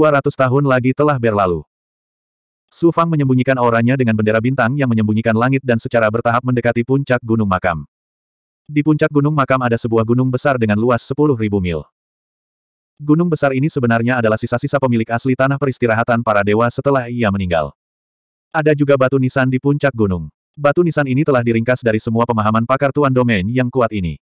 200 tahun lagi telah berlalu. Su Fang menyembunyikan auranya dengan bendera bintang yang menyembunyikan langit dan secara bertahap mendekati puncak gunung makam. Di puncak gunung makam ada sebuah gunung besar dengan luas 10.000 mil. Gunung besar ini sebenarnya adalah sisa-sisa pemilik asli tanah peristirahatan para dewa setelah ia meninggal. Ada juga batu nisan di puncak gunung. Batu nisan ini telah diringkas dari semua pemahaman pakar Tuan Domain yang kuat ini.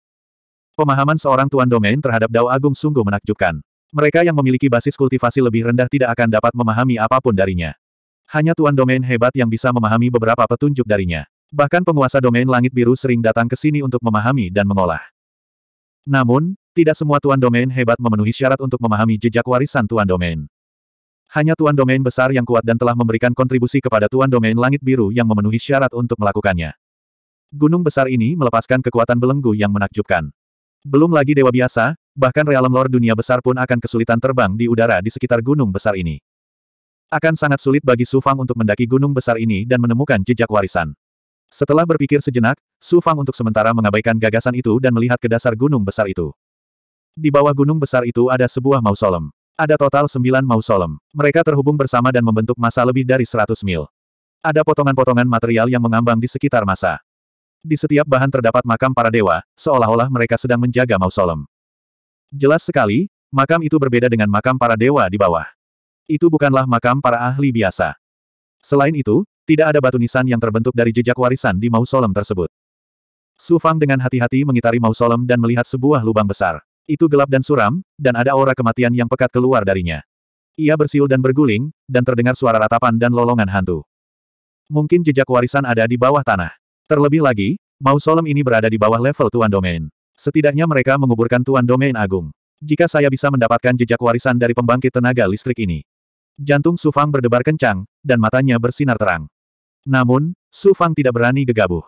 Pemahaman seorang Tuan Domain terhadap Dao Agung sungguh menakjubkan. Mereka yang memiliki basis kultivasi lebih rendah tidak akan dapat memahami apapun darinya. Hanya tuan domain hebat yang bisa memahami beberapa petunjuk darinya. Bahkan penguasa domain langit biru sering datang ke sini untuk memahami dan mengolah. Namun, tidak semua tuan domain hebat memenuhi syarat untuk memahami jejak warisan tuan domain. Hanya tuan domain besar yang kuat dan telah memberikan kontribusi kepada tuan domain langit biru yang memenuhi syarat untuk melakukannya. Gunung besar ini melepaskan kekuatan belenggu yang menakjubkan. Belum lagi dewa biasa, Bahkan realem lor dunia besar pun akan kesulitan terbang di udara di sekitar gunung besar ini. Akan sangat sulit bagi Su Fang untuk mendaki gunung besar ini dan menemukan jejak warisan. Setelah berpikir sejenak, Su Fang untuk sementara mengabaikan gagasan itu dan melihat ke dasar gunung besar itu. Di bawah gunung besar itu ada sebuah mausolem. Ada total sembilan mausolem. Mereka terhubung bersama dan membentuk masa lebih dari seratus mil. Ada potongan-potongan material yang mengambang di sekitar masa. Di setiap bahan terdapat makam para dewa, seolah-olah mereka sedang menjaga mausolem. Jelas sekali, makam itu berbeda dengan makam para dewa di bawah. Itu bukanlah makam para ahli biasa. Selain itu, tidak ada batu nisan yang terbentuk dari jejak warisan di mausolem tersebut. Su Fang dengan hati-hati mengitari mausolem dan melihat sebuah lubang besar. Itu gelap dan suram, dan ada aura kematian yang pekat keluar darinya. Ia bersiul dan berguling, dan terdengar suara ratapan dan lolongan hantu. Mungkin jejak warisan ada di bawah tanah. Terlebih lagi, mausolem ini berada di bawah level Tuan Domain. Setidaknya mereka menguburkan Tuan Domain Agung. Jika saya bisa mendapatkan jejak warisan dari pembangkit tenaga listrik ini. Jantung Su Fang berdebar kencang, dan matanya bersinar terang. Namun, Su Fang tidak berani gegabah.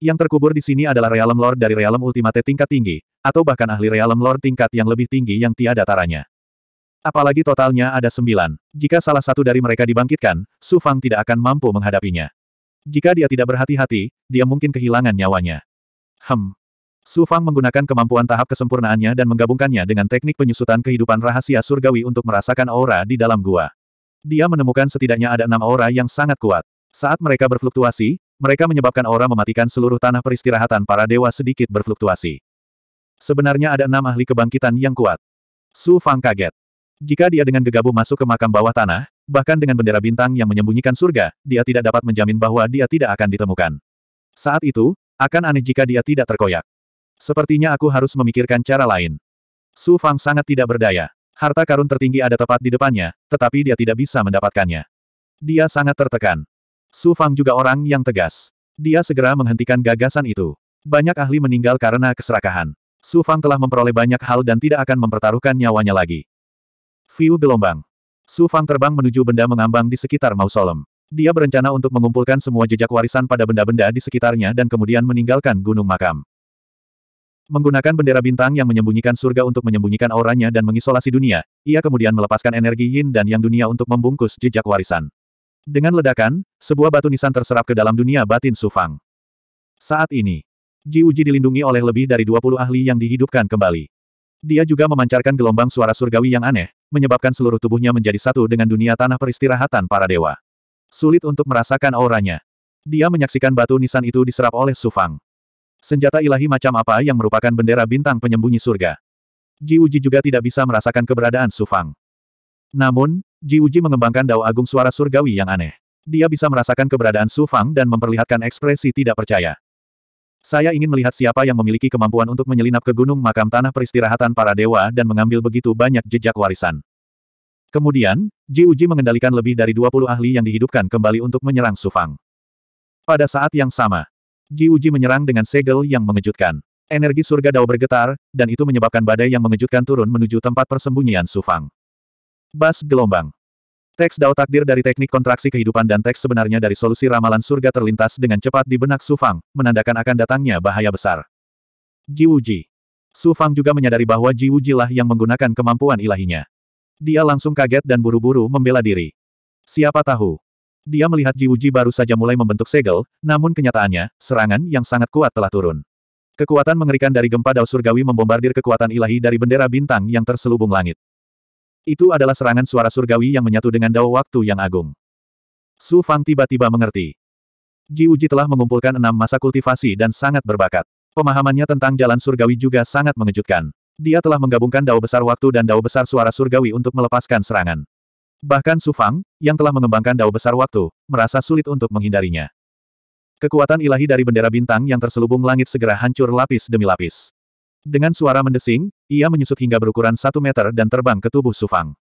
Yang terkubur di sini adalah realem lord dari realem ultimate tingkat tinggi, atau bahkan ahli realem lord tingkat yang lebih tinggi yang tiada taranya. Apalagi totalnya ada sembilan. Jika salah satu dari mereka dibangkitkan, Su Fang tidak akan mampu menghadapinya. Jika dia tidak berhati-hati, dia mungkin kehilangan nyawanya. Hmm. Su Fang menggunakan kemampuan tahap kesempurnaannya dan menggabungkannya dengan teknik penyusutan kehidupan rahasia surgawi untuk merasakan aura di dalam gua. Dia menemukan setidaknya ada enam aura yang sangat kuat. Saat mereka berfluktuasi, mereka menyebabkan aura mematikan seluruh tanah peristirahatan para dewa sedikit berfluktuasi. Sebenarnya ada enam ahli kebangkitan yang kuat. Su Fang kaget. Jika dia dengan gegabah masuk ke makam bawah tanah, bahkan dengan bendera bintang yang menyembunyikan surga, dia tidak dapat menjamin bahwa dia tidak akan ditemukan. Saat itu, akan aneh jika dia tidak terkoyak. Sepertinya aku harus memikirkan cara lain. Su Fang sangat tidak berdaya. Harta karun tertinggi ada tepat di depannya, tetapi dia tidak bisa mendapatkannya. Dia sangat tertekan. Su Fang juga orang yang tegas. Dia segera menghentikan gagasan itu. Banyak ahli meninggal karena keserakahan. Su Fang telah memperoleh banyak hal dan tidak akan mempertaruhkan nyawanya lagi. View gelombang. Su Fang terbang menuju benda mengambang di sekitar mausolem. Dia berencana untuk mengumpulkan semua jejak warisan pada benda-benda di sekitarnya dan kemudian meninggalkan gunung makam. Menggunakan bendera bintang yang menyembunyikan surga untuk menyembunyikan auranya dan mengisolasi dunia, ia kemudian melepaskan energi yin dan yang dunia untuk membungkus jejak warisan. Dengan ledakan, sebuah batu nisan terserap ke dalam dunia batin Sufang. Saat ini, Ji Uji dilindungi oleh lebih dari 20 ahli yang dihidupkan kembali. Dia juga memancarkan gelombang suara surgawi yang aneh, menyebabkan seluruh tubuhnya menjadi satu dengan dunia tanah peristirahatan para dewa. Sulit untuk merasakan auranya. Dia menyaksikan batu nisan itu diserap oleh Sufang. Senjata ilahi macam apa yang merupakan bendera bintang penyembunyi surga. Ji Uji juga tidak bisa merasakan keberadaan Su Fang. Namun, Ji Uji mengembangkan dao agung suara surgawi yang aneh. Dia bisa merasakan keberadaan Su Fang dan memperlihatkan ekspresi tidak percaya. Saya ingin melihat siapa yang memiliki kemampuan untuk menyelinap ke gunung makam tanah peristirahatan para dewa dan mengambil begitu banyak jejak warisan. Kemudian, Ji Uji mengendalikan lebih dari 20 ahli yang dihidupkan kembali untuk menyerang Su Fang. Pada saat yang sama, Ji Uji menyerang dengan segel yang mengejutkan. Energi surga Dao bergetar, dan itu menyebabkan badai yang mengejutkan turun menuju tempat persembunyian Sufang. Bas gelombang. Teks Dao takdir dari teknik kontraksi kehidupan dan teks sebenarnya dari solusi ramalan surga terlintas dengan cepat di benak Sufang, menandakan akan datangnya bahaya besar. Ji Uji. Sufang juga menyadari bahwa Ji Uji lah yang menggunakan kemampuan ilahinya. Dia langsung kaget dan buru-buru membela diri. Siapa tahu, dia melihat Jiwuji baru saja mulai membentuk segel, namun kenyataannya, serangan yang sangat kuat telah turun. Kekuatan mengerikan dari gempa dao surgawi membombardir kekuatan ilahi dari bendera bintang yang terselubung langit. Itu adalah serangan suara surgawi yang menyatu dengan dao waktu yang agung. Su Fang tiba-tiba mengerti. Ji Uji telah mengumpulkan enam masa kultivasi dan sangat berbakat. Pemahamannya tentang jalan surgawi juga sangat mengejutkan. Dia telah menggabungkan dao besar waktu dan dao besar suara surgawi untuk melepaskan serangan. Bahkan Su Fang, yang telah mengembangkan dao besar waktu, merasa sulit untuk menghindarinya. Kekuatan ilahi dari bendera bintang yang terselubung langit segera hancur lapis demi lapis. Dengan suara mendesing, ia menyusut hingga berukuran satu meter dan terbang ke tubuh Su Fang.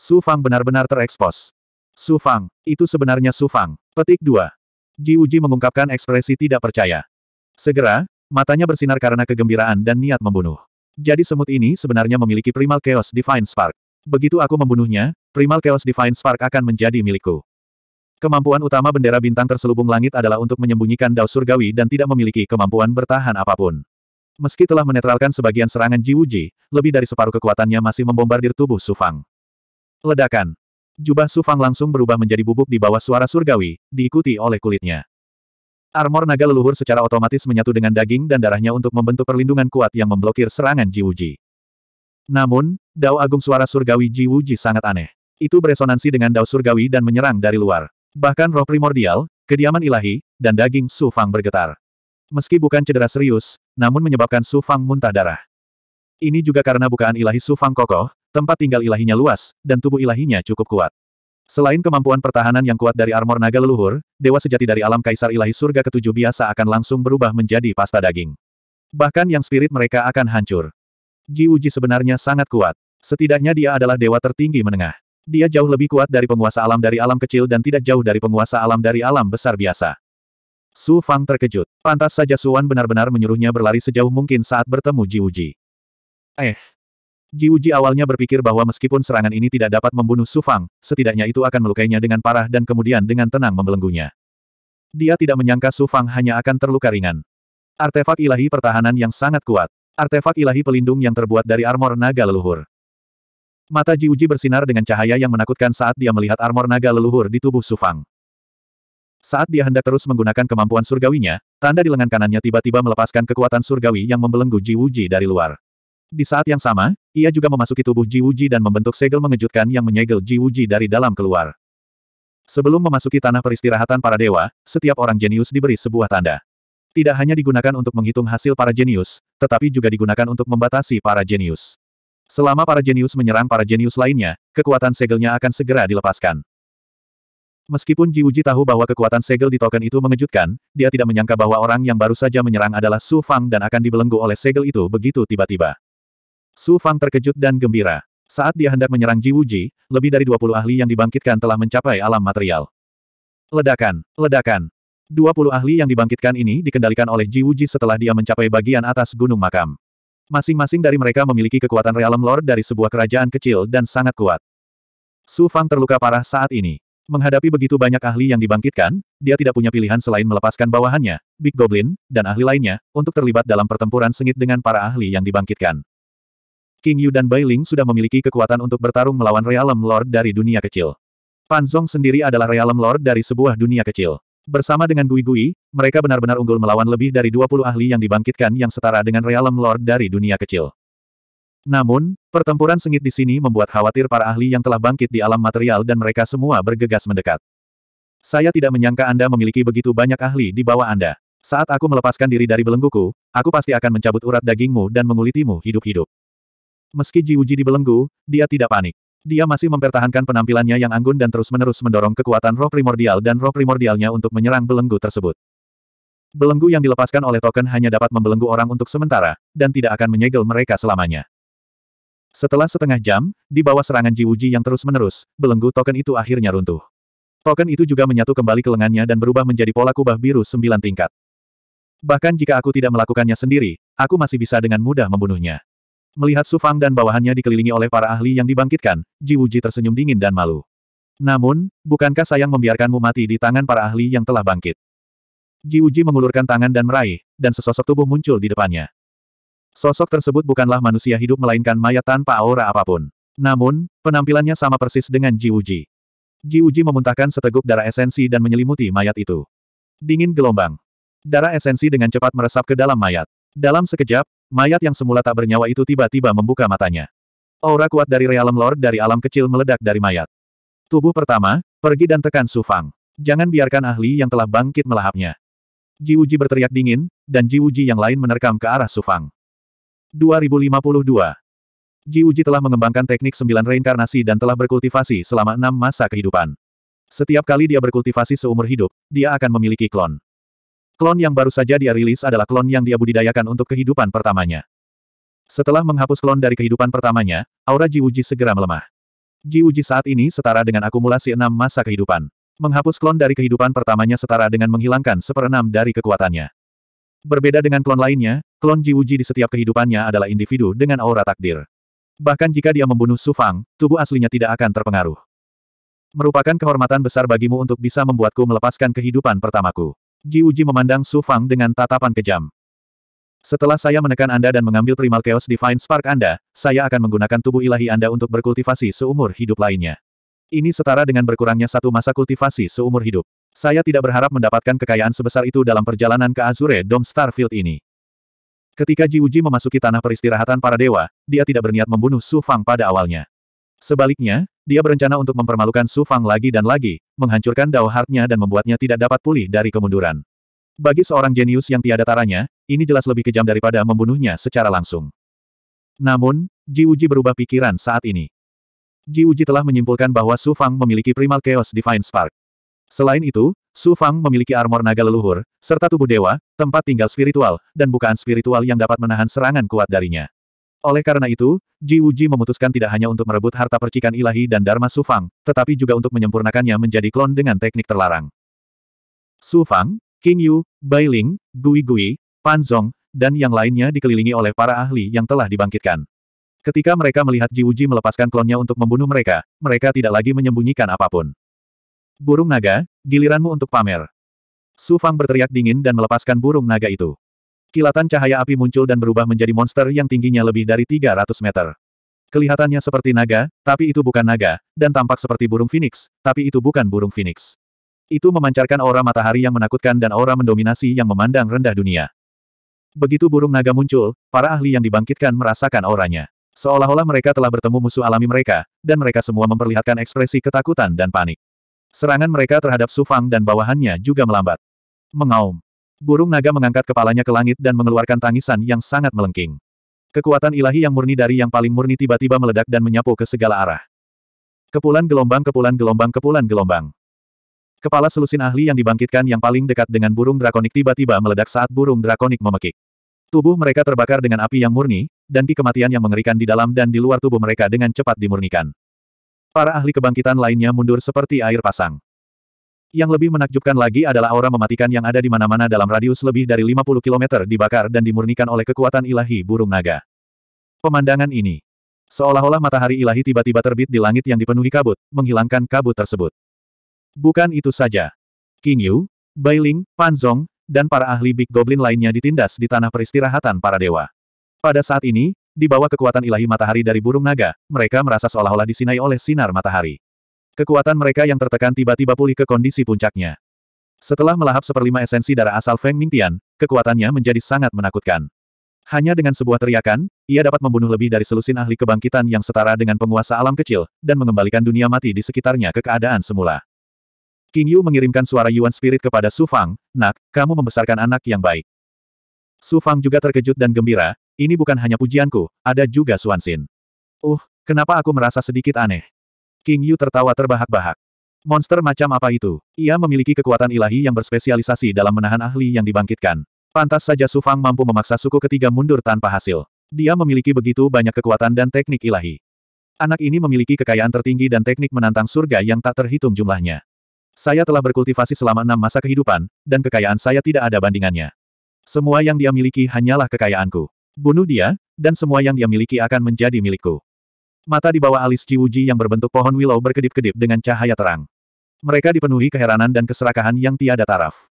Su Fang benar-benar terekspos. Su Fang, itu sebenarnya Su Fang. Petik 2. Ji Uji mengungkapkan ekspresi tidak percaya. Segera, matanya bersinar karena kegembiraan dan niat membunuh. Jadi semut ini sebenarnya memiliki primal chaos divine spark. Begitu aku membunuhnya, Primal Chaos Divine Spark akan menjadi milikku. Kemampuan utama bendera bintang terselubung langit adalah untuk menyembunyikan Dao surgawi dan tidak memiliki kemampuan bertahan apapun. Meski telah menetralkan sebagian serangan Jiwuji, lebih dari separuh kekuatannya masih membombardir tubuh Sufang. Ledakan. Jubah Sufang langsung berubah menjadi bubuk di bawah suara surgawi, diikuti oleh kulitnya. Armor naga leluhur secara otomatis menyatu dengan daging dan darahnya untuk membentuk perlindungan kuat yang memblokir serangan Jiwuji. Namun, Dao Agung suara surgawi Ji Wuji sangat aneh. Itu beresonansi dengan Dao surgawi dan menyerang dari luar. Bahkan roh primordial, kediaman ilahi, dan daging Su Fang bergetar. Meski bukan cedera serius, namun menyebabkan Su Fang muntah darah. Ini juga karena bukaan ilahi Su Fang kokoh, tempat tinggal ilahinya luas, dan tubuh ilahinya cukup kuat. Selain kemampuan pertahanan yang kuat dari armor naga leluhur, dewa sejati dari alam kaisar ilahi surga ketujuh biasa akan langsung berubah menjadi pasta daging. Bahkan yang spirit mereka akan hancur. Ji Uji sebenarnya sangat kuat. Setidaknya dia adalah dewa tertinggi menengah. Dia jauh lebih kuat dari penguasa alam dari alam kecil dan tidak jauh dari penguasa alam dari alam besar biasa. Su Fang terkejut. Pantas saja Suan benar-benar menyuruhnya berlari sejauh mungkin saat bertemu Ji Uji. Eh. Ji Uji awalnya berpikir bahwa meskipun serangan ini tidak dapat membunuh Su Fang, setidaknya itu akan melukainya dengan parah dan kemudian dengan tenang membelenggunya. Dia tidak menyangka Su Fang hanya akan terluka ringan. Artefak ilahi pertahanan yang sangat kuat. Artefak ilahi pelindung yang terbuat dari armor naga leluhur. Mata Ji Jiuji bersinar dengan cahaya yang menakutkan saat dia melihat armor naga leluhur di tubuh Sufang. Saat dia hendak terus menggunakan kemampuan surgawinya, tanda di lengan kanannya tiba-tiba melepaskan kekuatan surgawi yang membelenggu Ji Jiuji dari luar. Di saat yang sama, ia juga memasuki tubuh Ji Uji dan membentuk segel mengejutkan yang menyegel Ji Uji dari dalam keluar. Sebelum memasuki tanah peristirahatan para dewa, setiap orang jenius diberi sebuah tanda. Tidak hanya digunakan untuk menghitung hasil para jenius, tetapi juga digunakan untuk membatasi para jenius. Selama para jenius menyerang para jenius lainnya, kekuatan segelnya akan segera dilepaskan. Meskipun Ji Uji tahu bahwa kekuatan segel di token itu mengejutkan, dia tidak menyangka bahwa orang yang baru saja menyerang adalah Su Fang dan akan dibelenggu oleh segel itu begitu tiba-tiba. Su Fang terkejut dan gembira. Saat dia hendak menyerang Ji Wuji, lebih dari 20 ahli yang dibangkitkan telah mencapai alam material. Ledakan, ledakan. 20 ahli yang dibangkitkan ini dikendalikan oleh Ji Wuji setelah dia mencapai bagian atas gunung makam. Masing-masing dari mereka memiliki kekuatan realem Lord dari sebuah kerajaan kecil dan sangat kuat. Su Fang terluka parah saat ini. Menghadapi begitu banyak ahli yang dibangkitkan, dia tidak punya pilihan selain melepaskan bawahannya, Big Goblin, dan ahli lainnya, untuk terlibat dalam pertempuran sengit dengan para ahli yang dibangkitkan. King Yu dan Bai Ling sudah memiliki kekuatan untuk bertarung melawan realem lord dari dunia kecil. Pan Panzong sendiri adalah realem lord dari sebuah dunia kecil. Bersama dengan Gui Gui, mereka benar-benar unggul melawan lebih dari 20 ahli yang dibangkitkan yang setara dengan Realm lord dari dunia kecil. Namun, pertempuran sengit di sini membuat khawatir para ahli yang telah bangkit di alam material dan mereka semua bergegas mendekat. Saya tidak menyangka Anda memiliki begitu banyak ahli di bawah Anda. Saat aku melepaskan diri dari belengguku, aku pasti akan mencabut urat dagingmu dan mengulitimu hidup-hidup. Meski Ji Uji dibelenggu, dia tidak panik. Dia masih mempertahankan penampilannya yang anggun dan terus-menerus mendorong kekuatan roh primordial dan roh primordialnya untuk menyerang belenggu tersebut. Belenggu yang dilepaskan oleh token hanya dapat membelenggu orang untuk sementara, dan tidak akan menyegel mereka selamanya. Setelah setengah jam, di bawah serangan Jiwuji yang terus-menerus, belenggu token itu akhirnya runtuh. Token itu juga menyatu kembali ke lengannya dan berubah menjadi pola kubah biru sembilan tingkat. Bahkan jika aku tidak melakukannya sendiri, aku masih bisa dengan mudah membunuhnya. Melihat Sufang dan bawahannya dikelilingi oleh para ahli yang dibangkitkan, Ji Wuji tersenyum dingin dan malu. Namun, bukankah sayang membiarkanmu mati di tangan para ahli yang telah bangkit? Ji Wuji mengulurkan tangan dan meraih, dan sesosok tubuh muncul di depannya. Sosok tersebut bukanlah manusia hidup melainkan mayat tanpa aura apapun. Namun, penampilannya sama persis dengan Ji Wuji. Ji Wuji memuntahkan seteguk darah esensi dan menyelimuti mayat itu. Dingin gelombang. Darah esensi dengan cepat meresap ke dalam mayat. Dalam sekejap, Mayat yang semula tak bernyawa itu tiba-tiba membuka matanya. Aura kuat dari realem lord dari alam kecil meledak dari mayat. Tubuh pertama, pergi dan tekan Sufang. Jangan biarkan ahli yang telah bangkit melahapnya. Ji Uji berteriak dingin, dan Ji Uji yang lain menerkam ke arah Sufang. 2052. Ji Uji telah mengembangkan teknik sembilan reinkarnasi dan telah berkultivasi selama enam masa kehidupan. Setiap kali dia berkultivasi seumur hidup, dia akan memiliki klon. Klon yang baru saja dia rilis adalah klon yang dia budidayakan untuk kehidupan pertamanya. Setelah menghapus klon dari kehidupan pertamanya, aura Ji Uji segera melemah. Ji Uji saat ini setara dengan akumulasi enam masa kehidupan. Menghapus klon dari kehidupan pertamanya setara dengan menghilangkan seperenam dari kekuatannya. Berbeda dengan klon lainnya, klon Ji Uji di setiap kehidupannya adalah individu dengan aura takdir. Bahkan jika dia membunuh Su Fang, tubuh aslinya tidak akan terpengaruh. Merupakan kehormatan besar bagimu untuk bisa membuatku melepaskan kehidupan pertamaku. Ji Uji memandang Su Fang dengan tatapan kejam. Setelah saya menekan Anda dan mengambil primal chaos divine spark Anda, saya akan menggunakan tubuh ilahi Anda untuk berkultivasi seumur hidup lainnya. Ini setara dengan berkurangnya satu masa kultivasi seumur hidup. Saya tidak berharap mendapatkan kekayaan sebesar itu dalam perjalanan ke Azure Dome Starfield ini. Ketika Ji Uji memasuki tanah peristirahatan para dewa, dia tidak berniat membunuh Su Fang pada awalnya. Sebaliknya, dia berencana untuk mempermalukan Su Fang lagi dan lagi, menghancurkan Dao Heart-nya dan membuatnya tidak dapat pulih dari kemunduran. Bagi seorang jenius yang tiada taranya, ini jelas lebih kejam daripada membunuhnya secara langsung. Namun, Ji Uji berubah pikiran saat ini. Ji Uji telah menyimpulkan bahwa Su Fang memiliki primal chaos divine spark. Selain itu, Su Fang memiliki armor naga leluhur, serta tubuh dewa, tempat tinggal spiritual, dan bukaan spiritual yang dapat menahan serangan kuat darinya. Oleh karena itu, Ji Wuji memutuskan tidak hanya untuk merebut harta percikan ilahi dan Dharma Su Fang, tetapi juga untuk menyempurnakannya menjadi klon dengan teknik terlarang. Su Fang, King Yu, Bai Ling, Gui Gui, Pan Zong, dan yang lainnya dikelilingi oleh para ahli yang telah dibangkitkan. Ketika mereka melihat Ji Wuji melepaskan klonnya untuk membunuh mereka, mereka tidak lagi menyembunyikan apapun. Burung naga, giliranmu untuk pamer. Su Fang berteriak dingin dan melepaskan burung naga itu. Kilatan cahaya api muncul dan berubah menjadi monster yang tingginya lebih dari 300 meter. Kelihatannya seperti naga, tapi itu bukan naga, dan tampak seperti burung phoenix, tapi itu bukan burung phoenix. Itu memancarkan aura matahari yang menakutkan dan aura mendominasi yang memandang rendah dunia. Begitu burung naga muncul, para ahli yang dibangkitkan merasakan auranya. Seolah-olah mereka telah bertemu musuh alami mereka, dan mereka semua memperlihatkan ekspresi ketakutan dan panik. Serangan mereka terhadap Sufang dan bawahannya juga melambat. Mengaum. Burung naga mengangkat kepalanya ke langit dan mengeluarkan tangisan yang sangat melengking. Kekuatan ilahi yang murni dari yang paling murni tiba-tiba meledak dan menyapu ke segala arah. Kepulan gelombang kepulan gelombang kepulan gelombang. Kepala selusin ahli yang dibangkitkan yang paling dekat dengan burung drakonik tiba-tiba meledak saat burung drakonik memekik. Tubuh mereka terbakar dengan api yang murni, dan ki kematian yang mengerikan di dalam dan di luar tubuh mereka dengan cepat dimurnikan. Para ahli kebangkitan lainnya mundur seperti air pasang. Yang lebih menakjubkan lagi adalah aura mematikan yang ada di mana-mana dalam radius lebih dari 50 km dibakar dan dimurnikan oleh kekuatan ilahi burung naga. Pemandangan ini. Seolah-olah matahari ilahi tiba-tiba terbit di langit yang dipenuhi kabut, menghilangkan kabut tersebut. Bukan itu saja. King Yu, Bai Ling, Pan Panzong, dan para ahli Big Goblin lainnya ditindas di tanah peristirahatan para dewa. Pada saat ini, di bawah kekuatan ilahi matahari dari burung naga, mereka merasa seolah-olah disinai oleh sinar matahari. Kekuatan mereka yang tertekan tiba-tiba pulih ke kondisi puncaknya. Setelah melahap seperlima esensi darah asal Feng Mingtian, kekuatannya menjadi sangat menakutkan. Hanya dengan sebuah teriakan, ia dapat membunuh lebih dari selusin ahli kebangkitan yang setara dengan penguasa alam kecil, dan mengembalikan dunia mati di sekitarnya ke keadaan semula. King Yu mengirimkan suara Yuan Spirit kepada Su Fang, Nak, kamu membesarkan anak yang baik. Su Fang juga terkejut dan gembira, ini bukan hanya pujianku, ada juga Suan Uh, kenapa aku merasa sedikit aneh? King Yu tertawa terbahak-bahak. Monster macam apa itu? Ia memiliki kekuatan ilahi yang berspesialisasi dalam menahan ahli yang dibangkitkan. Pantas saja Su Fang mampu memaksa suku ketiga mundur tanpa hasil. Dia memiliki begitu banyak kekuatan dan teknik ilahi. Anak ini memiliki kekayaan tertinggi dan teknik menantang surga yang tak terhitung jumlahnya. Saya telah berkultivasi selama enam masa kehidupan, dan kekayaan saya tidak ada bandingannya. Semua yang dia miliki hanyalah kekayaanku. Bunuh dia, dan semua yang dia miliki akan menjadi milikku. Mata di bawah alis Ciwuji yang berbentuk pohon willow berkedip-kedip dengan cahaya terang. Mereka dipenuhi keheranan dan keserakahan yang tiada taraf.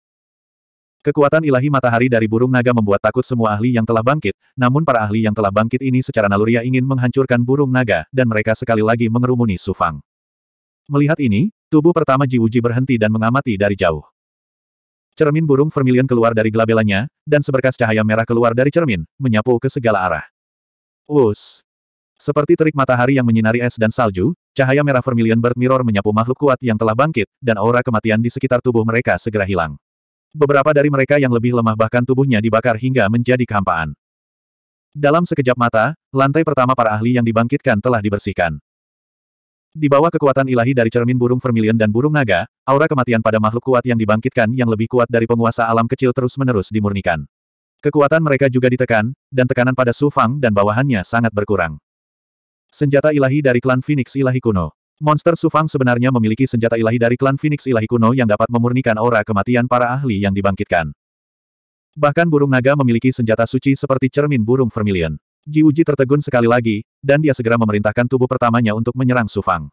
Kekuatan ilahi matahari dari burung naga membuat takut semua ahli yang telah bangkit, namun para ahli yang telah bangkit ini secara naluriah ingin menghancurkan burung naga, dan mereka sekali lagi mengerumuni Sufang. Melihat ini, tubuh pertama Jiwuji berhenti dan mengamati dari jauh. Cermin burung vermilion keluar dari gelabelannya, dan seberkas cahaya merah keluar dari cermin, menyapu ke segala arah. Us! Seperti terik matahari yang menyinari es dan salju, cahaya merah vermilion bird mirror menyapu makhluk kuat yang telah bangkit, dan aura kematian di sekitar tubuh mereka segera hilang. Beberapa dari mereka yang lebih lemah bahkan tubuhnya dibakar hingga menjadi kehampaan. Dalam sekejap mata, lantai pertama para ahli yang dibangkitkan telah dibersihkan. Di bawah kekuatan ilahi dari cermin burung vermilion dan burung naga, aura kematian pada makhluk kuat yang dibangkitkan yang lebih kuat dari penguasa alam kecil terus-menerus dimurnikan. Kekuatan mereka juga ditekan, dan tekanan pada Su dan bawahannya sangat berkurang. Senjata ilahi dari klan Phoenix ilahi kuno. Monster Sufang sebenarnya memiliki senjata ilahi dari klan Phoenix ilahi kuno yang dapat memurnikan aura kematian para ahli yang dibangkitkan. Bahkan burung naga memiliki senjata suci seperti cermin burung vermilion. Ji Uji tertegun sekali lagi, dan dia segera memerintahkan tubuh pertamanya untuk menyerang Sufang.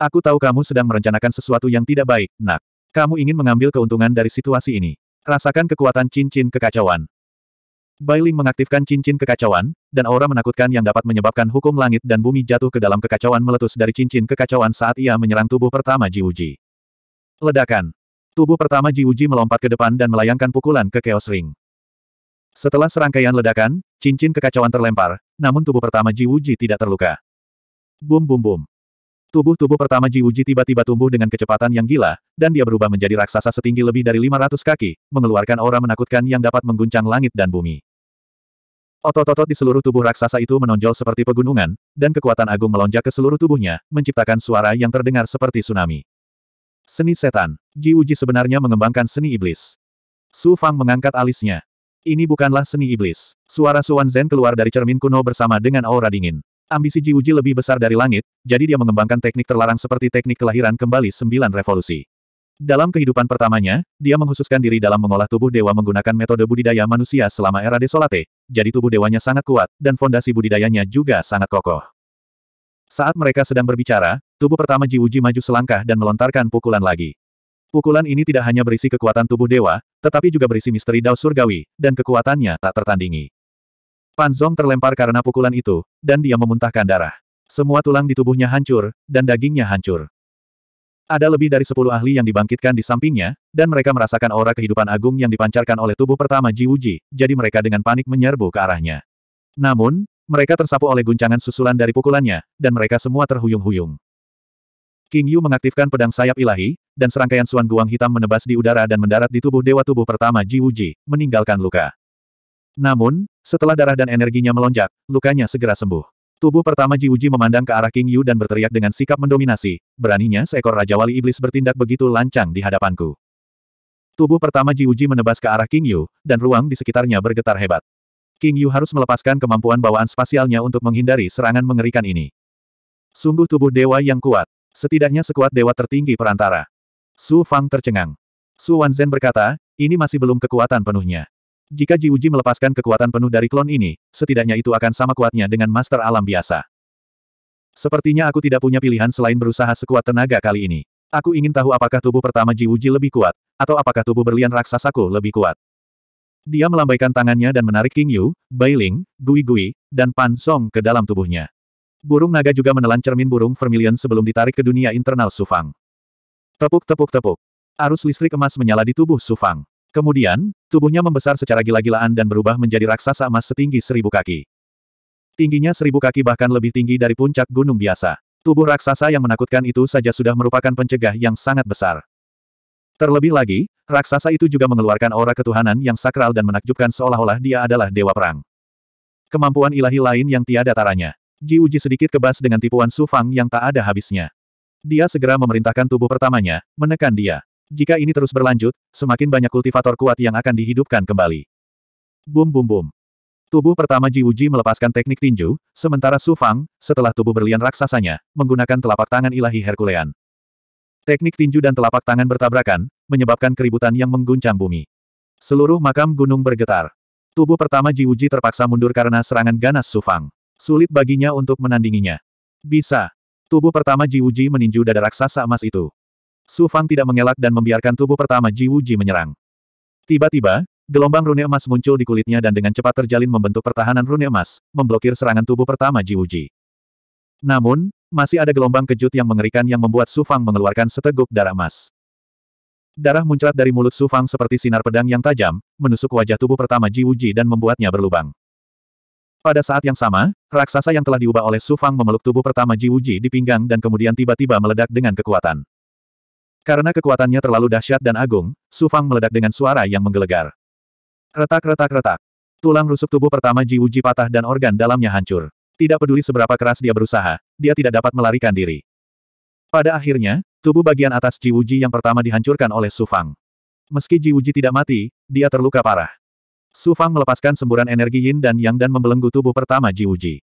Aku tahu kamu sedang merencanakan sesuatu yang tidak baik, nak. Kamu ingin mengambil keuntungan dari situasi ini. Rasakan kekuatan cincin kekacauan. Bailing mengaktifkan cincin kekacauan, dan aura menakutkan yang dapat menyebabkan hukum langit dan bumi jatuh ke dalam kekacauan meletus dari cincin kekacauan saat ia menyerang tubuh pertama Jiuji. Ledakan. Tubuh pertama Jiuji melompat ke depan dan melayangkan pukulan ke Chaos Ring. Setelah serangkaian ledakan, cincin kekacauan terlempar, namun tubuh pertama Jiuji tidak terluka. Bum bum bum. Tubuh-tubuh pertama Jiuji tiba-tiba tumbuh dengan kecepatan yang gila, dan dia berubah menjadi raksasa setinggi lebih dari 500 kaki, mengeluarkan aura menakutkan yang dapat mengguncang langit dan bumi. Otot-otot di seluruh tubuh raksasa itu menonjol seperti pegunungan, dan kekuatan agung melonjak ke seluruh tubuhnya, menciptakan suara yang terdengar seperti tsunami. Seni setan. Ji Uji sebenarnya mengembangkan seni iblis. Su Fang mengangkat alisnya. Ini bukanlah seni iblis. Suara Suan Zen keluar dari cermin kuno bersama dengan aura dingin. Ambisi Ji Uji lebih besar dari langit, jadi dia mengembangkan teknik terlarang seperti teknik kelahiran kembali sembilan revolusi. Dalam kehidupan pertamanya, dia menghususkan diri dalam mengolah tubuh dewa menggunakan metode budidaya manusia selama era Desolate, jadi tubuh dewanya sangat kuat, dan fondasi budidayanya juga sangat kokoh. Saat mereka sedang berbicara, tubuh pertama Ji Uji maju selangkah dan melontarkan pukulan lagi. Pukulan ini tidak hanya berisi kekuatan tubuh dewa, tetapi juga berisi misteri dao surgawi, dan kekuatannya tak tertandingi. Pan Panzong terlempar karena pukulan itu, dan dia memuntahkan darah. Semua tulang di tubuhnya hancur, dan dagingnya hancur. Ada lebih dari sepuluh ahli yang dibangkitkan di sampingnya, dan mereka merasakan aura kehidupan agung yang dipancarkan oleh tubuh pertama Ji Wuji, jadi mereka dengan panik menyerbu ke arahnya. Namun, mereka tersapu oleh guncangan susulan dari pukulannya, dan mereka semua terhuyung-huyung. King Yu mengaktifkan pedang sayap ilahi, dan serangkaian suan guang hitam menebas di udara dan mendarat di tubuh dewa tubuh pertama Ji Wuji, meninggalkan luka. Namun, setelah darah dan energinya melonjak, lukanya segera sembuh. Tubuh pertama Ji Uji memandang ke arah King Yu dan berteriak dengan sikap mendominasi, beraninya seekor Raja Wali Iblis bertindak begitu lancang di hadapanku. Tubuh pertama Ji Uji menebas ke arah King Yu, dan ruang di sekitarnya bergetar hebat. King Yu harus melepaskan kemampuan bawaan spasialnya untuk menghindari serangan mengerikan ini. Sungguh tubuh dewa yang kuat. Setidaknya sekuat dewa tertinggi perantara. Su Fang tercengang. Su Wanzhen berkata, ini masih belum kekuatan penuhnya. Jika Ji Uji melepaskan kekuatan penuh dari klon ini, setidaknya itu akan sama kuatnya dengan master alam biasa. Sepertinya aku tidak punya pilihan selain berusaha sekuat tenaga kali ini. Aku ingin tahu apakah tubuh pertama Ji Uji lebih kuat, atau apakah tubuh berlian raksasaku lebih kuat. Dia melambaikan tangannya dan menarik King Yu, Bai Ling, Gui Gui, dan Pan Song ke dalam tubuhnya. Burung naga juga menelan cermin burung vermilion sebelum ditarik ke dunia internal Sufang. Tepuk-tepuk-tepuk. Arus listrik emas menyala di tubuh Sufang. Kemudian, tubuhnya membesar secara gila-gilaan dan berubah menjadi raksasa emas setinggi seribu kaki. Tingginya seribu kaki bahkan lebih tinggi dari puncak gunung biasa. Tubuh raksasa yang menakutkan itu saja sudah merupakan pencegah yang sangat besar. Terlebih lagi, raksasa itu juga mengeluarkan aura ketuhanan yang sakral dan menakjubkan seolah-olah dia adalah dewa perang. Kemampuan ilahi lain yang tiada taranya. Ji Uji sedikit kebas dengan tipuan Su Fang yang tak ada habisnya. Dia segera memerintahkan tubuh pertamanya, menekan dia. Jika ini terus berlanjut, semakin banyak kultivator kuat yang akan dihidupkan kembali. Bum bum bum. Tubuh pertama Ji Wuji melepaskan teknik tinju, sementara Su Fang, setelah tubuh berlian raksasanya, menggunakan telapak tangan ilahi Herkulean. Teknik tinju dan telapak tangan bertabrakan, menyebabkan keributan yang mengguncang bumi. Seluruh makam gunung bergetar. Tubuh pertama Ji Wuji terpaksa mundur karena serangan ganas Su Fang. Sulit baginya untuk menandinginya. Bisa. Tubuh pertama Ji Wuji meninju dada raksasa emas itu. Su Fang tidak mengelak dan membiarkan tubuh pertama Ji Wuji menyerang. Tiba-tiba, gelombang rune emas muncul di kulitnya dan dengan cepat terjalin membentuk pertahanan rune emas, memblokir serangan tubuh pertama Ji Wuji. Namun, masih ada gelombang kejut yang mengerikan yang membuat Su Fang mengeluarkan seteguk darah emas. Darah muncrat dari mulut Su Fang seperti sinar pedang yang tajam, menusuk wajah tubuh pertama Ji Wuji dan membuatnya berlubang. Pada saat yang sama, raksasa yang telah diubah oleh Su Fang memeluk tubuh pertama Ji Wuji di pinggang dan kemudian tiba-tiba meledak dengan kekuatan. Karena kekuatannya terlalu dahsyat dan agung, Su Fang meledak dengan suara yang menggelegar. Retak-retak-retak. Tulang rusuk tubuh pertama Ji Wuji patah dan organ dalamnya hancur. Tidak peduli seberapa keras dia berusaha, dia tidak dapat melarikan diri. Pada akhirnya, tubuh bagian atas Ji Wuji yang pertama dihancurkan oleh Su Fang. Meski Ji Wuji tidak mati, dia terluka parah. Su Fang melepaskan semburan energi yin dan yang dan membelenggu tubuh pertama Ji Wuji.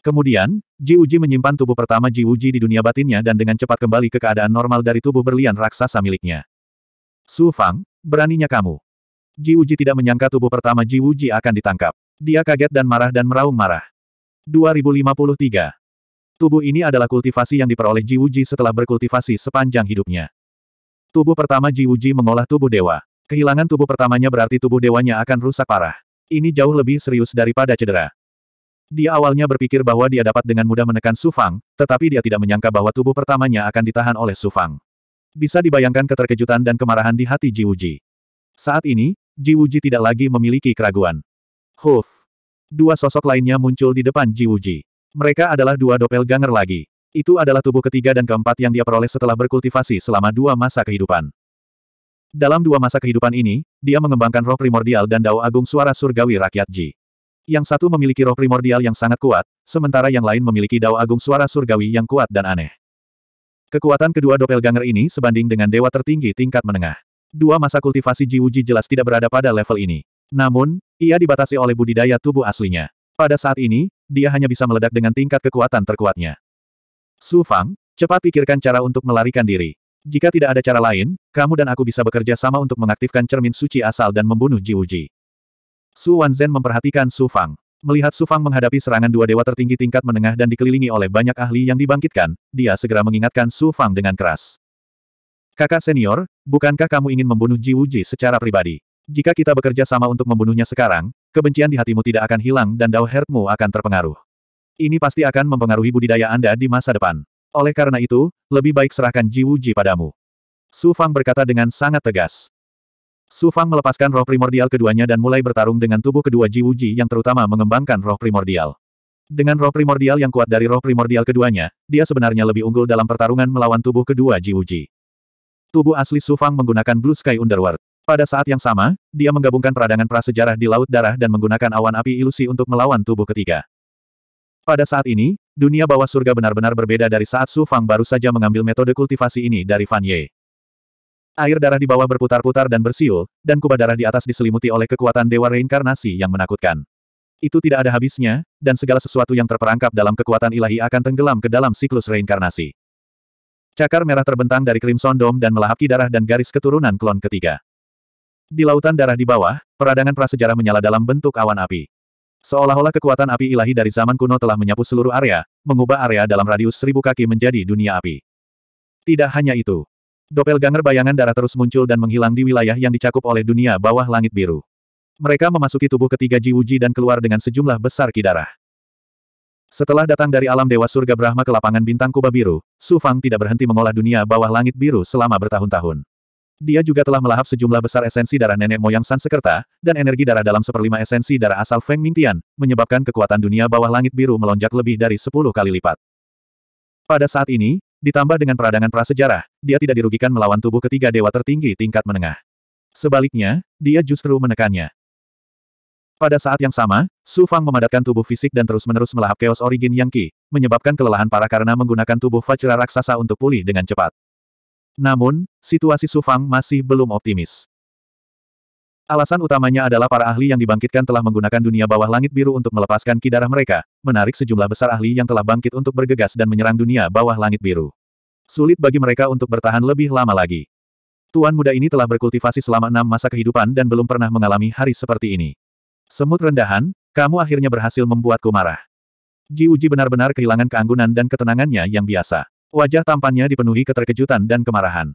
Kemudian, Ji Uji menyimpan tubuh pertama Ji Uji di dunia batinnya dan dengan cepat kembali ke keadaan normal dari tubuh berlian raksasa miliknya. Su Fang, beraninya kamu. Ji Uji tidak menyangka tubuh pertama Ji Uji akan ditangkap. Dia kaget dan marah dan meraung marah. 2053. Tubuh ini adalah kultivasi yang diperoleh Ji Uji setelah berkultivasi sepanjang hidupnya. Tubuh pertama Ji Uji mengolah tubuh dewa. Kehilangan tubuh pertamanya berarti tubuh dewanya akan rusak parah. Ini jauh lebih serius daripada cedera. Dia awalnya berpikir bahwa dia dapat dengan mudah menekan Su Fang, tetapi dia tidak menyangka bahwa tubuh pertamanya akan ditahan oleh Su Fang. Bisa dibayangkan keterkejutan dan kemarahan di hati Ji Wuji. Saat ini, Ji Wuji tidak lagi memiliki keraguan. Huf! Dua sosok lainnya muncul di depan Ji Wuji. Mereka adalah dua ganger lagi. Itu adalah tubuh ketiga dan keempat yang dia peroleh setelah berkultivasi selama dua masa kehidupan. Dalam dua masa kehidupan ini, dia mengembangkan roh primordial dan dao agung suara surgawi rakyat Ji. Yang satu memiliki roh primordial yang sangat kuat, sementara yang lain memiliki dao agung suara surgawi yang kuat dan aneh. Kekuatan kedua doppelganger ini sebanding dengan dewa tertinggi tingkat menengah. Dua masa kultivasi Jiwuji jelas tidak berada pada level ini. Namun, ia dibatasi oleh budidaya tubuh aslinya. Pada saat ini, dia hanya bisa meledak dengan tingkat kekuatan terkuatnya. Su Fang, cepat pikirkan cara untuk melarikan diri. Jika tidak ada cara lain, kamu dan aku bisa bekerja sama untuk mengaktifkan cermin suci asal dan membunuh Jiwuji. Su Wanzhen memperhatikan Su Fang. Melihat Su Fang menghadapi serangan dua dewa tertinggi tingkat menengah dan dikelilingi oleh banyak ahli yang dibangkitkan, dia segera mengingatkan Su Fang dengan keras. Kakak senior, bukankah kamu ingin membunuh Ji Wuji secara pribadi? Jika kita bekerja sama untuk membunuhnya sekarang, kebencian di hatimu tidak akan hilang dan Dao Hertmu akan terpengaruh. Ini pasti akan mempengaruhi budidaya Anda di masa depan. Oleh karena itu, lebih baik serahkan Ji Wuji padamu. Su Fang berkata dengan sangat tegas. Su Fang melepaskan roh primordial keduanya dan mulai bertarung dengan tubuh kedua Ji Wuji yang terutama mengembangkan roh primordial. Dengan roh primordial yang kuat dari roh primordial keduanya, dia sebenarnya lebih unggul dalam pertarungan melawan tubuh kedua Ji Wuji. Tubuh asli Su Fang menggunakan Blue Sky Underworld. Pada saat yang sama, dia menggabungkan peradangan prasejarah di Laut Darah dan menggunakan awan api ilusi untuk melawan tubuh ketiga. Pada saat ini, dunia bawah surga benar-benar berbeda dari saat Su Fang baru saja mengambil metode kultivasi ini dari Fan Ye. Air darah di bawah berputar-putar dan bersiul, dan kubah darah di atas diselimuti oleh kekuatan dewa reinkarnasi yang menakutkan. Itu tidak ada habisnya, dan segala sesuatu yang terperangkap dalam kekuatan ilahi akan tenggelam ke dalam siklus reinkarnasi. Cakar merah terbentang dari Crimson Dome dan melahap darah dan garis keturunan klon ketiga. Di lautan darah di bawah, peradangan prasejarah menyala dalam bentuk awan api. Seolah-olah kekuatan api ilahi dari zaman kuno telah menyapu seluruh area, mengubah area dalam radius seribu kaki menjadi dunia api. Tidak hanya itu, Doppelganger bayangan darah terus muncul dan menghilang di wilayah yang dicakup oleh dunia bawah langit biru. Mereka memasuki tubuh ketiga Ji dan keluar dengan sejumlah besar kidarah. Setelah datang dari alam Dewa Surga Brahma ke lapangan bintang Kuba Biru, Su Fang tidak berhenti mengolah dunia bawah langit biru selama bertahun-tahun. Dia juga telah melahap sejumlah besar esensi darah nenek moyang Sansekerta, dan energi darah dalam seperlima esensi darah asal Feng Mingtian, menyebabkan kekuatan dunia bawah langit biru melonjak lebih dari sepuluh kali lipat. Pada saat ini, Ditambah dengan peradangan prasejarah, dia tidak dirugikan melawan tubuh ketiga dewa tertinggi tingkat menengah. Sebaliknya, dia justru menekannya. Pada saat yang sama, Su Fang memadatkan tubuh fisik dan terus-menerus melahap Chaos Origin Yang Qi, menyebabkan kelelahan parah karena menggunakan tubuh Vajra Raksasa untuk pulih dengan cepat. Namun, situasi Su Fang masih belum optimis. Alasan utamanya adalah para ahli yang dibangkitkan telah menggunakan dunia bawah langit biru untuk melepaskan darah mereka, menarik sejumlah besar ahli yang telah bangkit untuk bergegas dan menyerang dunia bawah langit biru. Sulit bagi mereka untuk bertahan lebih lama lagi. Tuan muda ini telah berkultivasi selama enam masa kehidupan dan belum pernah mengalami hari seperti ini. Semut rendahan, kamu akhirnya berhasil membuatku marah. Ji Uji benar-benar kehilangan keanggunan dan ketenangannya yang biasa. Wajah tampannya dipenuhi keterkejutan dan kemarahan.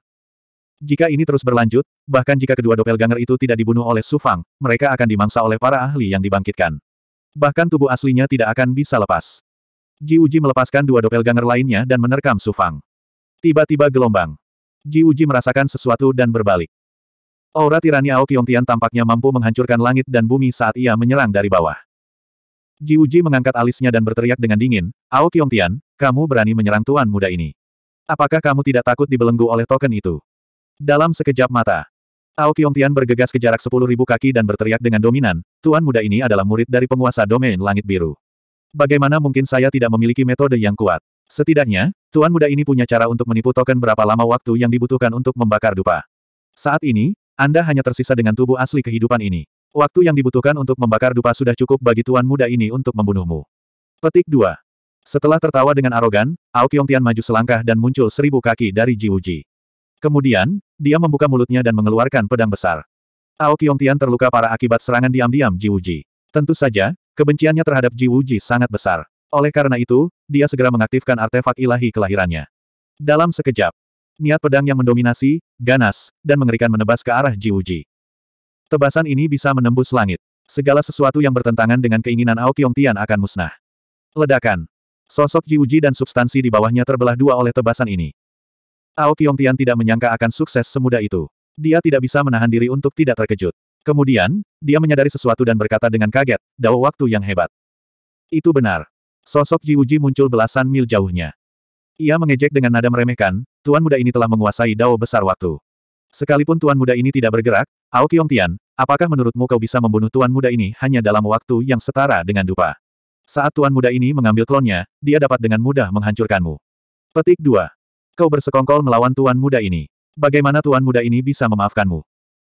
Jika ini terus berlanjut, bahkan jika kedua doppelganger itu tidak dibunuh oleh Su Fang, mereka akan dimangsa oleh para ahli yang dibangkitkan. Bahkan tubuh aslinya tidak akan bisa lepas. Ji Uji melepaskan dua doppelganger lainnya dan menerkam Su Fang. Tiba-tiba gelombang. Ji Uji merasakan sesuatu dan berbalik. Aura tirani Ao Tian tampaknya mampu menghancurkan langit dan bumi saat ia menyerang dari bawah. Ji Uji mengangkat alisnya dan berteriak dengan dingin, Ao Tian, kamu berani menyerang tuan muda ini. Apakah kamu tidak takut dibelenggu oleh token itu? Dalam sekejap mata, Ao Tian bergegas ke jarak 10.000 kaki dan berteriak dengan dominan, Tuan muda ini adalah murid dari penguasa domain langit biru. Bagaimana mungkin saya tidak memiliki metode yang kuat? Setidaknya, Tuan muda ini punya cara untuk menipu token berapa lama waktu yang dibutuhkan untuk membakar dupa. Saat ini, Anda hanya tersisa dengan tubuh asli kehidupan ini. Waktu yang dibutuhkan untuk membakar dupa sudah cukup bagi Tuan muda ini untuk membunuhmu. Petik 2. Setelah tertawa dengan arogan, Ao Tian maju selangkah dan muncul seribu kaki dari Ji Kemudian, dia membuka mulutnya dan mengeluarkan pedang besar. Ao Tian terluka parah akibat serangan diam-diam Ji Wuji. Tentu saja, kebenciannya terhadap Ji Wuji sangat besar. Oleh karena itu, dia segera mengaktifkan artefak ilahi kelahirannya. Dalam sekejap, niat pedang yang mendominasi, ganas, dan mengerikan menebas ke arah Ji Wuji. Tebasan ini bisa menembus langit. Segala sesuatu yang bertentangan dengan keinginan Ao Tian akan musnah. Ledakan. Sosok Ji Wuji dan substansi di bawahnya terbelah dua oleh tebasan ini. Ao Tian tidak menyangka akan sukses semudah itu. Dia tidak bisa menahan diri untuk tidak terkejut. Kemudian, dia menyadari sesuatu dan berkata dengan kaget, Dao waktu yang hebat. Itu benar. Sosok Ji Uji muncul belasan mil jauhnya. Ia mengejek dengan nada meremehkan, tuan muda ini telah menguasai Dao besar waktu. Sekalipun tuan muda ini tidak bergerak, Ao Tian, apakah menurutmu kau bisa membunuh tuan muda ini hanya dalam waktu yang setara dengan dupa? Saat tuan muda ini mengambil klonnya, dia dapat dengan mudah menghancurkanmu. Petik 2. Kau bersekongkol melawan tuan muda ini. Bagaimana tuan muda ini bisa memaafkanmu?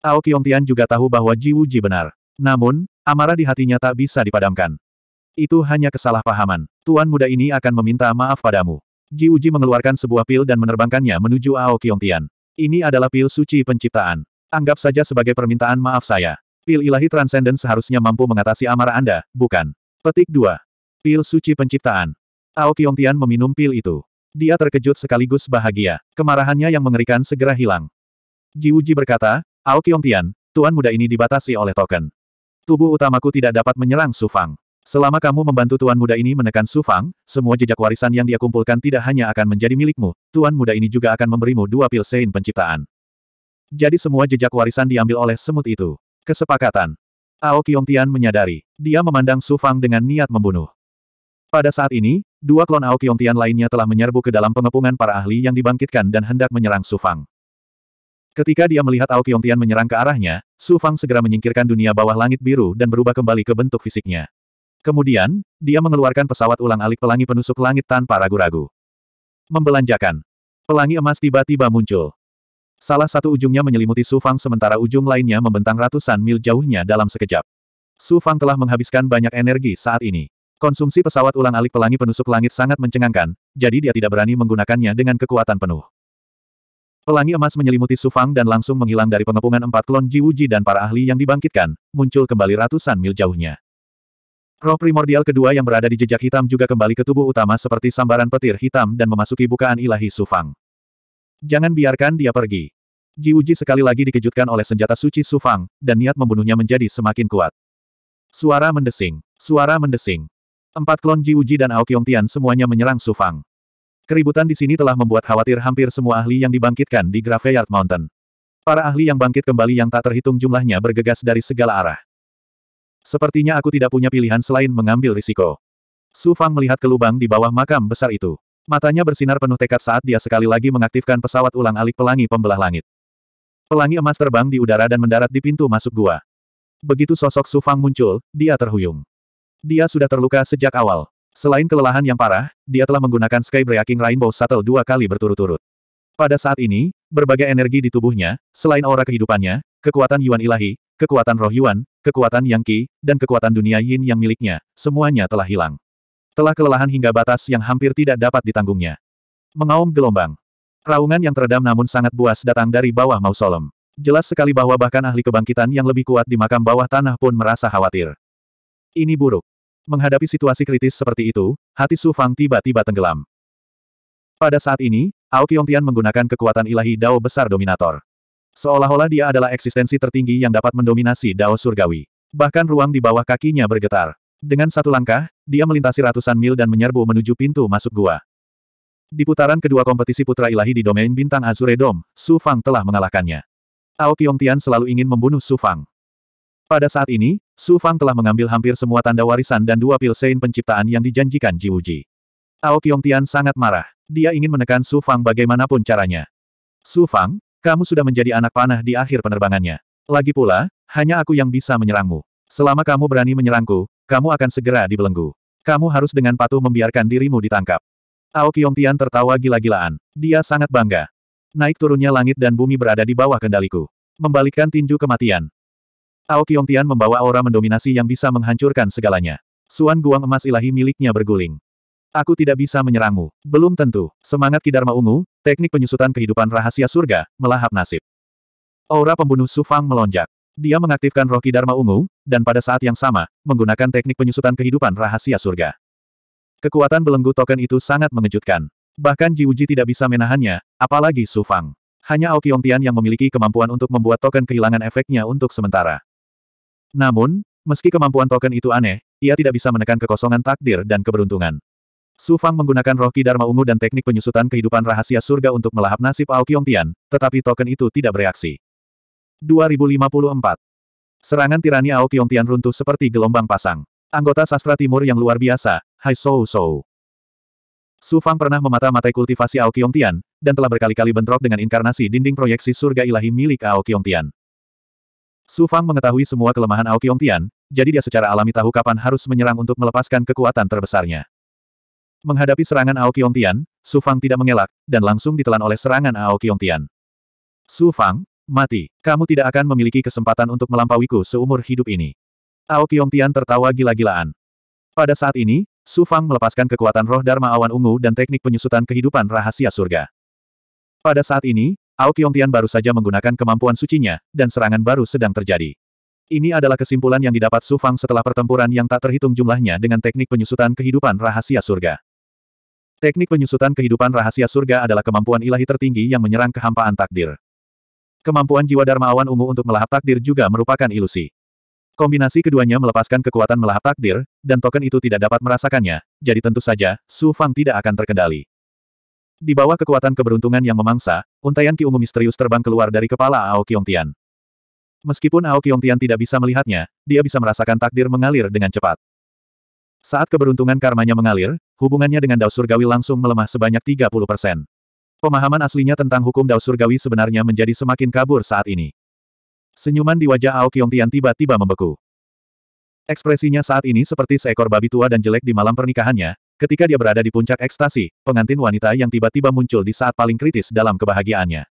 Ao Qiongtian juga tahu bahwa Ji Wuji benar. Namun, amarah di hatinya tak bisa dipadamkan. Itu hanya kesalahpahaman. Tuan muda ini akan meminta maaf padamu. Ji Wuji mengeluarkan sebuah pil dan menerbangkannya menuju Ao Qiongtian. Ini adalah pil suci penciptaan. Anggap saja sebagai permintaan maaf saya. Pil ilahi transenden seharusnya mampu mengatasi amarah Anda, bukan? Petik 2. Pil suci penciptaan. Ao Qiongtian meminum pil itu. Dia terkejut sekaligus bahagia. Kemarahannya yang mengerikan segera hilang. Ji berkata, Ao Tian, tuan muda ini dibatasi oleh token. Tubuh utamaku tidak dapat menyerang Sufang. Selama kamu membantu tuan muda ini menekan Sufang, semua jejak warisan yang dia kumpulkan tidak hanya akan menjadi milikmu, tuan muda ini juga akan memberimu dua pil sein penciptaan. Jadi semua jejak warisan diambil oleh semut itu. Kesepakatan. Ao Tian menyadari. Dia memandang Sufang dengan niat membunuh. Pada saat ini, dua klon Ao Tian lainnya telah menyerbu ke dalam pengepungan para ahli yang dibangkitkan dan hendak menyerang Su Fang. Ketika dia melihat Ao Tian menyerang ke arahnya, Su Fang segera menyingkirkan dunia bawah langit biru dan berubah kembali ke bentuk fisiknya. Kemudian, dia mengeluarkan pesawat ulang-alik pelangi penusuk langit tanpa ragu-ragu. Membelanjakan. Pelangi emas tiba-tiba muncul. Salah satu ujungnya menyelimuti Su Fang sementara ujung lainnya membentang ratusan mil jauhnya dalam sekejap. Su Fang telah menghabiskan banyak energi saat ini. Konsumsi pesawat ulang-alik pelangi penusuk langit sangat mencengangkan, jadi dia tidak berani menggunakannya dengan kekuatan penuh. Pelangi emas menyelimuti Sufang dan langsung menghilang dari pengepungan empat klon Jiwuji dan para ahli yang dibangkitkan, muncul kembali ratusan mil jauhnya. Roh primordial kedua yang berada di jejak hitam juga kembali ke tubuh utama seperti sambaran petir hitam dan memasuki bukaan ilahi Sufang. Jangan biarkan dia pergi. Jiwuji sekali lagi dikejutkan oleh senjata suci Sufang, dan niat membunuhnya menjadi semakin kuat. Suara mendesing. Suara mendesing. Empat klon Ji Uji dan Ao Tian semuanya menyerang Su Fang. Keributan di sini telah membuat khawatir hampir semua ahli yang dibangkitkan di Graveyard Mountain. Para ahli yang bangkit kembali yang tak terhitung jumlahnya bergegas dari segala arah. Sepertinya aku tidak punya pilihan selain mengambil risiko. Su Fang melihat ke lubang di bawah makam besar itu. Matanya bersinar penuh tekad saat dia sekali lagi mengaktifkan pesawat ulang-alik pelangi pembelah langit. Pelangi emas terbang di udara dan mendarat di pintu masuk gua. Begitu sosok Su Fang muncul, dia terhuyung. Dia sudah terluka sejak awal. Selain kelelahan yang parah, dia telah menggunakan Sky Breaking Rainbow Shuttle dua kali berturut-turut. Pada saat ini, berbagai energi di tubuhnya, selain aura kehidupannya, kekuatan Yuan Ilahi, kekuatan roh Yuan, kekuatan Yang Qi, dan kekuatan dunia Yin yang miliknya, semuanya telah hilang. Telah kelelahan hingga batas yang hampir tidak dapat ditanggungnya. Mengaum gelombang. Raungan yang teredam namun sangat buas datang dari bawah mausolem. Jelas sekali bahwa bahkan ahli kebangkitan yang lebih kuat di makam bawah tanah pun merasa khawatir. Ini buruk. Menghadapi situasi kritis seperti itu, hati Su Fang tiba-tiba tenggelam. Pada saat ini, Ao Tian menggunakan kekuatan ilahi Dao Besar Dominator. Seolah-olah dia adalah eksistensi tertinggi yang dapat mendominasi Dao Surgawi. Bahkan ruang di bawah kakinya bergetar. Dengan satu langkah, dia melintasi ratusan mil dan menyerbu menuju pintu masuk gua. Di putaran kedua kompetisi putra ilahi di domain bintang Azure Dome, Su Fang telah mengalahkannya. Ao Tian selalu ingin membunuh Su Fang. Pada saat ini, Su Fang telah mengambil hampir semua tanda warisan dan dua pil sein penciptaan yang dijanjikan Ji Wuji. Ao Tian sangat marah. Dia ingin menekan Su Fang bagaimanapun caranya. Su Fang, kamu sudah menjadi anak panah di akhir penerbangannya. Lagi pula, hanya aku yang bisa menyerangmu. Selama kamu berani menyerangku, kamu akan segera dibelenggu. Kamu harus dengan patuh membiarkan dirimu ditangkap. Ao Tian tertawa gila-gilaan. Dia sangat bangga. Naik turunnya langit dan bumi berada di bawah kendaliku. Membalikkan tinju kematian. Ao Qiongtian membawa aura mendominasi yang bisa menghancurkan segalanya. Suan Guang emas ilahi miliknya berguling. Aku tidak bisa menyerangmu. Belum tentu. Semangat Kidarma Ungu, teknik penyusutan kehidupan rahasia surga, melahap nasib. Aura pembunuh Sufang melonjak. Dia mengaktifkan roh Kidarma Ungu, dan pada saat yang sama, menggunakan teknik penyusutan kehidupan rahasia surga. Kekuatan belenggu token itu sangat mengejutkan. Bahkan Ji Uji tidak bisa menahannya, apalagi Su Fang. Hanya Ao Qiongtian yang memiliki kemampuan untuk membuat token kehilangan efeknya untuk sementara. Namun, meski kemampuan token itu aneh, ia tidak bisa menekan kekosongan takdir dan keberuntungan. Su Fang menggunakan roh Ki Dharma Ungu dan teknik penyusutan kehidupan rahasia surga untuk melahap nasib Ao Tian, tetapi token itu tidak bereaksi. 2054. Serangan tirani Ao Tian runtuh seperti gelombang pasang. Anggota sastra timur yang luar biasa, Hai Sou Sou. Su Fang pernah memata-matai kultivasi Ao Tian, dan telah berkali-kali bentrok dengan inkarnasi dinding proyeksi surga ilahi milik Ao Tian. Su Fang mengetahui semua kelemahan Ao Tian, jadi dia secara alami tahu kapan harus menyerang untuk melepaskan kekuatan terbesarnya. Menghadapi serangan Ao Tian, Su Fang tidak mengelak, dan langsung ditelan oleh serangan Ao Tian. Su Fang, mati. Kamu tidak akan memiliki kesempatan untuk melampauiku seumur hidup ini. Ao Tian tertawa gila-gilaan. Pada saat ini, Su Fang melepaskan kekuatan roh Dharma Awan Ungu dan teknik penyusutan kehidupan rahasia surga. Pada saat ini, Ao Qiongtian baru saja menggunakan kemampuan sucinya, dan serangan baru sedang terjadi. Ini adalah kesimpulan yang didapat Su Fang setelah pertempuran yang tak terhitung jumlahnya dengan teknik penyusutan kehidupan rahasia surga. Teknik penyusutan kehidupan rahasia surga adalah kemampuan ilahi tertinggi yang menyerang kehampaan takdir. Kemampuan jiwa Dharma Awan Ungu untuk melahap takdir juga merupakan ilusi. Kombinasi keduanya melepaskan kekuatan melahap takdir, dan token itu tidak dapat merasakannya, jadi tentu saja, Su Fang tidak akan terkendali. Di bawah kekuatan keberuntungan yang memangsa, untaian Ki Ungu misterius terbang keluar dari kepala Ao Tian. Meskipun Ao Tian tidak bisa melihatnya, dia bisa merasakan takdir mengalir dengan cepat. Saat keberuntungan karmanya mengalir, hubungannya dengan Dao Surgawi langsung melemah sebanyak 30 persen. Pemahaman aslinya tentang hukum Dao Surgawi sebenarnya menjadi semakin kabur saat ini. Senyuman di wajah Ao Tian tiba-tiba membeku. Ekspresinya saat ini seperti seekor babi tua dan jelek di malam pernikahannya, Ketika dia berada di puncak ekstasi, pengantin wanita yang tiba-tiba muncul di saat paling kritis dalam kebahagiaannya.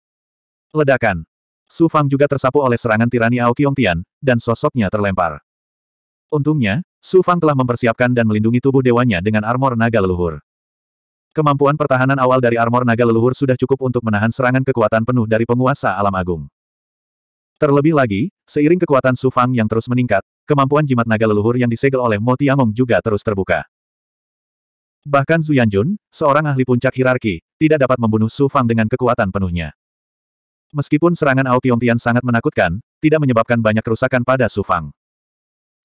Ledakan. Su Fang juga tersapu oleh serangan tirani Ao Tian, dan sosoknya terlempar. Untungnya, Su Fang telah mempersiapkan dan melindungi tubuh dewanya dengan armor naga leluhur. Kemampuan pertahanan awal dari armor naga leluhur sudah cukup untuk menahan serangan kekuatan penuh dari penguasa alam agung. Terlebih lagi, seiring kekuatan Su Fang yang terus meningkat, kemampuan jimat naga leluhur yang disegel oleh Mo Tiangong juga terus terbuka. Bahkan Zhu Yanjun, seorang ahli puncak hierarki, tidak dapat membunuh Su Fang dengan kekuatan penuhnya. Meskipun serangan Ao Tian sangat menakutkan, tidak menyebabkan banyak kerusakan pada Su Fang.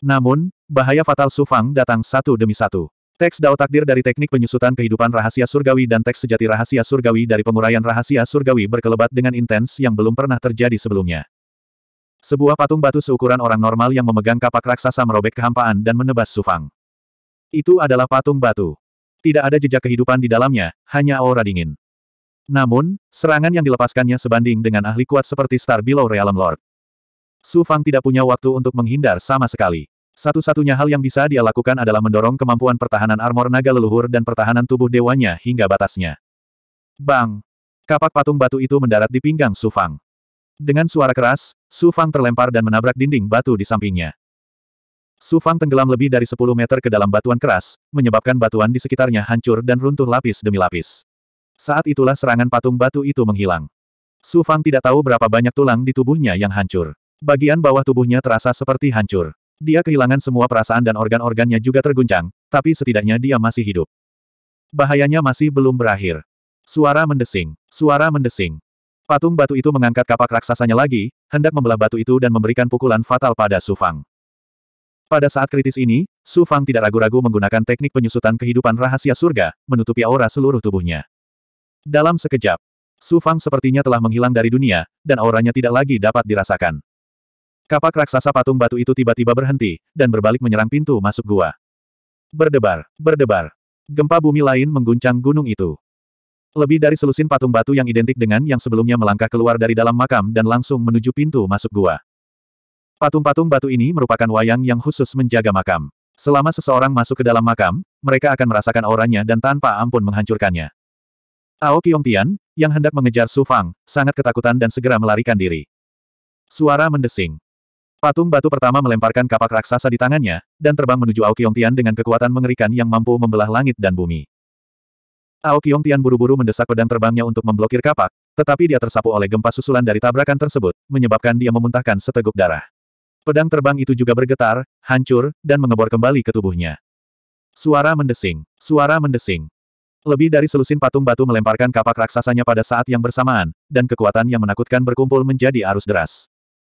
Namun, bahaya fatal Su Fang datang satu demi satu. Teks Dao Takdir dari Teknik Penyusutan Kehidupan Rahasia Surgawi dan Teks Sejati Rahasia Surgawi dari Penguraian Rahasia Surgawi berkelebat dengan intens yang belum pernah terjadi sebelumnya. Sebuah patung batu seukuran orang normal yang memegang kapak raksasa merobek kehampaan dan menebas Su Fang. Itu adalah patung batu. Tidak ada jejak kehidupan di dalamnya, hanya aura dingin. Namun, serangan yang dilepaskannya sebanding dengan ahli kuat seperti Star Below Realm Lord. Su Fang tidak punya waktu untuk menghindar sama sekali. Satu-satunya hal yang bisa dia lakukan adalah mendorong kemampuan pertahanan armor naga leluhur dan pertahanan tubuh dewanya hingga batasnya. Bang! Kapak patung batu itu mendarat di pinggang Su Fang. Dengan suara keras, Su Fang terlempar dan menabrak dinding batu di sampingnya. Su Fang tenggelam lebih dari 10 meter ke dalam batuan keras, menyebabkan batuan di sekitarnya hancur dan runtuh lapis demi lapis. Saat itulah serangan patung batu itu menghilang. Su Fang tidak tahu berapa banyak tulang di tubuhnya yang hancur. Bagian bawah tubuhnya terasa seperti hancur. Dia kehilangan semua perasaan dan organ-organnya juga terguncang, tapi setidaknya dia masih hidup. Bahayanya masih belum berakhir. Suara mendesing. Suara mendesing. Patung batu itu mengangkat kapak raksasanya lagi, hendak membelah batu itu dan memberikan pukulan fatal pada Sufang. Pada saat kritis ini, Su Fang tidak ragu-ragu menggunakan teknik penyusutan kehidupan rahasia surga, menutupi aura seluruh tubuhnya. Dalam sekejap, Su Fang sepertinya telah menghilang dari dunia, dan auranya tidak lagi dapat dirasakan. Kapak raksasa patung batu itu tiba-tiba berhenti, dan berbalik menyerang pintu masuk gua. Berdebar, berdebar. Gempa bumi lain mengguncang gunung itu. Lebih dari selusin patung batu yang identik dengan yang sebelumnya melangkah keluar dari dalam makam dan langsung menuju pintu masuk gua. Patung-patung batu ini merupakan wayang yang khusus menjaga makam. Selama seseorang masuk ke dalam makam, mereka akan merasakan auranya dan tanpa ampun menghancurkannya. Ao Tian, yang hendak mengejar Su Fang, sangat ketakutan dan segera melarikan diri. Suara mendesing. Patung batu pertama melemparkan kapak raksasa di tangannya, dan terbang menuju Ao Tian dengan kekuatan mengerikan yang mampu membelah langit dan bumi. Ao Tian buru-buru mendesak pedang terbangnya untuk memblokir kapak, tetapi dia tersapu oleh gempa susulan dari tabrakan tersebut, menyebabkan dia memuntahkan seteguk darah. Pedang terbang itu juga bergetar, hancur, dan mengebor kembali ke tubuhnya. Suara mendesing. Suara mendesing. Lebih dari selusin patung batu melemparkan kapak raksasanya pada saat yang bersamaan, dan kekuatan yang menakutkan berkumpul menjadi arus deras.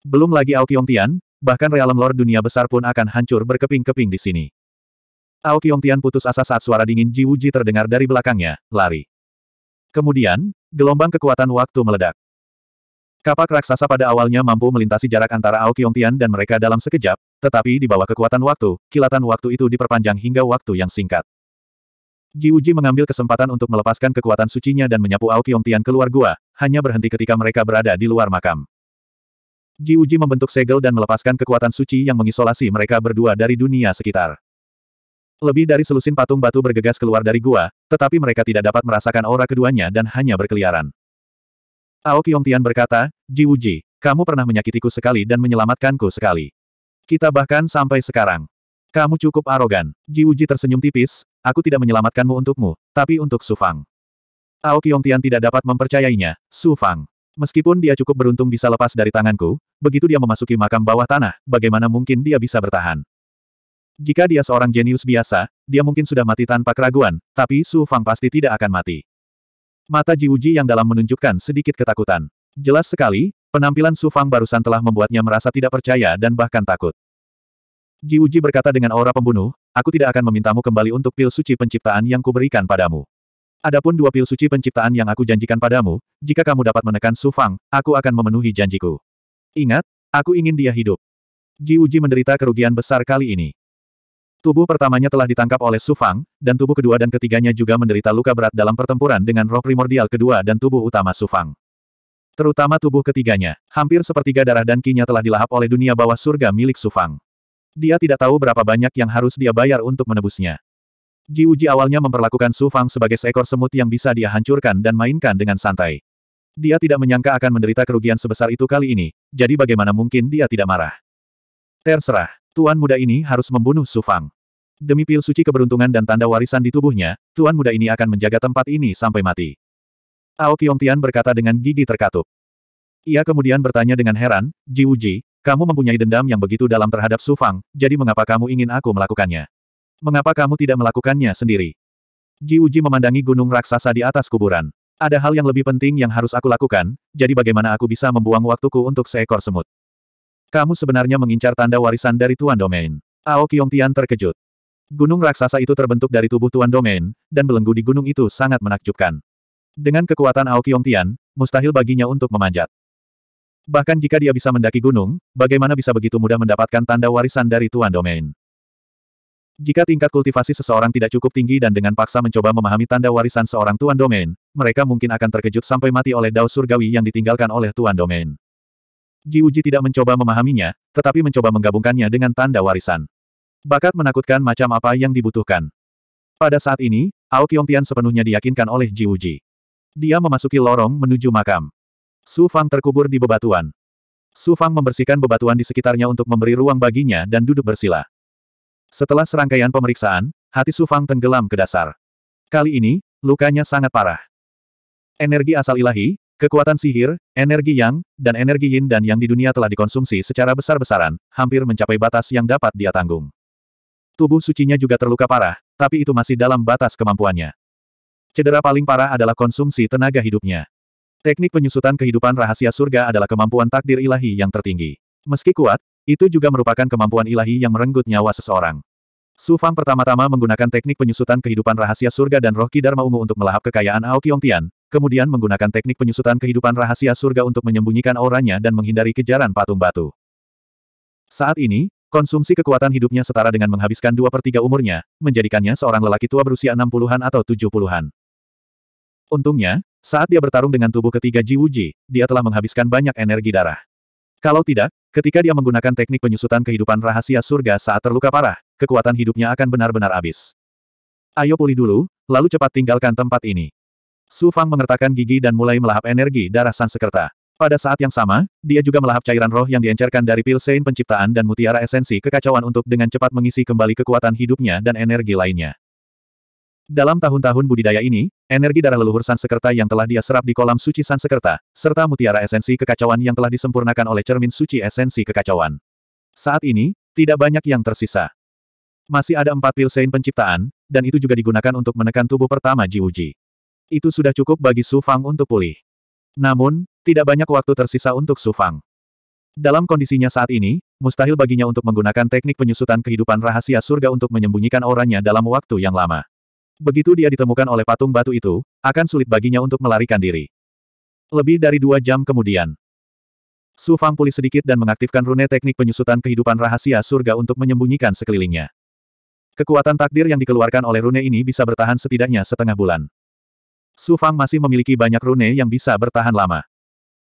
Belum lagi Aokiong Tian, bahkan realem lor dunia besar pun akan hancur berkeping-keping di sini. Aokiong Tian putus asa saat suara dingin Ji Wuji terdengar dari belakangnya, lari. Kemudian, gelombang kekuatan waktu meledak. Kapak raksasa pada awalnya mampu melintasi jarak antara Ao Tian dan mereka dalam sekejap, tetapi di bawah kekuatan waktu, kilatan waktu itu diperpanjang hingga waktu yang singkat. Ji Uji mengambil kesempatan untuk melepaskan kekuatan sucinya dan menyapu Ao Tian keluar gua, hanya berhenti ketika mereka berada di luar makam. Ji Uji membentuk segel dan melepaskan kekuatan suci yang mengisolasi mereka berdua dari dunia sekitar. Lebih dari selusin patung batu bergegas keluar dari gua, tetapi mereka tidak dapat merasakan aura keduanya dan hanya berkeliaran. Ao Tian berkata, Ji Wuji, kamu pernah menyakitiku sekali dan menyelamatkanku sekali. Kita bahkan sampai sekarang. Kamu cukup arogan. Ji Wuji tersenyum tipis, aku tidak menyelamatkanmu untukmu, tapi untuk Su Fang. Ao Tian tidak dapat mempercayainya, Su Fang. Meskipun dia cukup beruntung bisa lepas dari tanganku, begitu dia memasuki makam bawah tanah, bagaimana mungkin dia bisa bertahan? Jika dia seorang jenius biasa, dia mungkin sudah mati tanpa keraguan, tapi Su Fang pasti tidak akan mati. Mata Jiuji yang dalam menunjukkan sedikit ketakutan. Jelas sekali, penampilan Su Fang barusan telah membuatnya merasa tidak percaya dan bahkan takut. Jiuji berkata dengan aura pembunuh, aku tidak akan memintamu kembali untuk pil suci penciptaan yang kuberikan padamu. Adapun dua pil suci penciptaan yang aku janjikan padamu, jika kamu dapat menekan Su Fang, aku akan memenuhi janjiku. Ingat, aku ingin dia hidup. Ji Uji menderita kerugian besar kali ini. Tubuh pertamanya telah ditangkap oleh Su Fang, dan tubuh kedua dan ketiganya juga menderita luka berat dalam pertempuran dengan roh primordial kedua dan tubuh utama Su Fang. Terutama tubuh ketiganya, hampir sepertiga darah dan kinya telah dilahap oleh dunia bawah surga milik Su Fang. Dia tidak tahu berapa banyak yang harus dia bayar untuk menebusnya. Ji Uji awalnya memperlakukan Su Fang sebagai seekor semut yang bisa dia hancurkan dan mainkan dengan santai. Dia tidak menyangka akan menderita kerugian sebesar itu kali ini, jadi bagaimana mungkin dia tidak marah. Terserah. Tuan muda ini harus membunuh Sufang. Demi pil suci keberuntungan dan tanda warisan di tubuhnya, tuan muda ini akan menjaga tempat ini sampai mati. Ao Tian berkata dengan gigi terkatup. Ia kemudian bertanya dengan heran, Ji Wuji, kamu mempunyai dendam yang begitu dalam terhadap Sufang, jadi mengapa kamu ingin aku melakukannya? Mengapa kamu tidak melakukannya sendiri? Ji Wuji memandangi gunung raksasa di atas kuburan. Ada hal yang lebih penting yang harus aku lakukan, jadi bagaimana aku bisa membuang waktuku untuk seekor semut? Kamu sebenarnya mengincar tanda warisan dari Tuan Domain. Ao Tian terkejut. Gunung raksasa itu terbentuk dari tubuh Tuan Domain, dan belenggu di gunung itu sangat menakjubkan. Dengan kekuatan Ao Tian, mustahil baginya untuk memanjat. Bahkan jika dia bisa mendaki gunung, bagaimana bisa begitu mudah mendapatkan tanda warisan dari Tuan Domain? Jika tingkat kultivasi seseorang tidak cukup tinggi dan dengan paksa mencoba memahami tanda warisan seorang Tuan Domain, mereka mungkin akan terkejut sampai mati oleh Dao surgawi yang ditinggalkan oleh Tuan Domain. Ji Uji tidak mencoba memahaminya, tetapi mencoba menggabungkannya dengan tanda warisan. Bakat menakutkan macam apa yang dibutuhkan. Pada saat ini, Ao Tian sepenuhnya diyakinkan oleh Ji Uji. Dia memasuki lorong menuju makam. Su Fang terkubur di bebatuan. Su Fang membersihkan bebatuan di sekitarnya untuk memberi ruang baginya dan duduk bersila. Setelah serangkaian pemeriksaan, hati Su Fang tenggelam ke dasar. Kali ini, lukanya sangat parah. Energi asal ilahi, Kekuatan sihir, energi yang, dan energi yin dan yang di dunia telah dikonsumsi secara besar-besaran, hampir mencapai batas yang dapat dia tanggung. Tubuh sucinya juga terluka parah, tapi itu masih dalam batas kemampuannya. Cedera paling parah adalah konsumsi tenaga hidupnya. Teknik penyusutan kehidupan rahasia surga adalah kemampuan takdir ilahi yang tertinggi. Meski kuat, itu juga merupakan kemampuan ilahi yang merenggut nyawa seseorang. Su Fang pertama-tama menggunakan teknik penyusutan kehidupan rahasia surga dan roh ki Dharma Ungu untuk melahap kekayaan Ao Tian, kemudian menggunakan teknik penyusutan kehidupan rahasia surga untuk menyembunyikan auranya dan menghindari kejaran patung batu. Saat ini, konsumsi kekuatan hidupnya setara dengan menghabiskan dua per tiga umurnya, menjadikannya seorang lelaki tua berusia enam puluhan atau tujuh puluhan. Untungnya, saat dia bertarung dengan tubuh ketiga Ji Wuji, dia telah menghabiskan banyak energi darah. Kalau tidak, ketika dia menggunakan teknik penyusutan kehidupan rahasia surga saat terluka parah, kekuatan hidupnya akan benar-benar habis. Ayo pulih dulu, lalu cepat tinggalkan tempat ini. Su Fang mengertakkan gigi dan mulai melahap energi darah Sansekerta. Pada saat yang sama, dia juga melahap cairan roh yang diencerkan dari pil Sein penciptaan dan mutiara esensi kekacauan untuk dengan cepat mengisi kembali kekuatan hidupnya dan energi lainnya. Dalam tahun-tahun budidaya ini, energi darah leluhur Sansekerta yang telah dia serap di kolam suci Sansekerta, serta mutiara esensi kekacauan yang telah disempurnakan oleh cermin suci esensi kekacauan. Saat ini, tidak banyak yang tersisa. Masih ada empat pil Sein penciptaan, dan itu juga digunakan untuk menekan tubuh pertama Ji Uji. Itu sudah cukup bagi Su Fang untuk pulih. Namun, tidak banyak waktu tersisa untuk Su Fang. Dalam kondisinya saat ini, mustahil baginya untuk menggunakan teknik penyusutan kehidupan rahasia surga untuk menyembunyikan orangnya dalam waktu yang lama. Begitu dia ditemukan oleh patung batu itu, akan sulit baginya untuk melarikan diri. Lebih dari dua jam kemudian, Su Fang pulih sedikit dan mengaktifkan rune teknik penyusutan kehidupan rahasia surga untuk menyembunyikan sekelilingnya. Kekuatan takdir yang dikeluarkan oleh rune ini bisa bertahan setidaknya setengah bulan. Su Fang masih memiliki banyak rune yang bisa bertahan lama.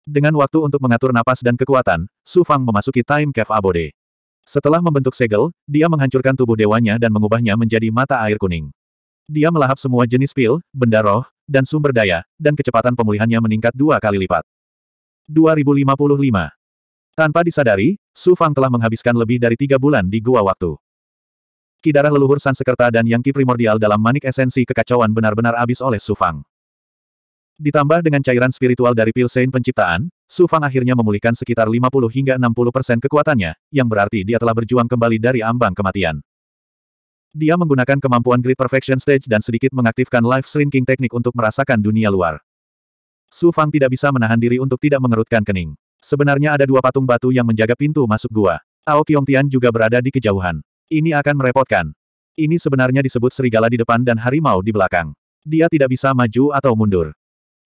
Dengan waktu untuk mengatur napas dan kekuatan, Su Fang memasuki Time Cave Abode. Setelah membentuk segel, dia menghancurkan tubuh dewanya dan mengubahnya menjadi mata air kuning. Dia melahap semua jenis pil, benda roh, dan sumber daya, dan kecepatan pemulihannya meningkat dua kali lipat. 2055 Tanpa disadari, Su Fang telah menghabiskan lebih dari tiga bulan di gua waktu. Kidara leluhur Sansekerta dan Yang primordial dalam manik esensi kekacauan benar-benar habis oleh Su Fang. Ditambah dengan cairan spiritual dari pil Sein penciptaan, Su Fang akhirnya memulihkan sekitar 50 hingga 60 persen kekuatannya, yang berarti dia telah berjuang kembali dari ambang kematian. Dia menggunakan kemampuan Great Perfection Stage dan sedikit mengaktifkan Life Shrinking Teknik untuk merasakan dunia luar. Su Fang tidak bisa menahan diri untuk tidak mengerutkan kening. Sebenarnya ada dua patung batu yang menjaga pintu masuk gua. Ao Tian juga berada di kejauhan. Ini akan merepotkan. Ini sebenarnya disebut serigala di depan dan harimau di belakang. Dia tidak bisa maju atau mundur.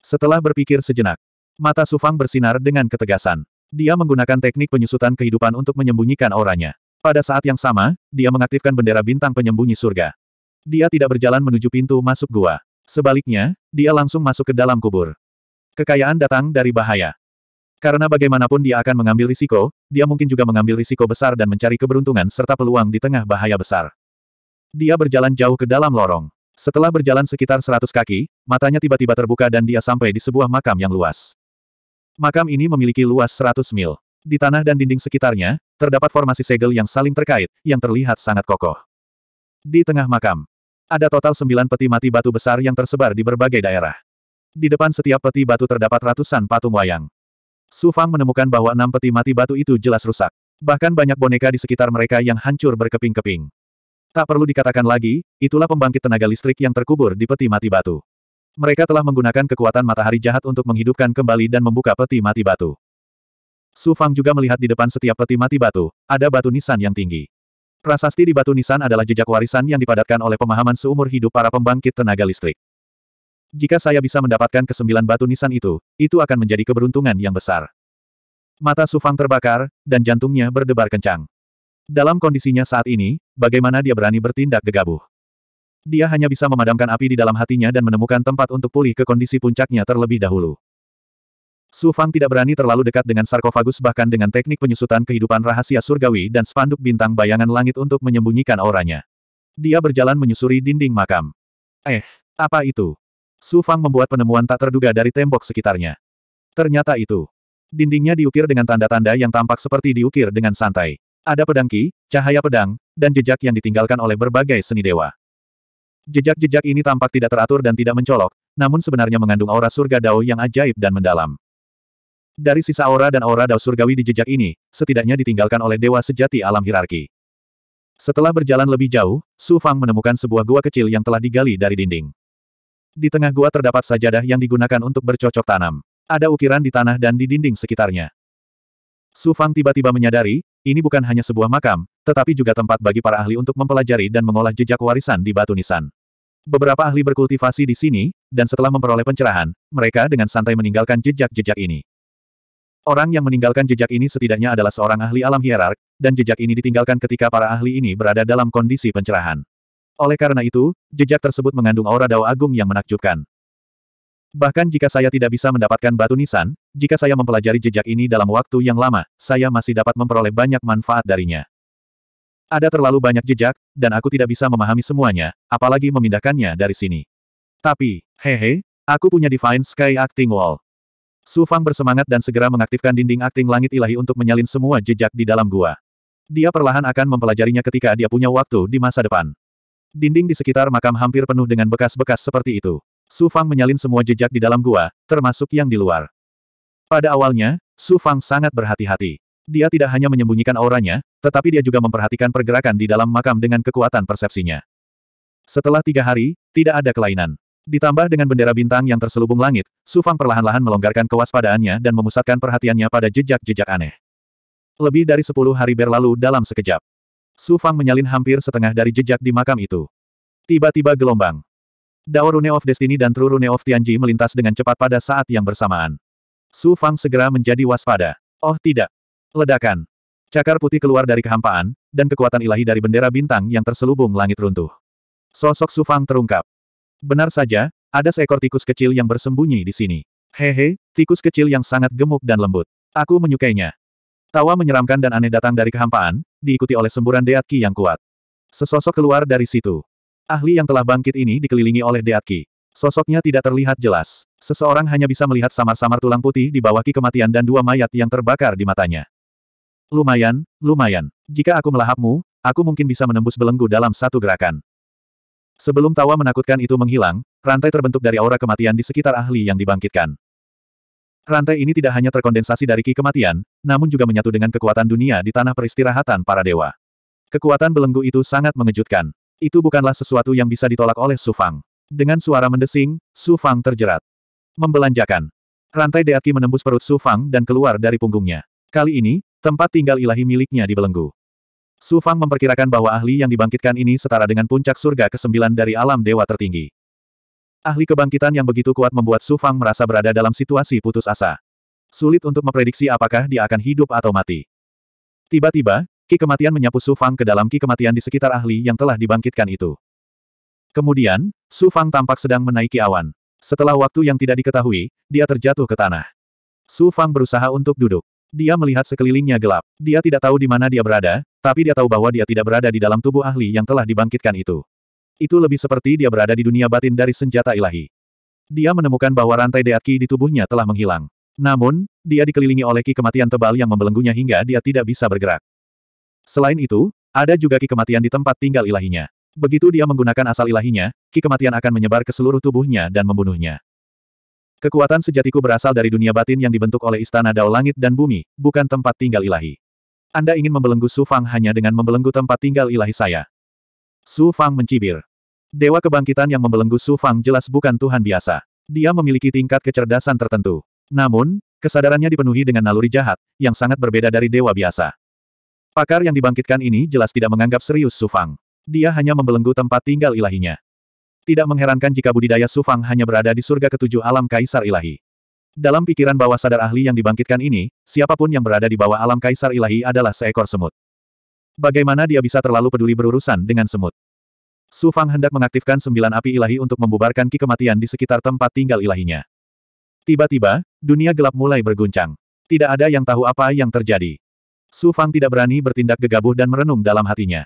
Setelah berpikir sejenak, mata Sufang bersinar dengan ketegasan. Dia menggunakan teknik penyusutan kehidupan untuk menyembunyikan auranya. Pada saat yang sama, dia mengaktifkan bendera bintang penyembunyi surga. Dia tidak berjalan menuju pintu masuk gua. Sebaliknya, dia langsung masuk ke dalam kubur. Kekayaan datang dari bahaya. Karena bagaimanapun dia akan mengambil risiko, dia mungkin juga mengambil risiko besar dan mencari keberuntungan serta peluang di tengah bahaya besar. Dia berjalan jauh ke dalam lorong. Setelah berjalan sekitar seratus kaki, matanya tiba-tiba terbuka dan dia sampai di sebuah makam yang luas. Makam ini memiliki luas seratus mil. Di tanah dan dinding sekitarnya, terdapat formasi segel yang saling terkait, yang terlihat sangat kokoh. Di tengah makam, ada total sembilan peti mati batu besar yang tersebar di berbagai daerah. Di depan setiap peti batu terdapat ratusan patung wayang. Su Fang menemukan bahwa enam peti mati batu itu jelas rusak. Bahkan banyak boneka di sekitar mereka yang hancur berkeping-keping. Tak perlu dikatakan lagi, itulah pembangkit tenaga listrik yang terkubur di peti mati batu. Mereka telah menggunakan kekuatan matahari jahat untuk menghidupkan kembali dan membuka peti mati batu. Su Fang juga melihat di depan setiap peti mati batu, ada batu nisan yang tinggi. Prasasti di batu nisan adalah jejak warisan yang dipadatkan oleh pemahaman seumur hidup para pembangkit tenaga listrik. Jika saya bisa mendapatkan kesembilan batu nisan itu, itu akan menjadi keberuntungan yang besar. Mata Su Fang terbakar, dan jantungnya berdebar kencang. Dalam kondisinya saat ini, bagaimana dia berani bertindak gegabah? Dia hanya bisa memadamkan api di dalam hatinya dan menemukan tempat untuk pulih ke kondisi puncaknya terlebih dahulu. Su Fang tidak berani terlalu dekat dengan sarkofagus bahkan dengan teknik penyusutan kehidupan rahasia surgawi dan spanduk bintang bayangan langit untuk menyembunyikan auranya. Dia berjalan menyusuri dinding makam. Eh, apa itu? Su Fang membuat penemuan tak terduga dari tembok sekitarnya. Ternyata itu. Dindingnya diukir dengan tanda-tanda yang tampak seperti diukir dengan santai. Ada pedangki, cahaya pedang, dan jejak yang ditinggalkan oleh berbagai seni dewa. Jejak-jejak ini tampak tidak teratur dan tidak mencolok, namun sebenarnya mengandung aura surga Dao yang ajaib dan mendalam. Dari sisa aura dan aura Dao surgawi di jejak ini, setidaknya ditinggalkan oleh dewa sejati alam hierarki. Setelah berjalan lebih jauh, Su Fang menemukan sebuah gua kecil yang telah digali dari dinding. Di tengah gua terdapat sajadah yang digunakan untuk bercocok tanam. Ada ukiran di tanah dan di dinding sekitarnya. Su Fang tiba-tiba menyadari, ini bukan hanya sebuah makam, tetapi juga tempat bagi para ahli untuk mempelajari dan mengolah jejak warisan di batu nisan. Beberapa ahli berkultivasi di sini, dan setelah memperoleh pencerahan, mereka dengan santai meninggalkan jejak-jejak ini. Orang yang meninggalkan jejak ini setidaknya adalah seorang ahli alam hierark, dan jejak ini ditinggalkan ketika para ahli ini berada dalam kondisi pencerahan. Oleh karena itu, jejak tersebut mengandung aura dao agung yang menakjubkan. Bahkan jika saya tidak bisa mendapatkan batu nisan, jika saya mempelajari jejak ini dalam waktu yang lama, saya masih dapat memperoleh banyak manfaat darinya. Ada terlalu banyak jejak, dan aku tidak bisa memahami semuanya, apalagi memindahkannya dari sini. Tapi, hehe, aku punya Divine Sky Acting Wall. Su Fang bersemangat dan segera mengaktifkan dinding akting langit ilahi untuk menyalin semua jejak di dalam gua. Dia perlahan akan mempelajarinya ketika dia punya waktu di masa depan. Dinding di sekitar makam hampir penuh dengan bekas-bekas seperti itu. Su Fang menyalin semua jejak di dalam gua, termasuk yang di luar. Pada awalnya, Su Fang sangat berhati-hati. Dia tidak hanya menyembunyikan auranya, tetapi dia juga memperhatikan pergerakan di dalam makam dengan kekuatan persepsinya. Setelah tiga hari, tidak ada kelainan. Ditambah dengan bendera bintang yang terselubung langit, Su Fang perlahan-lahan melonggarkan kewaspadaannya dan memusatkan perhatiannya pada jejak-jejak aneh. Lebih dari sepuluh hari berlalu dalam sekejap. Su Fang menyalin hampir setengah dari jejak di makam itu. Tiba-tiba gelombang. Dao Rune of Destiny dan True Rune of Tianji melintas dengan cepat pada saat yang bersamaan. Su Fang segera menjadi waspada. Oh tidak! Ledakan! Cakar putih keluar dari kehampaan, dan kekuatan ilahi dari bendera bintang yang terselubung langit runtuh. Sosok Su Fang terungkap. Benar saja, ada seekor tikus kecil yang bersembunyi di sini. Hehe, tikus kecil yang sangat gemuk dan lembut. Aku menyukainya. Tawa menyeramkan dan aneh datang dari kehampaan, diikuti oleh semburan deatki yang kuat. Sesosok keluar dari situ. Ahli yang telah bangkit ini dikelilingi oleh Deatki. Sosoknya tidak terlihat jelas. Seseorang hanya bisa melihat samar-samar tulang putih di bawah ki kematian dan dua mayat yang terbakar di matanya. Lumayan, lumayan. Jika aku melahapmu, aku mungkin bisa menembus belenggu dalam satu gerakan. Sebelum tawa menakutkan itu menghilang, rantai terbentuk dari aura kematian di sekitar ahli yang dibangkitkan. Rantai ini tidak hanya terkondensasi dari ki kematian, namun juga menyatu dengan kekuatan dunia di tanah peristirahatan para dewa. Kekuatan belenggu itu sangat mengejutkan. Itu bukanlah sesuatu yang bisa ditolak oleh Su Fang. Dengan suara mendesing, Su Fang terjerat. Membelanjakan. Rantai deaki menembus perut Su Fang dan keluar dari punggungnya. Kali ini, tempat tinggal ilahi miliknya dibelenggu. Su Fang memperkirakan bahwa ahli yang dibangkitkan ini setara dengan puncak surga ke-9 dari alam dewa tertinggi. Ahli kebangkitan yang begitu kuat membuat Su Fang merasa berada dalam situasi putus asa. Sulit untuk memprediksi apakah dia akan hidup atau mati. Tiba-tiba, Ki kematian menyapu Su Fang ke dalam ki kematian di sekitar ahli yang telah dibangkitkan itu. Kemudian, Su Fang tampak sedang menaiki awan. Setelah waktu yang tidak diketahui, dia terjatuh ke tanah. Su Fang berusaha untuk duduk. Dia melihat sekelilingnya gelap. Dia tidak tahu di mana dia berada, tapi dia tahu bahwa dia tidak berada di dalam tubuh ahli yang telah dibangkitkan itu. Itu lebih seperti dia berada di dunia batin dari senjata ilahi. Dia menemukan bahwa rantai deatki di tubuhnya telah menghilang. Namun, dia dikelilingi oleh ki kematian tebal yang membelenggunya hingga dia tidak bisa bergerak. Selain itu, ada juga ki kematian di tempat tinggal ilahinya. Begitu dia menggunakan asal ilahinya, ki kematian akan menyebar ke seluruh tubuhnya dan membunuhnya. Kekuatan sejatiku berasal dari dunia batin yang dibentuk oleh istana dao langit dan bumi, bukan tempat tinggal ilahi. Anda ingin membelenggu Su Fang hanya dengan membelenggu tempat tinggal ilahi saya. Su Fang mencibir. Dewa kebangkitan yang membelenggu Su Fang jelas bukan Tuhan biasa. Dia memiliki tingkat kecerdasan tertentu. Namun, kesadarannya dipenuhi dengan naluri jahat, yang sangat berbeda dari dewa biasa. Pakar yang dibangkitkan ini jelas tidak menganggap serius Sufang. Dia hanya membelenggu tempat tinggal ilahinya. Tidak mengherankan jika budidaya Sufang hanya berada di surga ketujuh alam Kaisar Ilahi. Dalam pikiran bawah sadar ahli yang dibangkitkan ini, siapapun yang berada di bawah alam Kaisar Ilahi adalah seekor semut. Bagaimana dia bisa terlalu peduli berurusan dengan semut? Sufang hendak mengaktifkan sembilan api ilahi untuk membubarkan ki kematian di sekitar tempat tinggal ilahinya. Tiba-tiba, dunia gelap mulai berguncang. Tidak ada yang tahu apa yang terjadi. Su Fang tidak berani bertindak gegabah dan merenung dalam hatinya.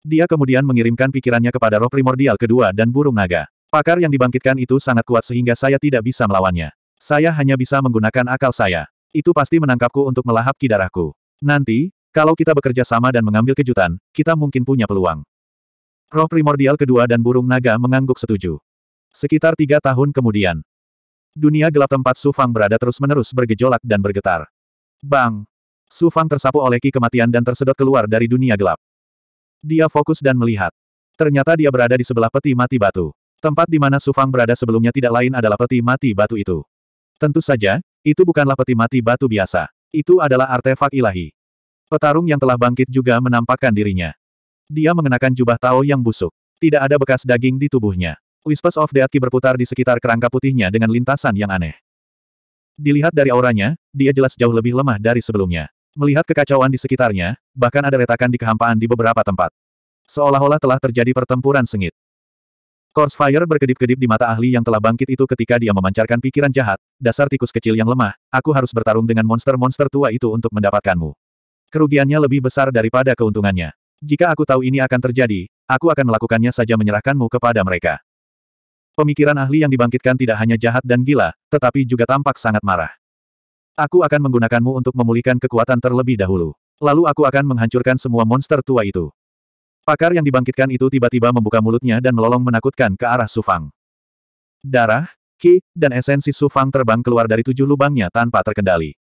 Dia kemudian mengirimkan pikirannya kepada roh primordial kedua dan burung naga. Pakar yang dibangkitkan itu sangat kuat sehingga saya tidak bisa melawannya. Saya hanya bisa menggunakan akal saya. Itu pasti menangkapku untuk melahap kidarahku. Nanti, kalau kita bekerja sama dan mengambil kejutan, kita mungkin punya peluang. Roh primordial kedua dan burung naga mengangguk setuju. Sekitar tiga tahun kemudian, dunia gelap tempat Sufang berada terus-menerus bergejolak dan bergetar. Bang! Su Fang tersapu oleh ki kematian dan tersedot keluar dari dunia gelap. Dia fokus dan melihat. Ternyata dia berada di sebelah peti mati batu. Tempat di mana Su Fang berada sebelumnya tidak lain adalah peti mati batu itu. Tentu saja, itu bukanlah peti mati batu biasa. Itu adalah artefak ilahi. Petarung yang telah bangkit juga menampakkan dirinya. Dia mengenakan jubah Tao yang busuk. Tidak ada bekas daging di tubuhnya. Whispers of Death berputar di sekitar kerangka putihnya dengan lintasan yang aneh. Dilihat dari auranya, dia jelas jauh lebih lemah dari sebelumnya. Melihat kekacauan di sekitarnya, bahkan ada retakan di kehampaan di beberapa tempat. Seolah-olah telah terjadi pertempuran sengit. Fire berkedip-kedip di mata ahli yang telah bangkit itu ketika dia memancarkan pikiran jahat, dasar tikus kecil yang lemah, aku harus bertarung dengan monster-monster tua itu untuk mendapatkanmu. Kerugiannya lebih besar daripada keuntungannya. Jika aku tahu ini akan terjadi, aku akan melakukannya saja menyerahkanmu kepada mereka. Pemikiran ahli yang dibangkitkan tidak hanya jahat dan gila, tetapi juga tampak sangat marah. Aku akan menggunakanmu untuk memulihkan kekuatan terlebih dahulu. Lalu aku akan menghancurkan semua monster tua itu. Pakar yang dibangkitkan itu tiba-tiba membuka mulutnya dan melolong menakutkan ke arah Sufang. Darah, ki, dan esensi Sufang terbang keluar dari tujuh lubangnya tanpa terkendali.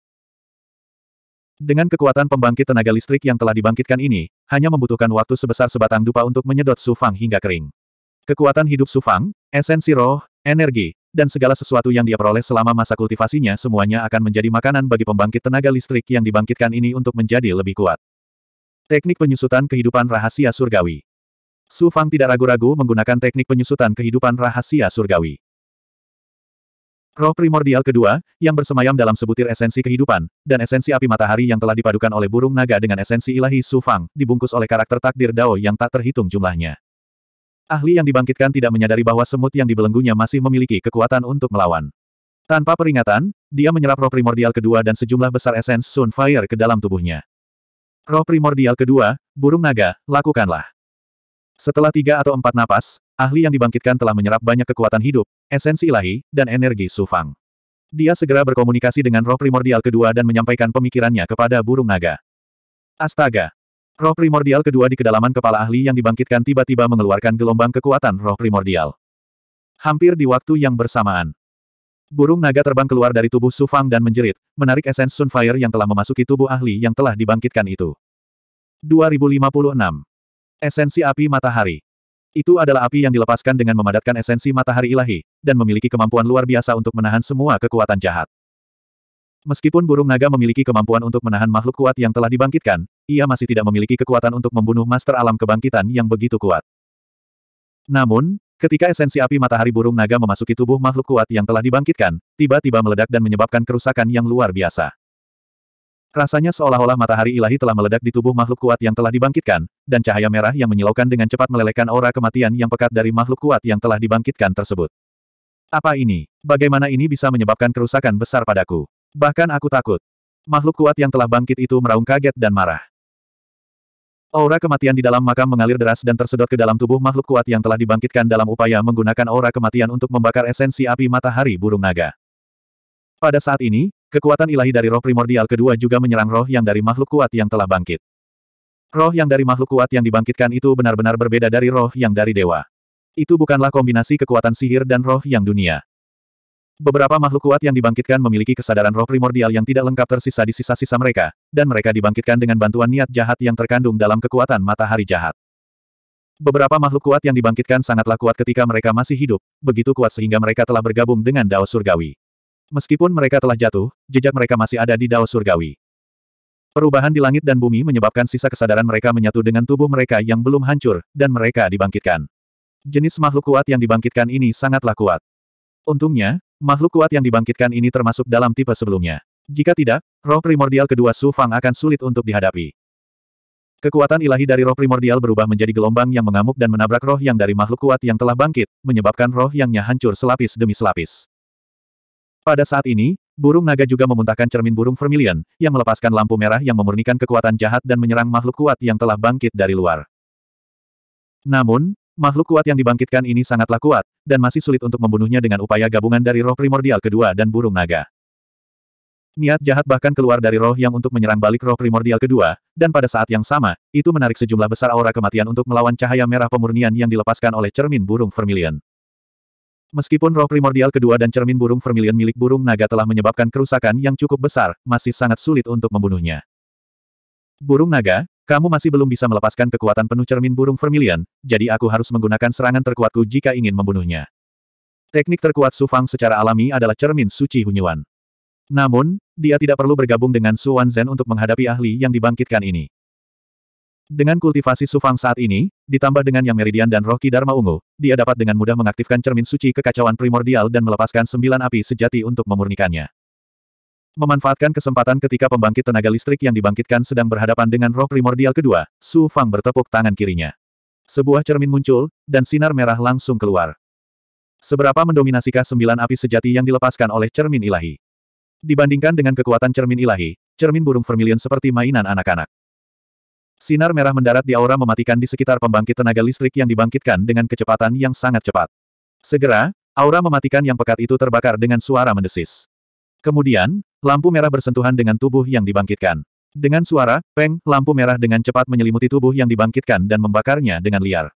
Dengan kekuatan pembangkit tenaga listrik yang telah dibangkitkan ini, hanya membutuhkan waktu sebesar sebatang dupa untuk menyedot Sufang hingga kering. Kekuatan hidup Sufang, esensi roh, energi, dan segala sesuatu yang dia peroleh selama masa kultivasinya semuanya akan menjadi makanan bagi pembangkit tenaga listrik yang dibangkitkan ini untuk menjadi lebih kuat. Teknik penyusutan kehidupan rahasia surgawi. Su Fang tidak ragu-ragu menggunakan teknik penyusutan kehidupan rahasia surgawi. Roh primordial kedua, yang bersemayam dalam sebutir esensi kehidupan, dan esensi api matahari yang telah dipadukan oleh burung naga dengan esensi ilahi Su Fang, dibungkus oleh karakter takdir Dao yang tak terhitung jumlahnya. Ahli yang dibangkitkan tidak menyadari bahwa semut yang dibelenggunya masih memiliki kekuatan untuk melawan. Tanpa peringatan, dia menyerap roh primordial kedua dan sejumlah besar esens Fire ke dalam tubuhnya. Roh primordial kedua, burung naga, lakukanlah. Setelah tiga atau empat napas, ahli yang dibangkitkan telah menyerap banyak kekuatan hidup, esensi ilahi, dan energi sufang. Dia segera berkomunikasi dengan roh primordial kedua dan menyampaikan pemikirannya kepada burung naga. Astaga, Roh primordial kedua di kedalaman kepala ahli yang dibangkitkan tiba-tiba mengeluarkan gelombang kekuatan roh primordial. Hampir di waktu yang bersamaan. Burung naga terbang keluar dari tubuh Sufang dan menjerit, menarik esens Sunfire yang telah memasuki tubuh ahli yang telah dibangkitkan itu. 2056. Esensi api matahari. Itu adalah api yang dilepaskan dengan memadatkan esensi matahari ilahi, dan memiliki kemampuan luar biasa untuk menahan semua kekuatan jahat. Meskipun burung naga memiliki kemampuan untuk menahan makhluk kuat yang telah dibangkitkan, ia masih tidak memiliki kekuatan untuk membunuh master alam kebangkitan yang begitu kuat. Namun, ketika esensi api matahari burung naga memasuki tubuh makhluk kuat yang telah dibangkitkan, tiba-tiba meledak dan menyebabkan kerusakan yang luar biasa. Rasanya seolah-olah matahari ilahi telah meledak di tubuh makhluk kuat yang telah dibangkitkan, dan cahaya merah yang menyilaukan dengan cepat melelehkan aura kematian yang pekat dari makhluk kuat yang telah dibangkitkan tersebut. Apa ini? Bagaimana ini bisa menyebabkan kerusakan besar padaku? Bahkan aku takut. Makhluk kuat yang telah bangkit itu meraung kaget dan marah. Aura kematian di dalam makam mengalir deras dan tersedot ke dalam tubuh makhluk kuat yang telah dibangkitkan dalam upaya menggunakan aura kematian untuk membakar esensi api matahari burung naga. Pada saat ini, kekuatan ilahi dari roh primordial kedua juga menyerang roh yang dari makhluk kuat yang telah bangkit. Roh yang dari makhluk kuat yang dibangkitkan itu benar-benar berbeda dari roh yang dari dewa. Itu bukanlah kombinasi kekuatan sihir dan roh yang dunia. Beberapa makhluk kuat yang dibangkitkan memiliki kesadaran roh primordial yang tidak lengkap tersisa di sisa-sisa mereka, dan mereka dibangkitkan dengan bantuan niat jahat yang terkandung dalam kekuatan matahari jahat. Beberapa makhluk kuat yang dibangkitkan sangatlah kuat ketika mereka masih hidup, begitu kuat sehingga mereka telah bergabung dengan Dao Surgawi. Meskipun mereka telah jatuh, jejak mereka masih ada di Dao Surgawi. Perubahan di langit dan bumi menyebabkan sisa kesadaran mereka menyatu dengan tubuh mereka yang belum hancur, dan mereka dibangkitkan. Jenis makhluk kuat yang dibangkitkan ini sangatlah kuat. Untungnya, Makhluk kuat yang dibangkitkan ini termasuk dalam tipe sebelumnya. Jika tidak, roh primordial kedua Su Fang akan sulit untuk dihadapi. Kekuatan ilahi dari roh primordial berubah menjadi gelombang yang mengamuk dan menabrak roh yang dari makhluk kuat yang telah bangkit, menyebabkan roh yangnya hancur selapis demi selapis. Pada saat ini, burung naga juga memuntahkan cermin burung vermilion, yang melepaskan lampu merah yang memurnikan kekuatan jahat dan menyerang makhluk kuat yang telah bangkit dari luar. Namun, Makhluk kuat yang dibangkitkan ini sangatlah kuat, dan masih sulit untuk membunuhnya dengan upaya gabungan dari roh primordial kedua dan burung naga. Niat jahat bahkan keluar dari roh yang untuk menyerang balik roh primordial kedua, dan pada saat yang sama, itu menarik sejumlah besar aura kematian untuk melawan cahaya merah pemurnian yang dilepaskan oleh cermin burung vermilion. Meskipun roh primordial kedua dan cermin burung vermilion milik burung naga telah menyebabkan kerusakan yang cukup besar, masih sangat sulit untuk membunuhnya. Burung naga, kamu masih belum bisa melepaskan kekuatan penuh cermin burung vermilion, jadi aku harus menggunakan serangan terkuatku jika ingin membunuhnya. Teknik terkuat Su Fang secara alami adalah cermin suci Hunyuan. Namun, dia tidak perlu bergabung dengan Su Zen untuk menghadapi ahli yang dibangkitkan ini. Dengan kultivasi Su Fang saat ini, ditambah dengan yang meridian dan roh Dharma Ungu, dia dapat dengan mudah mengaktifkan cermin suci kekacauan primordial dan melepaskan sembilan api sejati untuk memurnikannya. Memanfaatkan kesempatan ketika pembangkit tenaga listrik yang dibangkitkan sedang berhadapan dengan roh primordial kedua, Su Fang bertepuk tangan kirinya. Sebuah cermin muncul, dan sinar merah langsung keluar. Seberapa mendominasikah sembilan api sejati yang dilepaskan oleh cermin ilahi? Dibandingkan dengan kekuatan cermin ilahi, cermin burung vermilion seperti mainan anak-anak. Sinar merah mendarat di aura mematikan di sekitar pembangkit tenaga listrik yang dibangkitkan dengan kecepatan yang sangat cepat. Segera, aura mematikan yang pekat itu terbakar dengan suara mendesis. Kemudian, lampu merah bersentuhan dengan tubuh yang dibangkitkan. Dengan suara, peng, lampu merah dengan cepat menyelimuti tubuh yang dibangkitkan dan membakarnya dengan liar.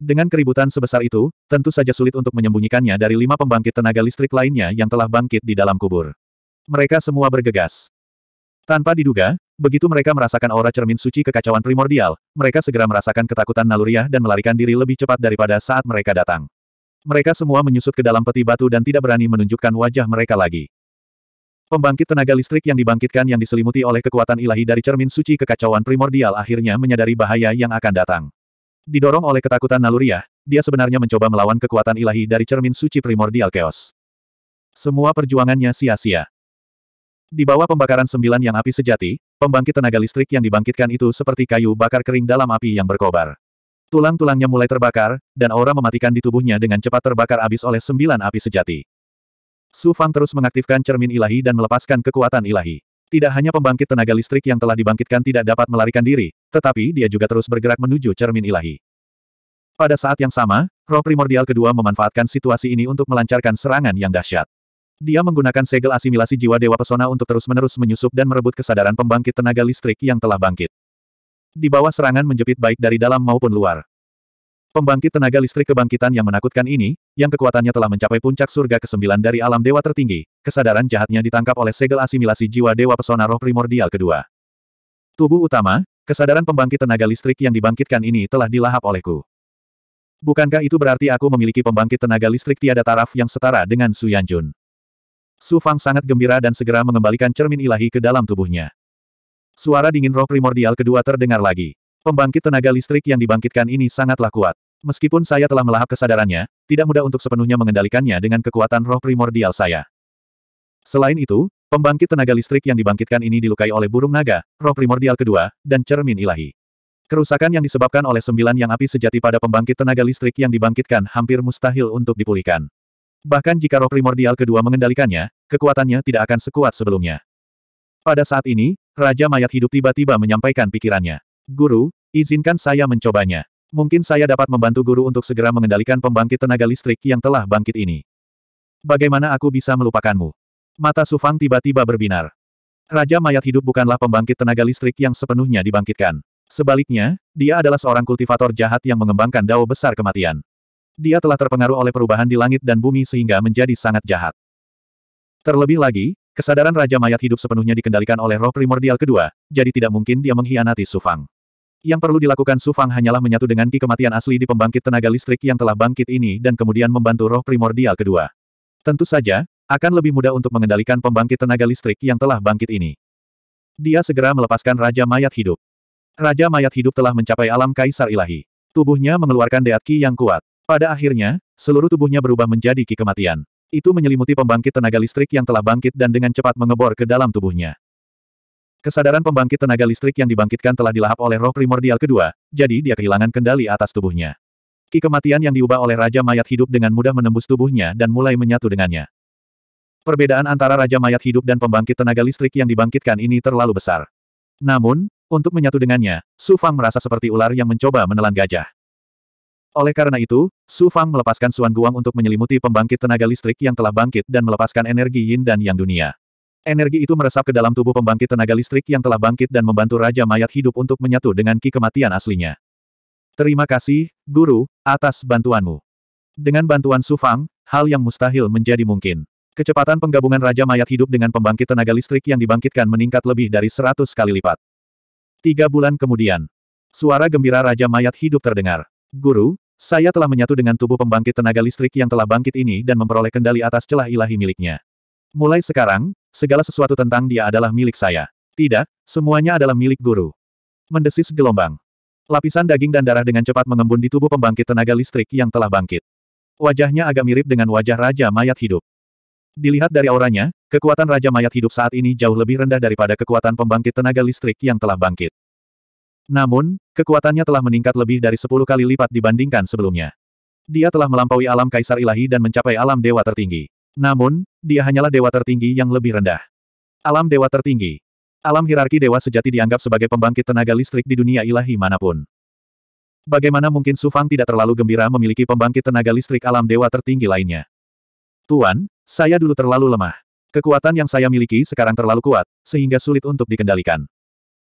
Dengan keributan sebesar itu, tentu saja sulit untuk menyembunyikannya dari lima pembangkit tenaga listrik lainnya yang telah bangkit di dalam kubur. Mereka semua bergegas. Tanpa diduga, begitu mereka merasakan aura cermin suci kekacauan primordial, mereka segera merasakan ketakutan naluriah dan melarikan diri lebih cepat daripada saat mereka datang. Mereka semua menyusut ke dalam peti batu dan tidak berani menunjukkan wajah mereka lagi. Pembangkit tenaga listrik yang dibangkitkan yang diselimuti oleh kekuatan ilahi dari cermin suci kekacauan primordial akhirnya menyadari bahaya yang akan datang. Didorong oleh ketakutan naluriah, dia sebenarnya mencoba melawan kekuatan ilahi dari cermin suci primordial keos. Semua perjuangannya sia-sia. Di bawah pembakaran sembilan yang api sejati, pembangkit tenaga listrik yang dibangkitkan itu seperti kayu bakar kering dalam api yang berkobar. Tulang-tulangnya mulai terbakar, dan aura mematikan di tubuhnya dengan cepat terbakar abis oleh sembilan api sejati. Su Fang terus mengaktifkan cermin ilahi dan melepaskan kekuatan ilahi. Tidak hanya pembangkit tenaga listrik yang telah dibangkitkan tidak dapat melarikan diri, tetapi dia juga terus bergerak menuju cermin ilahi. Pada saat yang sama, roh primordial kedua memanfaatkan situasi ini untuk melancarkan serangan yang dahsyat. Dia menggunakan segel asimilasi jiwa dewa pesona untuk terus-menerus menyusup dan merebut kesadaran pembangkit tenaga listrik yang telah bangkit di bawah serangan menjepit baik dari dalam maupun luar. Pembangkit tenaga listrik kebangkitan yang menakutkan ini, yang kekuatannya telah mencapai puncak surga ke-9 dari alam dewa tertinggi, kesadaran jahatnya ditangkap oleh segel asimilasi jiwa dewa pesona roh primordial kedua. Tubuh utama, kesadaran pembangkit tenaga listrik yang dibangkitkan ini telah dilahap olehku. Bukankah itu berarti aku memiliki pembangkit tenaga listrik tiada taraf yang setara dengan Su Yanjun? Su Fang sangat gembira dan segera mengembalikan cermin ilahi ke dalam tubuhnya. Suara dingin roh primordial kedua terdengar lagi. Pembangkit tenaga listrik yang dibangkitkan ini sangatlah kuat. Meskipun saya telah melahap kesadarannya, tidak mudah untuk sepenuhnya mengendalikannya dengan kekuatan roh primordial saya. Selain itu, pembangkit tenaga listrik yang dibangkitkan ini dilukai oleh burung naga, roh primordial kedua, dan cermin ilahi. Kerusakan yang disebabkan oleh sembilan yang api sejati pada pembangkit tenaga listrik yang dibangkitkan hampir mustahil untuk dipulihkan. Bahkan jika roh primordial kedua mengendalikannya, kekuatannya tidak akan sekuat sebelumnya. Pada saat ini, Raja mayat hidup tiba-tiba menyampaikan pikirannya. Guru, izinkan saya mencobanya. Mungkin saya dapat membantu guru untuk segera mengendalikan pembangkit tenaga listrik yang telah bangkit ini. Bagaimana aku bisa melupakanmu? Mata Sufang tiba-tiba berbinar. Raja mayat hidup bukanlah pembangkit tenaga listrik yang sepenuhnya dibangkitkan. Sebaliknya, dia adalah seorang kultivator jahat yang mengembangkan dao besar kematian. Dia telah terpengaruh oleh perubahan di langit dan bumi sehingga menjadi sangat jahat. Terlebih lagi, Kesadaran Raja Mayat hidup sepenuhnya dikendalikan oleh roh primordial kedua, jadi tidak mungkin dia mengkhianati Sufang. Yang perlu dilakukan Sufang hanyalah menyatu dengan ki kematian asli di pembangkit tenaga listrik yang telah bangkit ini dan kemudian membantu roh primordial kedua. Tentu saja, akan lebih mudah untuk mengendalikan pembangkit tenaga listrik yang telah bangkit ini. Dia segera melepaskan Raja Mayat Hidup. Raja Mayat Hidup telah mencapai alam Kaisar Ilahi. Tubuhnya mengeluarkan deat ki yang kuat. Pada akhirnya, seluruh tubuhnya berubah menjadi ki kematian. Itu menyelimuti pembangkit tenaga listrik yang telah bangkit dan dengan cepat mengebor ke dalam tubuhnya. Kesadaran pembangkit tenaga listrik yang dibangkitkan telah dilahap oleh roh primordial kedua, jadi dia kehilangan kendali atas tubuhnya. Ki kematian yang diubah oleh Raja Mayat Hidup dengan mudah menembus tubuhnya dan mulai menyatu dengannya. Perbedaan antara Raja Mayat Hidup dan pembangkit tenaga listrik yang dibangkitkan ini terlalu besar. Namun, untuk menyatu dengannya, Su Fang merasa seperti ular yang mencoba menelan gajah. Oleh karena itu, Su Fang melepaskan Suan Guang untuk menyelimuti pembangkit tenaga listrik yang telah bangkit dan melepaskan energi yin dan yang dunia. Energi itu meresap ke dalam tubuh pembangkit tenaga listrik yang telah bangkit dan membantu Raja Mayat hidup untuk menyatu dengan ki kematian aslinya. Terima kasih, Guru, atas bantuanmu. Dengan bantuan Su Fang, hal yang mustahil menjadi mungkin. Kecepatan penggabungan Raja Mayat hidup dengan pembangkit tenaga listrik yang dibangkitkan meningkat lebih dari seratus kali lipat. Tiga bulan kemudian, suara gembira Raja Mayat hidup terdengar. Guru, saya telah menyatu dengan tubuh pembangkit tenaga listrik yang telah bangkit ini dan memperoleh kendali atas celah ilahi miliknya. Mulai sekarang, segala sesuatu tentang dia adalah milik saya. Tidak, semuanya adalah milik guru. Mendesis gelombang. Lapisan daging dan darah dengan cepat mengembun di tubuh pembangkit tenaga listrik yang telah bangkit. Wajahnya agak mirip dengan wajah Raja Mayat Hidup. Dilihat dari auranya, kekuatan Raja Mayat Hidup saat ini jauh lebih rendah daripada kekuatan pembangkit tenaga listrik yang telah bangkit. Namun, kekuatannya telah meningkat lebih dari sepuluh kali lipat dibandingkan sebelumnya. Dia telah melampaui alam kaisar ilahi dan mencapai alam dewa tertinggi. Namun, dia hanyalah dewa tertinggi yang lebih rendah. Alam dewa tertinggi. Alam hierarki dewa sejati dianggap sebagai pembangkit tenaga listrik di dunia ilahi manapun. Bagaimana mungkin Su Fang tidak terlalu gembira memiliki pembangkit tenaga listrik alam dewa tertinggi lainnya? Tuan, saya dulu terlalu lemah. Kekuatan yang saya miliki sekarang terlalu kuat, sehingga sulit untuk dikendalikan.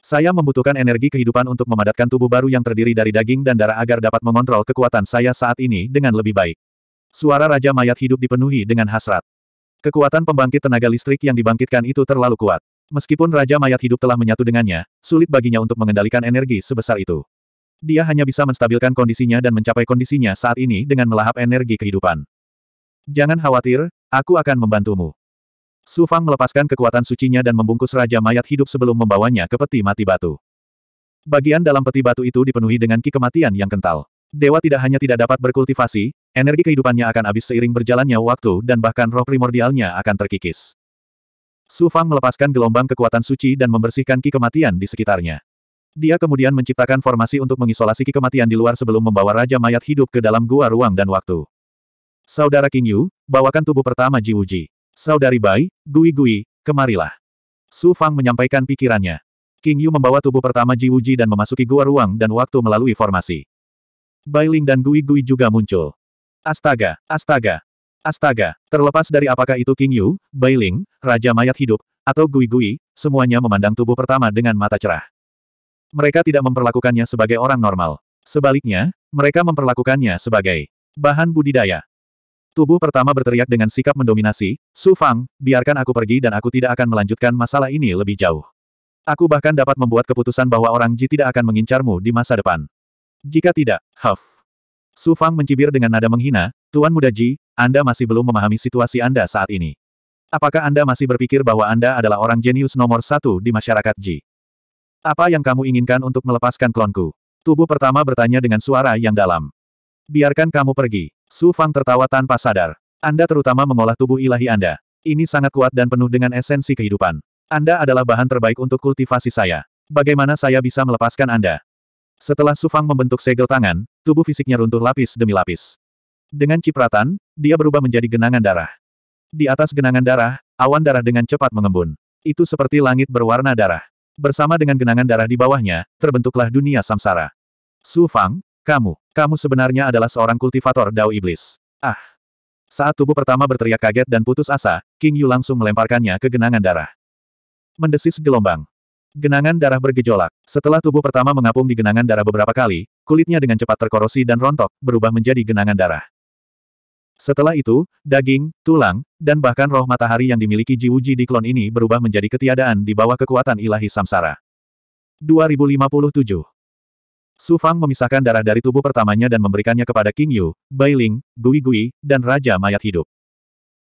Saya membutuhkan energi kehidupan untuk memadatkan tubuh baru yang terdiri dari daging dan darah agar dapat mengontrol kekuatan saya saat ini dengan lebih baik. Suara Raja Mayat Hidup dipenuhi dengan hasrat. Kekuatan pembangkit tenaga listrik yang dibangkitkan itu terlalu kuat. Meskipun Raja Mayat Hidup telah menyatu dengannya, sulit baginya untuk mengendalikan energi sebesar itu. Dia hanya bisa menstabilkan kondisinya dan mencapai kondisinya saat ini dengan melahap energi kehidupan. Jangan khawatir, aku akan membantumu. Su Fang melepaskan kekuatan sucinya dan membungkus Raja Mayat hidup sebelum membawanya ke peti mati batu. Bagian dalam peti batu itu dipenuhi dengan ki kematian yang kental. Dewa tidak hanya tidak dapat berkultivasi, energi kehidupannya akan habis seiring berjalannya waktu dan bahkan roh primordialnya akan terkikis. Su Fang melepaskan gelombang kekuatan suci dan membersihkan ki kematian di sekitarnya. Dia kemudian menciptakan formasi untuk mengisolasi ki kematian di luar sebelum membawa Raja Mayat hidup ke dalam gua ruang dan waktu. Saudara King Yu, bawakan tubuh pertama Ji Wuji. Saudari Bai, Gui Gui, kemarilah. Su Fang menyampaikan pikirannya. King Yu membawa tubuh pertama Ji Wuji dan memasuki gua ruang dan waktu melalui formasi. Bai Ling dan Gui Gui juga muncul. Astaga, astaga, astaga, terlepas dari apakah itu King Yu, Bai Ling, Raja Mayat Hidup, atau Gui Gui, semuanya memandang tubuh pertama dengan mata cerah. Mereka tidak memperlakukannya sebagai orang normal. Sebaliknya, mereka memperlakukannya sebagai bahan budidaya. Tubuh pertama berteriak dengan sikap mendominasi, Su Fang, biarkan aku pergi dan aku tidak akan melanjutkan masalah ini lebih jauh. Aku bahkan dapat membuat keputusan bahwa orang Ji tidak akan mengincarmu di masa depan. Jika tidak, Huff. Su Fang mencibir dengan nada menghina, Tuan Muda Ji, Anda masih belum memahami situasi Anda saat ini. Apakah Anda masih berpikir bahwa Anda adalah orang jenius nomor satu di masyarakat Ji? Apa yang kamu inginkan untuk melepaskan klonku? Tubuh pertama bertanya dengan suara yang dalam. Biarkan kamu pergi. Su Fang tertawa tanpa sadar. Anda terutama mengolah tubuh ilahi Anda. Ini sangat kuat dan penuh dengan esensi kehidupan. Anda adalah bahan terbaik untuk kultivasi saya. Bagaimana saya bisa melepaskan Anda? Setelah Su Fang membentuk segel tangan, tubuh fisiknya runtuh lapis demi lapis. Dengan cipratan, dia berubah menjadi genangan darah. Di atas genangan darah, awan darah dengan cepat mengembun. Itu seperti langit berwarna darah. Bersama dengan genangan darah di bawahnya, terbentuklah dunia samsara. Su Fang, kamu, kamu sebenarnya adalah seorang kultivator dao iblis. Ah. Saat tubuh pertama berteriak kaget dan putus asa, King Yu langsung melemparkannya ke genangan darah. Mendesis gelombang. Genangan darah bergejolak. Setelah tubuh pertama mengapung di genangan darah beberapa kali, kulitnya dengan cepat terkorosi dan rontok, berubah menjadi genangan darah. Setelah itu, daging, tulang, dan bahkan roh matahari yang dimiliki Jiwuji di klon ini berubah menjadi ketiadaan di bawah kekuatan ilahi samsara. 2057 Su Fang memisahkan darah dari tubuh pertamanya dan memberikannya kepada King Yu, Bai Ling, Gui Gui, dan Raja Mayat Hidup.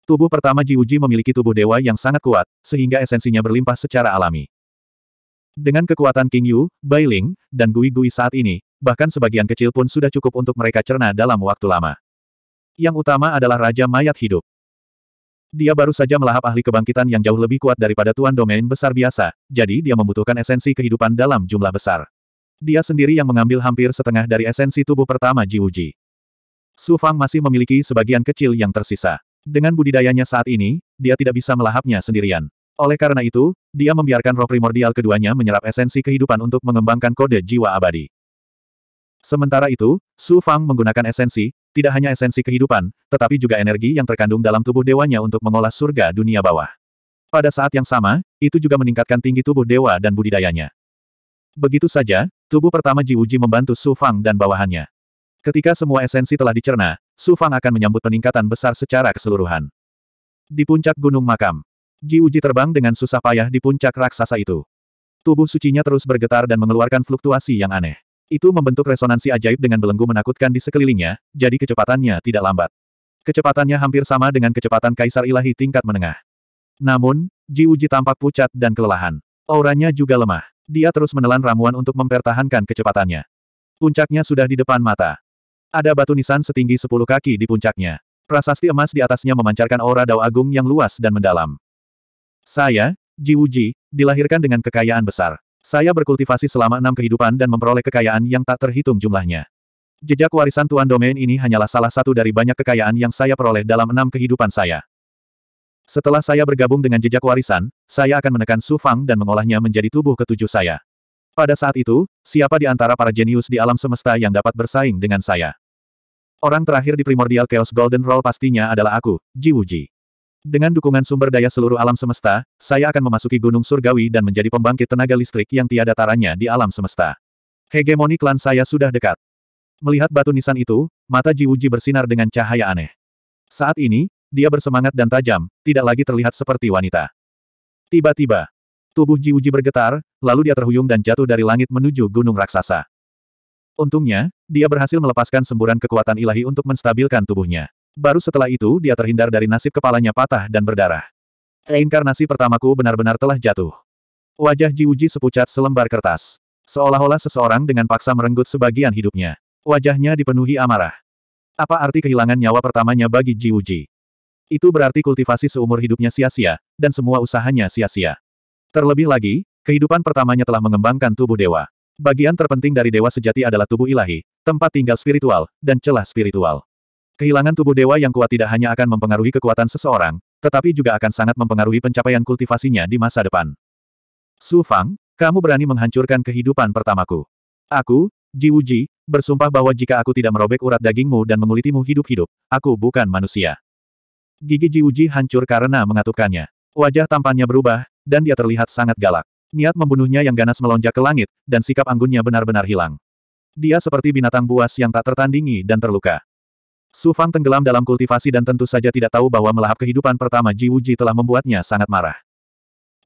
Tubuh pertama Ji Uji memiliki tubuh dewa yang sangat kuat, sehingga esensinya berlimpah secara alami. Dengan kekuatan King Yu, Bai Ling, dan Gui Gui saat ini, bahkan sebagian kecil pun sudah cukup untuk mereka cerna dalam waktu lama. Yang utama adalah Raja Mayat Hidup. Dia baru saja melahap ahli kebangkitan yang jauh lebih kuat daripada tuan domain besar biasa, jadi dia membutuhkan esensi kehidupan dalam jumlah besar. Dia sendiri yang mengambil hampir setengah dari esensi tubuh pertama Ji Wuji. Su Fang masih memiliki sebagian kecil yang tersisa. Dengan budidayanya saat ini, dia tidak bisa melahapnya sendirian. Oleh karena itu, dia membiarkan roh primordial keduanya menyerap esensi kehidupan untuk mengembangkan kode jiwa abadi. Sementara itu, Su Fang menggunakan esensi, tidak hanya esensi kehidupan, tetapi juga energi yang terkandung dalam tubuh dewanya untuk mengolah surga dunia bawah. Pada saat yang sama, itu juga meningkatkan tinggi tubuh dewa dan budidayanya. Begitu saja, Tubuh pertama Ji Wuji membantu Su Fang dan bawahannya. Ketika semua esensi telah dicerna, Su Fang akan menyambut peningkatan besar secara keseluruhan. Di puncak Gunung Makam, Ji Wuji terbang dengan susah payah di puncak raksasa itu. Tubuh sucinya terus bergetar dan mengeluarkan fluktuasi yang aneh. Itu membentuk resonansi ajaib dengan belenggu menakutkan di sekelilingnya, jadi kecepatannya tidak lambat. Kecepatannya hampir sama dengan kecepatan kaisar ilahi tingkat menengah. Namun, Ji Wuji tampak pucat dan kelelahan. Auranya juga lemah. Dia terus menelan ramuan untuk mempertahankan kecepatannya. Puncaknya sudah di depan mata. Ada batu nisan setinggi 10 kaki di puncaknya. Prasasti emas di atasnya memancarkan aura dao agung yang luas dan mendalam. Saya, Ji Wuji, dilahirkan dengan kekayaan besar. Saya berkultivasi selama enam kehidupan dan memperoleh kekayaan yang tak terhitung jumlahnya. Jejak warisan Tuan Domain ini hanyalah salah satu dari banyak kekayaan yang saya peroleh dalam enam kehidupan saya. Setelah saya bergabung dengan jejak warisan, saya akan menekan Su Fang dan mengolahnya menjadi tubuh ketujuh saya. Pada saat itu, siapa di antara para jenius di alam semesta yang dapat bersaing dengan saya? Orang terakhir di primordial Chaos Golden Roll pastinya adalah aku, Ji Wuji. Dengan dukungan sumber daya seluruh alam semesta, saya akan memasuki gunung surgawi dan menjadi pembangkit tenaga listrik yang tiada taranya di alam semesta. Hegemoni klan saya sudah dekat. Melihat batu nisan itu, mata Ji Wuji bersinar dengan cahaya aneh. Saat ini, dia bersemangat dan tajam, tidak lagi terlihat seperti wanita. Tiba-tiba, tubuh Ji Uji bergetar, lalu dia terhuyung dan jatuh dari langit menuju gunung raksasa. Untungnya, dia berhasil melepaskan semburan kekuatan ilahi untuk menstabilkan tubuhnya. Baru setelah itu dia terhindar dari nasib kepalanya patah dan berdarah. Reinkarnasi pertamaku benar-benar telah jatuh. Wajah Ji Uji sepucat selembar kertas. Seolah-olah seseorang dengan paksa merenggut sebagian hidupnya. Wajahnya dipenuhi amarah. Apa arti kehilangan nyawa pertamanya bagi Ji Uji? Itu berarti kultivasi seumur hidupnya sia-sia, dan semua usahanya sia-sia. Terlebih lagi, kehidupan pertamanya telah mengembangkan tubuh dewa. Bagian terpenting dari dewa sejati adalah tubuh ilahi, tempat tinggal spiritual, dan celah spiritual. Kehilangan tubuh dewa yang kuat tidak hanya akan mempengaruhi kekuatan seseorang, tetapi juga akan sangat mempengaruhi pencapaian kultivasinya di masa depan. Su Fang, kamu berani menghancurkan kehidupan pertamaku. Aku, Ji Wuji, bersumpah bahwa jika aku tidak merobek urat dagingmu dan mengulitimu hidup-hidup, aku bukan manusia. Gigi Jiuji hancur karena mengatupkannya. Wajah tampannya berubah, dan dia terlihat sangat galak. Niat membunuhnya yang ganas melonjak ke langit, dan sikap anggunnya benar-benar hilang. Dia seperti binatang buas yang tak tertandingi dan terluka. Su Fang tenggelam dalam kultivasi dan tentu saja tidak tahu bahwa melahap kehidupan pertama Ji Wuji telah membuatnya sangat marah.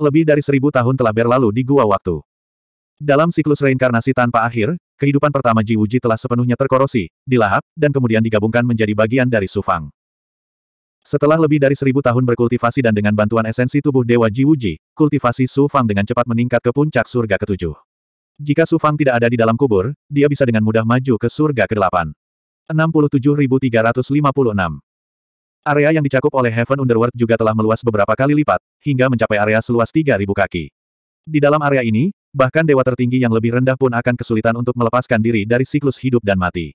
Lebih dari seribu tahun telah berlalu di gua waktu. Dalam siklus reinkarnasi tanpa akhir, kehidupan pertama Ji Wuji telah sepenuhnya terkorosi, dilahap, dan kemudian digabungkan menjadi bagian dari Su Fang. Setelah lebih dari seribu tahun berkultivasi dan dengan bantuan esensi tubuh Dewa Jiwuji, kultivasi Su Fang dengan cepat meningkat ke puncak surga ketujuh. Jika Su Fang tidak ada di dalam kubur, dia bisa dengan mudah maju ke surga ke-8. 67356 Area yang dicakup oleh Heaven Underworld juga telah meluas beberapa kali lipat, hingga mencapai area seluas 3.000 kaki. Di dalam area ini, bahkan dewa tertinggi yang lebih rendah pun akan kesulitan untuk melepaskan diri dari siklus hidup dan mati.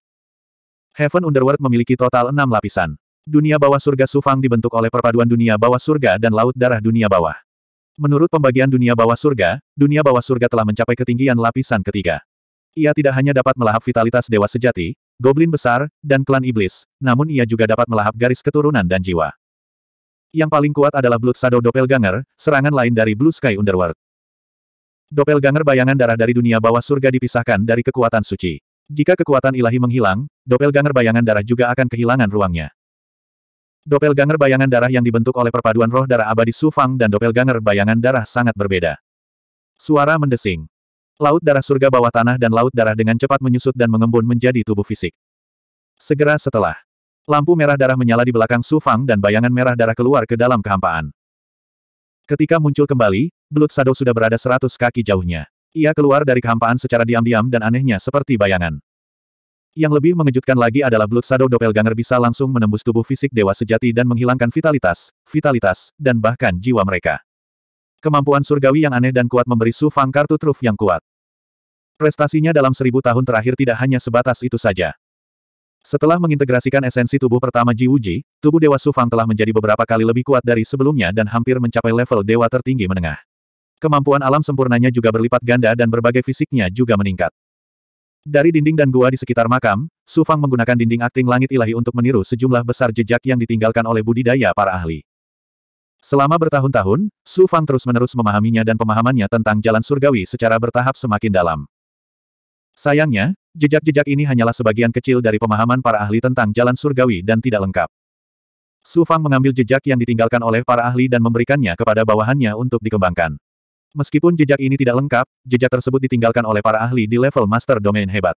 Heaven Underworld memiliki total enam lapisan. Dunia bawah surga Sufang dibentuk oleh perpaduan dunia bawah surga dan laut darah dunia bawah. Menurut pembagian dunia bawah surga, dunia bawah surga telah mencapai ketinggian lapisan ketiga. Ia tidak hanya dapat melahap vitalitas dewa sejati, goblin besar, dan klan iblis, namun ia juga dapat melahap garis keturunan dan jiwa. Yang paling kuat adalah Blood Shadow Doppelganger, serangan lain dari Blue Sky Underworld. Doppelganger bayangan darah dari dunia bawah surga dipisahkan dari kekuatan suci. Jika kekuatan ilahi menghilang, Doppelganger bayangan darah juga akan kehilangan ruangnya. Doppelganger bayangan darah yang dibentuk oleh perpaduan roh darah abadi Su Fang dan doppelganger bayangan darah sangat berbeda. Suara mendesing. Laut darah surga bawah tanah dan laut darah dengan cepat menyusut dan mengembun menjadi tubuh fisik. Segera setelah, lampu merah darah menyala di belakang Su Fang dan bayangan merah darah keluar ke dalam kehampaan. Ketika muncul kembali, Blood Shadow sudah berada seratus kaki jauhnya. Ia keluar dari kehampaan secara diam-diam dan anehnya seperti bayangan. Yang lebih mengejutkan lagi adalah Blood Shadow Doppelganger bisa langsung menembus tubuh fisik dewa sejati dan menghilangkan vitalitas, vitalitas, dan bahkan jiwa mereka. Kemampuan surgawi yang aneh dan kuat memberi Su Fang kartu truf yang kuat. Prestasinya dalam seribu tahun terakhir tidak hanya sebatas itu saja. Setelah mengintegrasikan esensi tubuh pertama Ji Wuji, tubuh Dewa Su Fang telah menjadi beberapa kali lebih kuat dari sebelumnya dan hampir mencapai level dewa tertinggi menengah. Kemampuan alam sempurnanya juga berlipat ganda dan berbagai fisiknya juga meningkat. Dari dinding dan gua di sekitar makam, Su Fang menggunakan dinding akting langit ilahi untuk meniru sejumlah besar jejak yang ditinggalkan oleh budidaya para ahli. Selama bertahun-tahun, Su Fang terus-menerus memahaminya dan pemahamannya tentang jalan surgawi secara bertahap semakin dalam. Sayangnya, jejak-jejak ini hanyalah sebagian kecil dari pemahaman para ahli tentang jalan surgawi dan tidak lengkap. Su Fang mengambil jejak yang ditinggalkan oleh para ahli dan memberikannya kepada bawahannya untuk dikembangkan. Meskipun jejak ini tidak lengkap, jejak tersebut ditinggalkan oleh para ahli di level master domain hebat.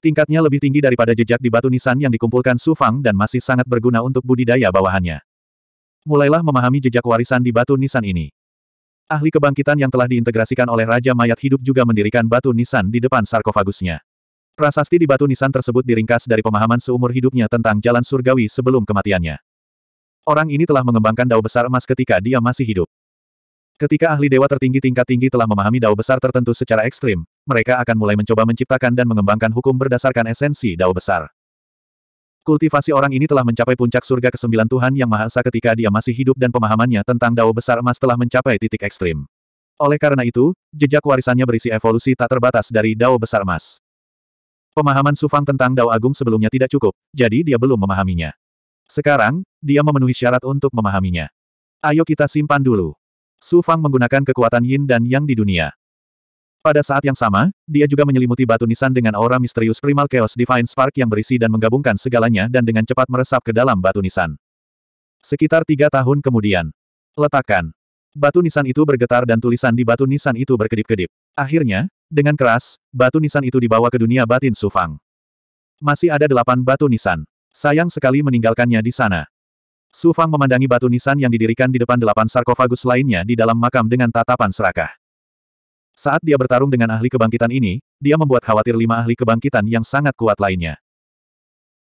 Tingkatnya lebih tinggi daripada jejak di batu nisan yang dikumpulkan Su Fang dan masih sangat berguna untuk budidaya bawahannya. Mulailah memahami jejak warisan di batu nisan ini. Ahli kebangkitan yang telah diintegrasikan oleh Raja Mayat Hidup juga mendirikan batu nisan di depan sarkofagusnya. Prasasti di batu nisan tersebut diringkas dari pemahaman seumur hidupnya tentang jalan surgawi sebelum kematiannya. Orang ini telah mengembangkan dao besar emas ketika dia masih hidup. Ketika ahli dewa tertinggi tingkat tinggi telah memahami dao besar tertentu secara ekstrim, mereka akan mulai mencoba menciptakan dan mengembangkan hukum berdasarkan esensi dao besar. Kultivasi orang ini telah mencapai puncak surga kesembilan Tuhan Yang Maha Esa ketika dia masih hidup dan pemahamannya tentang dao besar emas telah mencapai titik ekstrim. Oleh karena itu, jejak warisannya berisi evolusi tak terbatas dari dao besar emas. Pemahaman Sufang tentang dao agung sebelumnya tidak cukup, jadi dia belum memahaminya. Sekarang, dia memenuhi syarat untuk memahaminya. Ayo kita simpan dulu. Su Fang menggunakan kekuatan yin dan yang di dunia. Pada saat yang sama, dia juga menyelimuti batu nisan dengan aura misterius primal chaos divine spark yang berisi dan menggabungkan segalanya dan dengan cepat meresap ke dalam batu nisan. Sekitar tiga tahun kemudian. Letakkan. Batu nisan itu bergetar dan tulisan di batu nisan itu berkedip-kedip. Akhirnya, dengan keras, batu nisan itu dibawa ke dunia batin Sufang. Masih ada delapan batu nisan. Sayang sekali meninggalkannya di sana. Su Fang memandangi batu nisan yang didirikan di depan delapan sarkofagus lainnya di dalam makam dengan tatapan serakah. Saat dia bertarung dengan ahli kebangkitan ini, dia membuat khawatir lima ahli kebangkitan yang sangat kuat lainnya.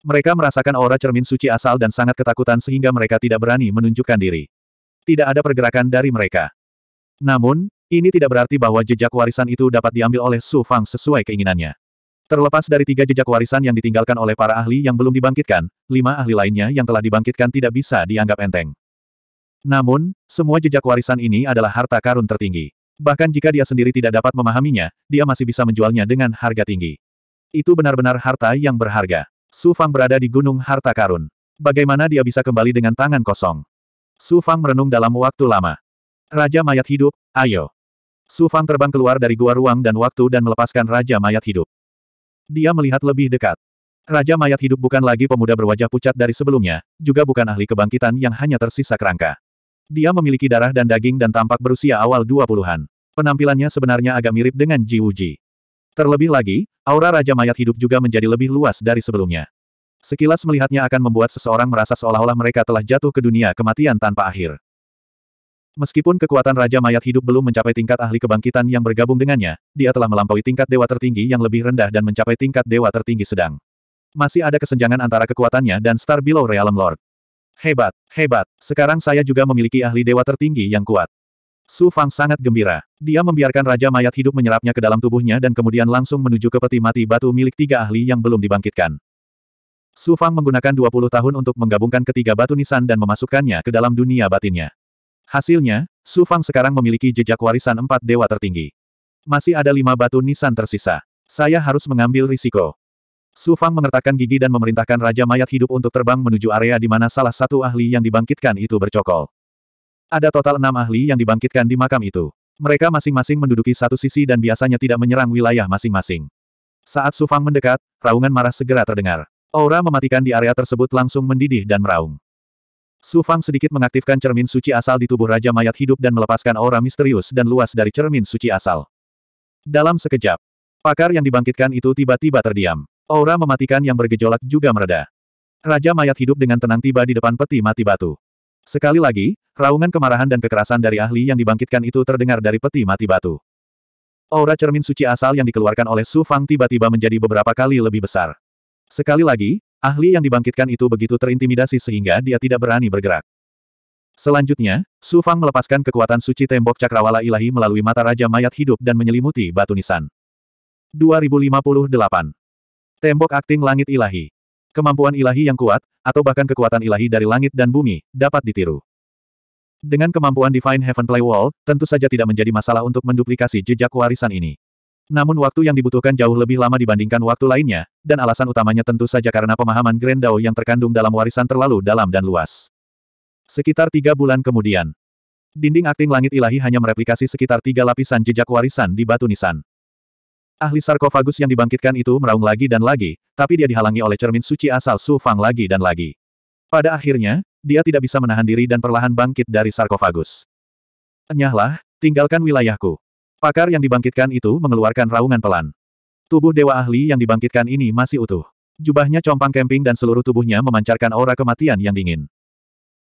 Mereka merasakan aura cermin suci asal dan sangat ketakutan sehingga mereka tidak berani menunjukkan diri. Tidak ada pergerakan dari mereka. Namun, ini tidak berarti bahwa jejak warisan itu dapat diambil oleh Su Fang sesuai keinginannya. Terlepas dari tiga jejak warisan yang ditinggalkan oleh para ahli yang belum dibangkitkan, lima ahli lainnya yang telah dibangkitkan tidak bisa dianggap enteng. Namun, semua jejak warisan ini adalah harta karun tertinggi. Bahkan jika dia sendiri tidak dapat memahaminya, dia masih bisa menjualnya dengan harga tinggi. Itu benar-benar harta yang berharga. Su Fang berada di gunung harta karun. Bagaimana dia bisa kembali dengan tangan kosong? Su Fang merenung dalam waktu lama. Raja mayat hidup, ayo. Su Fang terbang keluar dari gua ruang dan waktu dan melepaskan Raja mayat hidup. Dia melihat lebih dekat. Raja mayat hidup bukan lagi pemuda berwajah pucat dari sebelumnya, juga bukan ahli kebangkitan yang hanya tersisa kerangka. Dia memiliki darah dan daging dan tampak berusia awal 20-an. Penampilannya sebenarnya agak mirip dengan Ji Wuji. Terlebih lagi, aura raja mayat hidup juga menjadi lebih luas dari sebelumnya. Sekilas melihatnya akan membuat seseorang merasa seolah-olah mereka telah jatuh ke dunia kematian tanpa akhir. Meskipun kekuatan Raja Mayat Hidup belum mencapai tingkat ahli kebangkitan yang bergabung dengannya, dia telah melampaui tingkat dewa tertinggi yang lebih rendah dan mencapai tingkat dewa tertinggi sedang. Masih ada kesenjangan antara kekuatannya dan Star Below Realm Lord. Hebat, hebat, sekarang saya juga memiliki ahli dewa tertinggi yang kuat. Su Fang sangat gembira. Dia membiarkan Raja Mayat Hidup menyerapnya ke dalam tubuhnya dan kemudian langsung menuju ke peti mati batu milik tiga ahli yang belum dibangkitkan. Su Fang menggunakan 20 tahun untuk menggabungkan ketiga batu nisan dan memasukkannya ke dalam dunia batinnya. Hasilnya, Su Fang sekarang memiliki jejak warisan empat dewa tertinggi. Masih ada lima batu nisan tersisa. Saya harus mengambil risiko. Su Fang mengertakkan gigi dan memerintahkan Raja Mayat Hidup untuk terbang menuju area di mana salah satu ahli yang dibangkitkan itu bercokol. Ada total enam ahli yang dibangkitkan di makam itu. Mereka masing-masing menduduki satu sisi dan biasanya tidak menyerang wilayah masing-masing. Saat Su Fang mendekat, raungan marah segera terdengar. Aura mematikan di area tersebut langsung mendidih dan meraung. Su Fang sedikit mengaktifkan cermin suci asal di tubuh Raja Mayat Hidup dan melepaskan aura misterius dan luas dari cermin suci asal. Dalam sekejap, pakar yang dibangkitkan itu tiba-tiba terdiam. Aura mematikan yang bergejolak juga mereda. Raja Mayat Hidup dengan tenang tiba di depan peti mati batu. Sekali lagi, raungan kemarahan dan kekerasan dari ahli yang dibangkitkan itu terdengar dari peti mati batu. Aura cermin suci asal yang dikeluarkan oleh Su Fang tiba-tiba menjadi beberapa kali lebih besar. Sekali lagi, Ahli yang dibangkitkan itu begitu terintimidasi sehingga dia tidak berani bergerak. Selanjutnya, Su Fang melepaskan kekuatan suci tembok cakrawala ilahi melalui mata Raja Mayat Hidup dan menyelimuti batu nisan. 2058. Tembok akting langit ilahi. Kemampuan ilahi yang kuat, atau bahkan kekuatan ilahi dari langit dan bumi, dapat ditiru. Dengan kemampuan Divine Heaven Play Wall, tentu saja tidak menjadi masalah untuk menduplikasi jejak warisan ini. Namun waktu yang dibutuhkan jauh lebih lama dibandingkan waktu lainnya, dan alasan utamanya tentu saja karena pemahaman Grand Dao yang terkandung dalam warisan terlalu dalam dan luas. Sekitar tiga bulan kemudian, dinding akting langit ilahi hanya mereplikasi sekitar tiga lapisan jejak warisan di batu nisan. Ahli sarkofagus yang dibangkitkan itu meraung lagi dan lagi, tapi dia dihalangi oleh cermin suci asal Su Fang lagi dan lagi. Pada akhirnya, dia tidak bisa menahan diri dan perlahan bangkit dari sarkofagus. Enyahlah, tinggalkan wilayahku. Pakar yang dibangkitkan itu mengeluarkan raungan pelan. Tubuh dewa ahli yang dibangkitkan ini masih utuh. Jubahnya compang kemping dan seluruh tubuhnya memancarkan aura kematian yang dingin.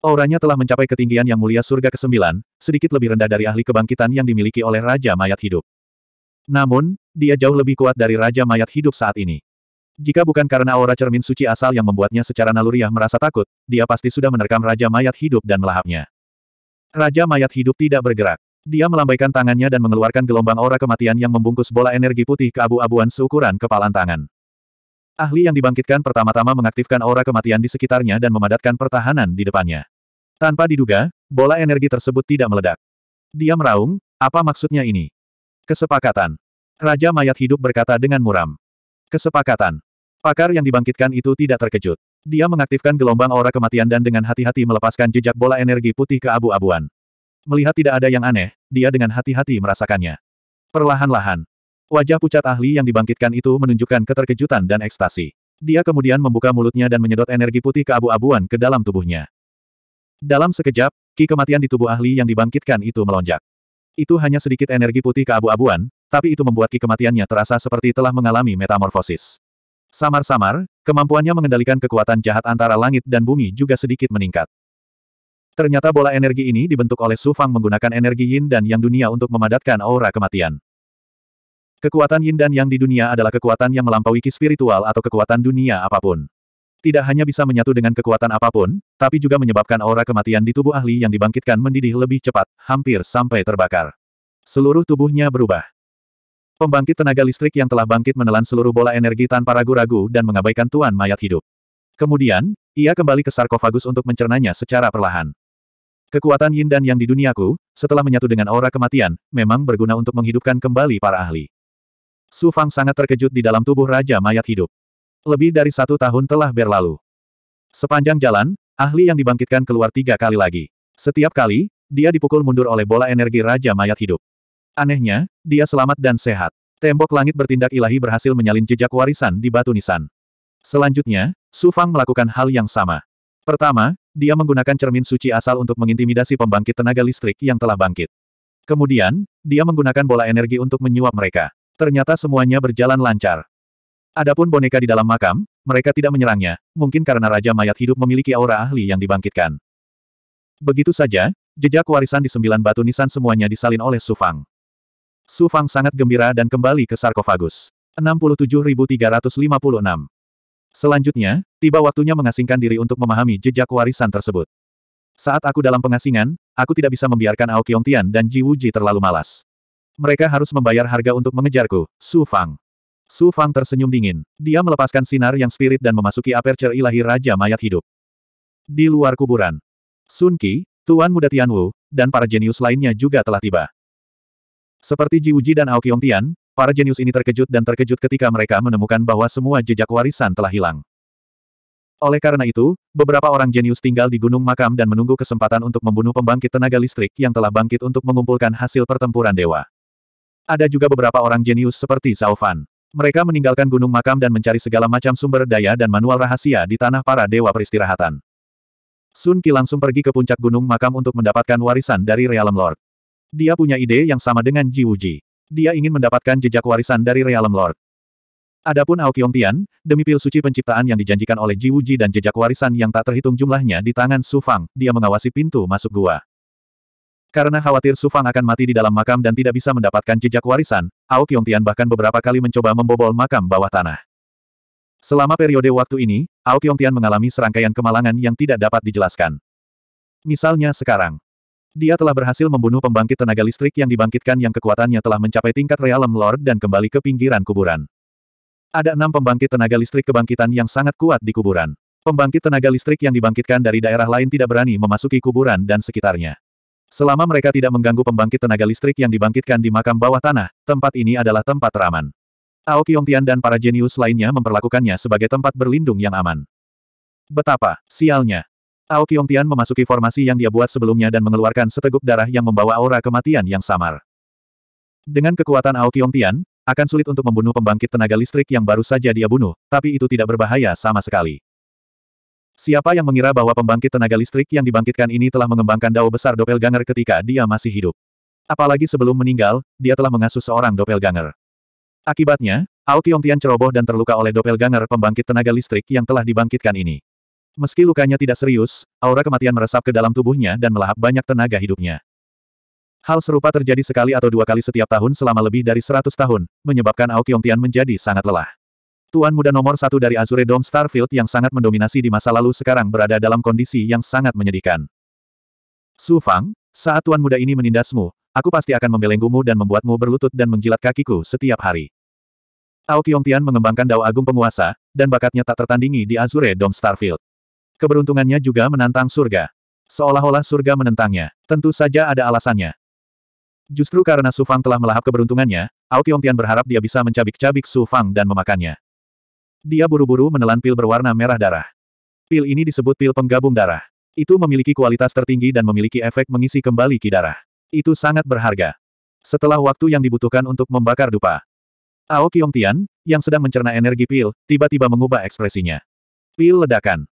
Auranya telah mencapai ketinggian yang mulia surga ke-9, sedikit lebih rendah dari ahli kebangkitan yang dimiliki oleh Raja Mayat Hidup. Namun, dia jauh lebih kuat dari Raja Mayat Hidup saat ini. Jika bukan karena aura cermin suci asal yang membuatnya secara naluriah merasa takut, dia pasti sudah menerkam Raja Mayat Hidup dan melahapnya. Raja Mayat Hidup tidak bergerak. Dia melambaikan tangannya dan mengeluarkan gelombang aura kematian yang membungkus bola energi putih ke abu abuan seukuran kepalan tangan. Ahli yang dibangkitkan pertama-tama mengaktifkan aura kematian di sekitarnya dan memadatkan pertahanan di depannya. Tanpa diduga, bola energi tersebut tidak meledak. Dia meraung, apa maksudnya ini? Kesepakatan. Raja mayat hidup berkata dengan muram. Kesepakatan. Pakar yang dibangkitkan itu tidak terkejut. Dia mengaktifkan gelombang aura kematian dan dengan hati-hati melepaskan jejak bola energi putih ke abu abuan Melihat tidak ada yang aneh, dia dengan hati-hati merasakannya. Perlahan-lahan, wajah pucat ahli yang dibangkitkan itu menunjukkan keterkejutan dan ekstasi. Dia kemudian membuka mulutnya dan menyedot energi putih keabu-abuan ke dalam tubuhnya. Dalam sekejap, ki kematian di tubuh ahli yang dibangkitkan itu melonjak. Itu hanya sedikit energi putih keabu-abuan, tapi itu membuat ki kematiannya terasa seperti telah mengalami metamorfosis. Samar-samar, kemampuannya mengendalikan kekuatan jahat antara langit dan bumi juga sedikit meningkat. Ternyata bola energi ini dibentuk oleh Su Fang menggunakan energi yin dan yang dunia untuk memadatkan aura kematian. Kekuatan yin dan yang di dunia adalah kekuatan yang melampaui ki spiritual atau kekuatan dunia apapun. Tidak hanya bisa menyatu dengan kekuatan apapun, tapi juga menyebabkan aura kematian di tubuh ahli yang dibangkitkan mendidih lebih cepat, hampir sampai terbakar. Seluruh tubuhnya berubah. Pembangkit tenaga listrik yang telah bangkit menelan seluruh bola energi tanpa ragu-ragu dan mengabaikan tuan mayat hidup. Kemudian, ia kembali ke sarkofagus untuk mencernanya secara perlahan. Kekuatan yin dan yang di duniaku, setelah menyatu dengan aura kematian, memang berguna untuk menghidupkan kembali para ahli. Su Fang sangat terkejut di dalam tubuh Raja Mayat Hidup. Lebih dari satu tahun telah berlalu. Sepanjang jalan, ahli yang dibangkitkan keluar tiga kali lagi. Setiap kali, dia dipukul mundur oleh bola energi Raja Mayat Hidup. Anehnya, dia selamat dan sehat. Tembok langit bertindak ilahi berhasil menyalin jejak warisan di batu nisan. Selanjutnya, Su Fang melakukan hal yang sama. Pertama, dia menggunakan cermin suci asal untuk mengintimidasi pembangkit tenaga listrik yang telah bangkit. Kemudian, dia menggunakan bola energi untuk menyuap mereka. Ternyata semuanya berjalan lancar. Adapun boneka di dalam makam, mereka tidak menyerangnya, mungkin karena Raja Mayat Hidup memiliki aura ahli yang dibangkitkan. Begitu saja, jejak warisan di sembilan batu nisan semuanya disalin oleh Sufang. Sufang sangat gembira dan kembali ke sarkofagus. 67356 Selanjutnya, tiba waktunya mengasingkan diri untuk memahami jejak warisan tersebut. Saat aku dalam pengasingan, aku tidak bisa membiarkan Ao Tian dan Ji Wu Ji terlalu malas. Mereka harus membayar harga untuk mengejarku, Su Fang. Su Fang tersenyum dingin. Dia melepaskan sinar yang spirit dan memasuki aperture ilahi Raja Mayat Hidup. Di luar kuburan, Sun Qi, Tuan Muda Tian Wu, dan para jenius lainnya juga telah tiba. Seperti Ji Wu Ji dan Ao Tian, Para jenius ini terkejut dan terkejut ketika mereka menemukan bahwa semua jejak warisan telah hilang. Oleh karena itu, beberapa orang jenius tinggal di gunung makam dan menunggu kesempatan untuk membunuh pembangkit tenaga listrik yang telah bangkit untuk mengumpulkan hasil pertempuran dewa. Ada juga beberapa orang jenius seperti Fan. Mereka meninggalkan gunung makam dan mencari segala macam sumber daya dan manual rahasia di tanah para dewa peristirahatan. Sun Qi langsung pergi ke puncak gunung makam untuk mendapatkan warisan dari Realm Lord. Dia punya ide yang sama dengan Ji Wuji dia ingin mendapatkan jejak warisan dari Realm Lord. Adapun Aokiong Tian, demi pil suci penciptaan yang dijanjikan oleh Ji Wuji dan jejak warisan yang tak terhitung jumlahnya di tangan Su Fang, dia mengawasi pintu masuk gua. Karena khawatir Su Fang akan mati di dalam makam dan tidak bisa mendapatkan jejak warisan, Aokiong Tian bahkan beberapa kali mencoba membobol makam bawah tanah. Selama periode waktu ini, Aokiong Tian mengalami serangkaian kemalangan yang tidak dapat dijelaskan. Misalnya sekarang, dia telah berhasil membunuh pembangkit tenaga listrik yang dibangkitkan yang kekuatannya telah mencapai tingkat realem lord dan kembali ke pinggiran kuburan. Ada enam pembangkit tenaga listrik kebangkitan yang sangat kuat di kuburan. Pembangkit tenaga listrik yang dibangkitkan dari daerah lain tidak berani memasuki kuburan dan sekitarnya. Selama mereka tidak mengganggu pembangkit tenaga listrik yang dibangkitkan di makam bawah tanah, tempat ini adalah tempat teraman. Aoki Tian dan para jenius lainnya memperlakukannya sebagai tempat berlindung yang aman. Betapa sialnya, Ao Tian memasuki formasi yang dia buat sebelumnya dan mengeluarkan seteguk darah yang membawa aura kematian yang samar. Dengan kekuatan Ao Tian, akan sulit untuk membunuh pembangkit tenaga listrik yang baru saja dia bunuh, tapi itu tidak berbahaya sama sekali. Siapa yang mengira bahwa pembangkit tenaga listrik yang dibangkitkan ini telah mengembangkan dao besar doppelganger ketika dia masih hidup? Apalagi sebelum meninggal, dia telah mengasuh seorang doppelganger. Akibatnya, Ao Tian ceroboh dan terluka oleh doppelganger pembangkit tenaga listrik yang telah dibangkitkan ini. Meski lukanya tidak serius, aura kematian meresap ke dalam tubuhnya dan melahap banyak tenaga hidupnya. Hal serupa terjadi sekali atau dua kali setiap tahun selama lebih dari seratus tahun, menyebabkan Ao Tian menjadi sangat lelah. Tuan muda nomor satu dari Azure Dome Starfield yang sangat mendominasi di masa lalu sekarang berada dalam kondisi yang sangat menyedihkan. Su Fang, saat tuan muda ini menindasmu, aku pasti akan membelenggumu dan membuatmu berlutut dan menjilat kakiku setiap hari. Ao Tian mengembangkan dao agung penguasa, dan bakatnya tak tertandingi di Azure Dome Starfield. Keberuntungannya juga menantang surga. Seolah-olah surga menentangnya. Tentu saja ada alasannya. Justru karena Su Fang telah melahap keberuntungannya, Ao Tian berharap dia bisa mencabik-cabik Su Fang dan memakannya. Dia buru-buru menelan pil berwarna merah darah. Pil ini disebut pil penggabung darah. Itu memiliki kualitas tertinggi dan memiliki efek mengisi kembali ki darah. Itu sangat berharga. Setelah waktu yang dibutuhkan untuk membakar dupa, Ao Tian, yang sedang mencerna energi pil, tiba-tiba mengubah ekspresinya. Pil ledakan.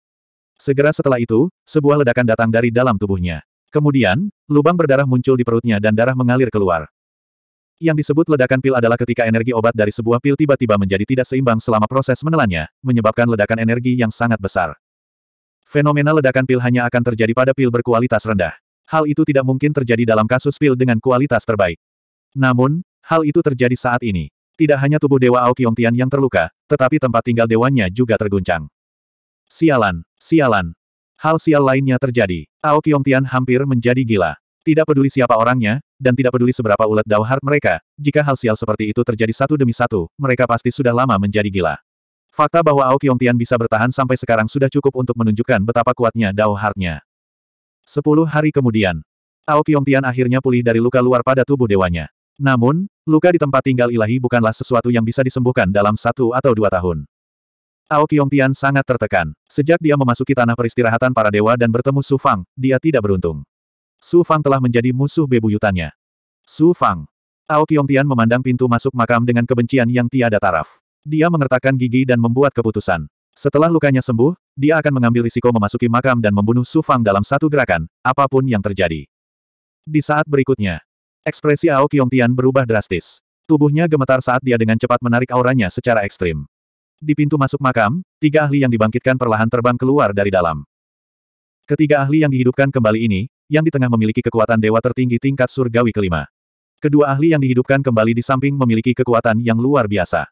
Segera setelah itu, sebuah ledakan datang dari dalam tubuhnya. Kemudian, lubang berdarah muncul di perutnya dan darah mengalir keluar. Yang disebut ledakan pil adalah ketika energi obat dari sebuah pil tiba-tiba menjadi tidak seimbang selama proses menelannya, menyebabkan ledakan energi yang sangat besar. Fenomena ledakan pil hanya akan terjadi pada pil berkualitas rendah. Hal itu tidak mungkin terjadi dalam kasus pil dengan kualitas terbaik. Namun, hal itu terjadi saat ini. Tidak hanya tubuh Dewa Aokyong Tian yang terluka, tetapi tempat tinggal dewanya juga terguncang. Sialan, sialan. Hal sial lainnya terjadi. Ao Tian hampir menjadi gila. Tidak peduli siapa orangnya, dan tidak peduli seberapa ulet Dao Heart mereka, jika hal sial seperti itu terjadi satu demi satu, mereka pasti sudah lama menjadi gila. Fakta bahwa Ao Tian bisa bertahan sampai sekarang sudah cukup untuk menunjukkan betapa kuatnya Dao heart Sepuluh hari kemudian, Ao Tian akhirnya pulih dari luka luar pada tubuh dewanya. Namun, luka di tempat tinggal ilahi bukanlah sesuatu yang bisa disembuhkan dalam satu atau dua tahun. Ao Tian sangat tertekan. Sejak dia memasuki tanah peristirahatan para dewa dan bertemu Su Fang, dia tidak beruntung. Su Fang telah menjadi musuh bebuyutannya. Su Fang. Ao Tian memandang pintu masuk makam dengan kebencian yang tiada taraf. Dia mengertakkan gigi dan membuat keputusan. Setelah lukanya sembuh, dia akan mengambil risiko memasuki makam dan membunuh Su Fang dalam satu gerakan, apapun yang terjadi. Di saat berikutnya, ekspresi Ao Tian berubah drastis. Tubuhnya gemetar saat dia dengan cepat menarik auranya secara ekstrim. Di pintu masuk makam, tiga ahli yang dibangkitkan perlahan terbang keluar dari dalam. Ketiga ahli yang dihidupkan kembali ini, yang di tengah memiliki kekuatan dewa tertinggi tingkat surgawi kelima. Kedua ahli yang dihidupkan kembali di samping memiliki kekuatan yang luar biasa.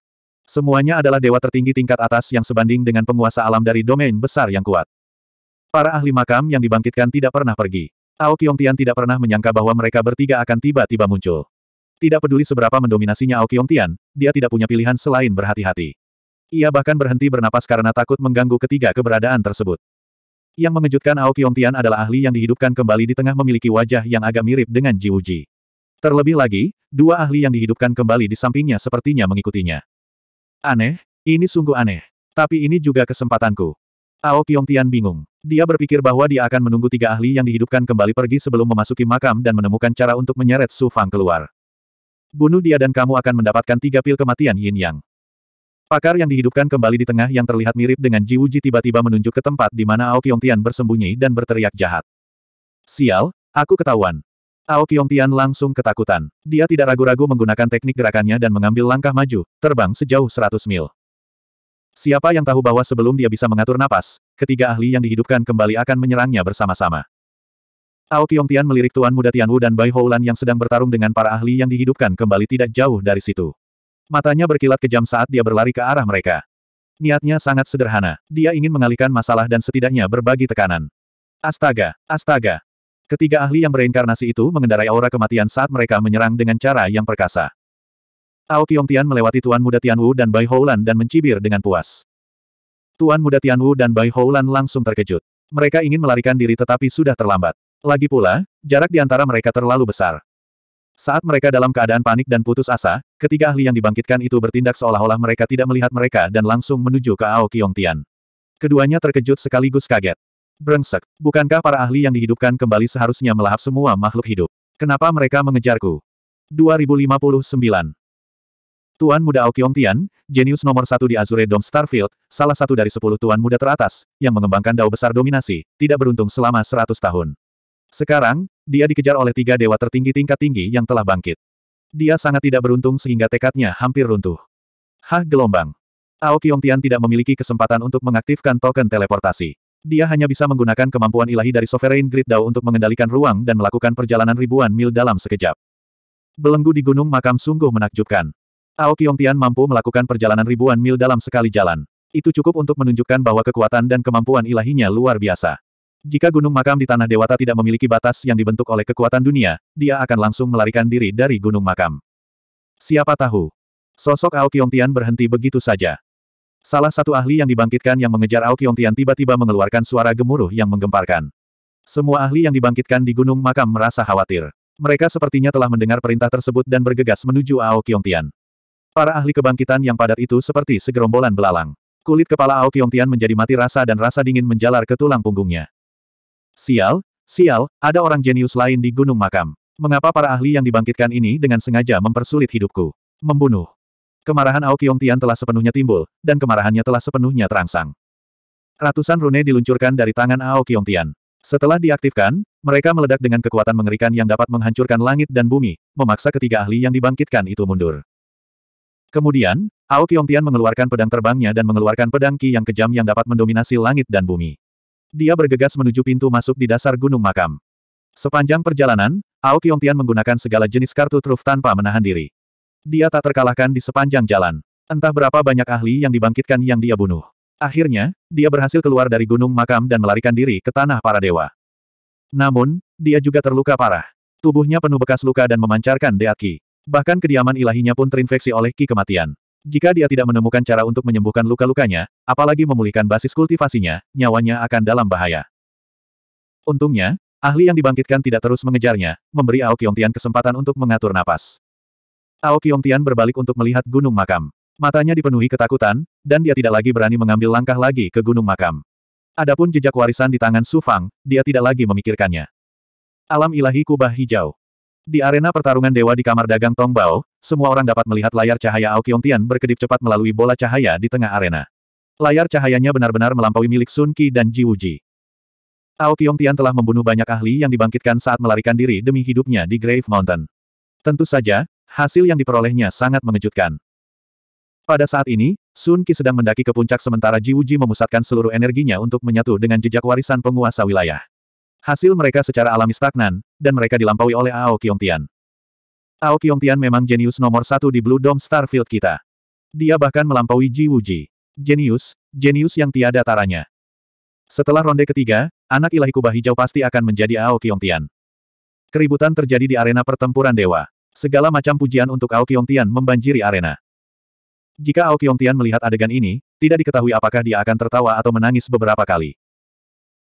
Semuanya adalah dewa tertinggi tingkat atas yang sebanding dengan penguasa alam dari domain besar yang kuat. Para ahli makam yang dibangkitkan tidak pernah pergi. Ao Tian tidak pernah menyangka bahwa mereka bertiga akan tiba-tiba muncul. Tidak peduli seberapa mendominasinya Ao Tian, dia tidak punya pilihan selain berhati-hati. Ia bahkan berhenti bernapas karena takut mengganggu ketiga keberadaan tersebut. Yang mengejutkan Ao Tian adalah ahli yang dihidupkan kembali di tengah memiliki wajah yang agak mirip dengan Ji Wuji. Terlebih lagi, dua ahli yang dihidupkan kembali di sampingnya sepertinya mengikutinya. Aneh, ini sungguh aneh. Tapi ini juga kesempatanku. Ao Tian bingung. Dia berpikir bahwa dia akan menunggu tiga ahli yang dihidupkan kembali pergi sebelum memasuki makam dan menemukan cara untuk menyeret Su Fang keluar. Bunuh dia dan kamu akan mendapatkan tiga pil kematian yin yang. Pakar yang dihidupkan kembali di tengah yang terlihat mirip dengan Ji Wuji tiba-tiba menunjuk ke tempat di mana Ao Tian bersembunyi dan berteriak jahat. Sial, aku ketahuan. Ao Tian langsung ketakutan. Dia tidak ragu-ragu menggunakan teknik gerakannya dan mengambil langkah maju, terbang sejauh 100 mil. Siapa yang tahu bahwa sebelum dia bisa mengatur napas, ketiga ahli yang dihidupkan kembali akan menyerangnya bersama-sama. Ao Tian melirik Tuan Muda Tianwu dan Bai Houlan yang sedang bertarung dengan para ahli yang dihidupkan kembali tidak jauh dari situ. Matanya berkilat kejam saat dia berlari ke arah mereka. Niatnya sangat sederhana. Dia ingin mengalihkan masalah dan setidaknya berbagi tekanan. Astaga! Astaga! Ketiga ahli yang bereinkarnasi itu mengendarai aura kematian saat mereka menyerang dengan cara yang perkasa. Ao Tian melewati Tuan Muda Tianwu dan Bai Houlan dan mencibir dengan puas. Tuan Muda Tianwu dan Bai Houlan langsung terkejut. Mereka ingin melarikan diri tetapi sudah terlambat. Lagi pula, jarak di antara mereka terlalu besar. Saat mereka dalam keadaan panik dan putus asa, ketiga ahli yang dibangkitkan itu bertindak seolah-olah mereka tidak melihat mereka dan langsung menuju ke Ao Kiong Tian. Keduanya terkejut sekaligus kaget. Brengsek, bukankah para ahli yang dihidupkan kembali seharusnya melahap semua makhluk hidup? Kenapa mereka mengejarku? 2059 Tuan Muda Ao Kiong Tian, jenius nomor satu di Azure Dome Starfield, salah satu dari sepuluh tuan muda teratas, yang mengembangkan dao besar dominasi, tidak beruntung selama seratus tahun. Sekarang, dia dikejar oleh tiga dewa tertinggi tingkat tinggi yang telah bangkit. Dia sangat tidak beruntung sehingga tekadnya hampir runtuh. Hah gelombang. Ao Tian tidak memiliki kesempatan untuk mengaktifkan token teleportasi. Dia hanya bisa menggunakan kemampuan ilahi dari Sovereign Grid Dao untuk mengendalikan ruang dan melakukan perjalanan ribuan mil dalam sekejap. Belenggu di gunung makam sungguh menakjubkan. Ao Tian mampu melakukan perjalanan ribuan mil dalam sekali jalan. Itu cukup untuk menunjukkan bahwa kekuatan dan kemampuan ilahinya luar biasa. Jika gunung makam di tanah dewata tidak memiliki batas yang dibentuk oleh kekuatan dunia, dia akan langsung melarikan diri dari gunung makam. Siapa tahu? Sosok Ao Tian berhenti begitu saja. Salah satu ahli yang dibangkitkan yang mengejar Ao Tian tiba-tiba mengeluarkan suara gemuruh yang menggemparkan. Semua ahli yang dibangkitkan di gunung makam merasa khawatir. Mereka sepertinya telah mendengar perintah tersebut dan bergegas menuju Ao Tian. Para ahli kebangkitan yang padat itu seperti segerombolan belalang. Kulit kepala Ao Tian menjadi mati rasa dan rasa dingin menjalar ke tulang punggungnya. Sial, sial, ada orang jenius lain di Gunung Makam. Mengapa para ahli yang dibangkitkan ini dengan sengaja mempersulit hidupku? Membunuh. Kemarahan Ao Tian telah sepenuhnya timbul, dan kemarahannya telah sepenuhnya terangsang. Ratusan rune diluncurkan dari tangan Ao Tian. Setelah diaktifkan, mereka meledak dengan kekuatan mengerikan yang dapat menghancurkan langit dan bumi, memaksa ketiga ahli yang dibangkitkan itu mundur. Kemudian, Ao Tian mengeluarkan pedang terbangnya dan mengeluarkan pedang Ki yang kejam yang dapat mendominasi langit dan bumi dia bergegas menuju pintu masuk di dasar gunung makam. Sepanjang perjalanan, Ao Tian menggunakan segala jenis kartu truf tanpa menahan diri. Dia tak terkalahkan di sepanjang jalan. Entah berapa banyak ahli yang dibangkitkan yang dia bunuh. Akhirnya, dia berhasil keluar dari gunung makam dan melarikan diri ke tanah para dewa. Namun, dia juga terluka parah. Tubuhnya penuh bekas luka dan memancarkan deaki. Bahkan kediaman ilahinya pun terinfeksi oleh ki kematian. Jika dia tidak menemukan cara untuk menyembuhkan luka-lukanya, apalagi memulihkan basis kultivasinya, nyawanya akan dalam bahaya. Untungnya, ahli yang dibangkitkan tidak terus mengejarnya, memberi Ao Tian kesempatan untuk mengatur napas. Ao Tian berbalik untuk melihat gunung makam. Matanya dipenuhi ketakutan, dan dia tidak lagi berani mengambil langkah lagi ke gunung makam. Adapun jejak warisan di tangan Su Fang, dia tidak lagi memikirkannya. Alam ilahi kubah hijau. Di arena pertarungan dewa di kamar dagang Tongbao, semua orang dapat melihat layar cahaya Ao Tian berkedip cepat melalui bola cahaya di tengah arena. Layar cahayanya benar-benar melampaui milik Sun Qi dan Ji Wuji. Ao Tian telah membunuh banyak ahli yang dibangkitkan saat melarikan diri demi hidupnya di Grave Mountain. Tentu saja, hasil yang diperolehnya sangat mengejutkan. Pada saat ini, Sun Qi sedang mendaki ke puncak sementara Ji Wuji memusatkan seluruh energinya untuk menyatu dengan jejak warisan penguasa wilayah. Hasil mereka secara alami stagnan, dan mereka dilampaui oleh Ao Tian. Ao Tian memang jenius nomor satu di Blue Dome Starfield kita. Dia bahkan melampaui Ji Wuji. Jenius, jenius yang tiada taranya. Setelah ronde ketiga, anak ilahi kubah hijau pasti akan menjadi Ao Tian. Keributan terjadi di arena pertempuran dewa. Segala macam pujian untuk Ao Tian membanjiri arena. Jika Ao Tian melihat adegan ini, tidak diketahui apakah dia akan tertawa atau menangis beberapa kali.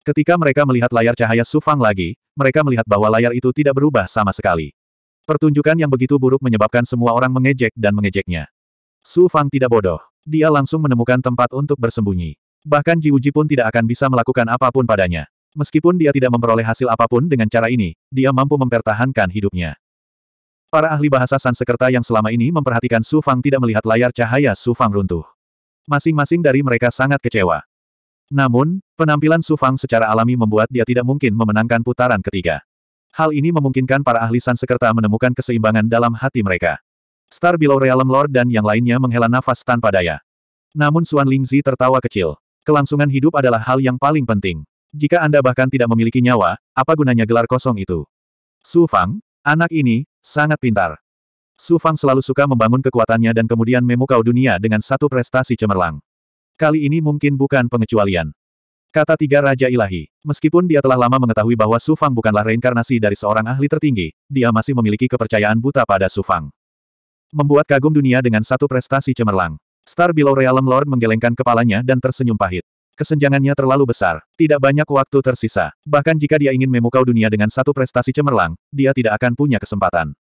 Ketika mereka melihat layar cahaya Sufang lagi, mereka melihat bahwa layar itu tidak berubah sama sekali. Pertunjukan yang begitu buruk menyebabkan semua orang mengejek dan mengejeknya. Su Fang tidak bodoh. Dia langsung menemukan tempat untuk bersembunyi. Bahkan Ji Uji pun tidak akan bisa melakukan apapun padanya. Meskipun dia tidak memperoleh hasil apapun dengan cara ini, dia mampu mempertahankan hidupnya. Para ahli bahasa Sansekerta yang selama ini memperhatikan Su Fang tidak melihat layar cahaya Su Fang runtuh. Masing-masing dari mereka sangat kecewa. Namun, penampilan Su Fang secara alami membuat dia tidak mungkin memenangkan putaran ketiga. Hal ini memungkinkan para ahli San Sekerta menemukan keseimbangan dalam hati mereka. Star Below Realm Lord dan yang lainnya menghela nafas tanpa daya. Namun Suan Lingzi tertawa kecil. Kelangsungan hidup adalah hal yang paling penting. Jika Anda bahkan tidak memiliki nyawa, apa gunanya gelar kosong itu? Su Fang, anak ini, sangat pintar. Su Fang selalu suka membangun kekuatannya dan kemudian memukau dunia dengan satu prestasi cemerlang. Kali ini mungkin bukan pengecualian. Kata tiga Raja Ilahi. Meskipun dia telah lama mengetahui bahwa Su Fang bukanlah reinkarnasi dari seorang ahli tertinggi, dia masih memiliki kepercayaan buta pada Su Fang. Membuat kagum dunia dengan satu prestasi cemerlang. Star Below Realm Lord menggelengkan kepalanya dan tersenyum pahit. Kesenjangannya terlalu besar, tidak banyak waktu tersisa. Bahkan jika dia ingin memukau dunia dengan satu prestasi cemerlang, dia tidak akan punya kesempatan.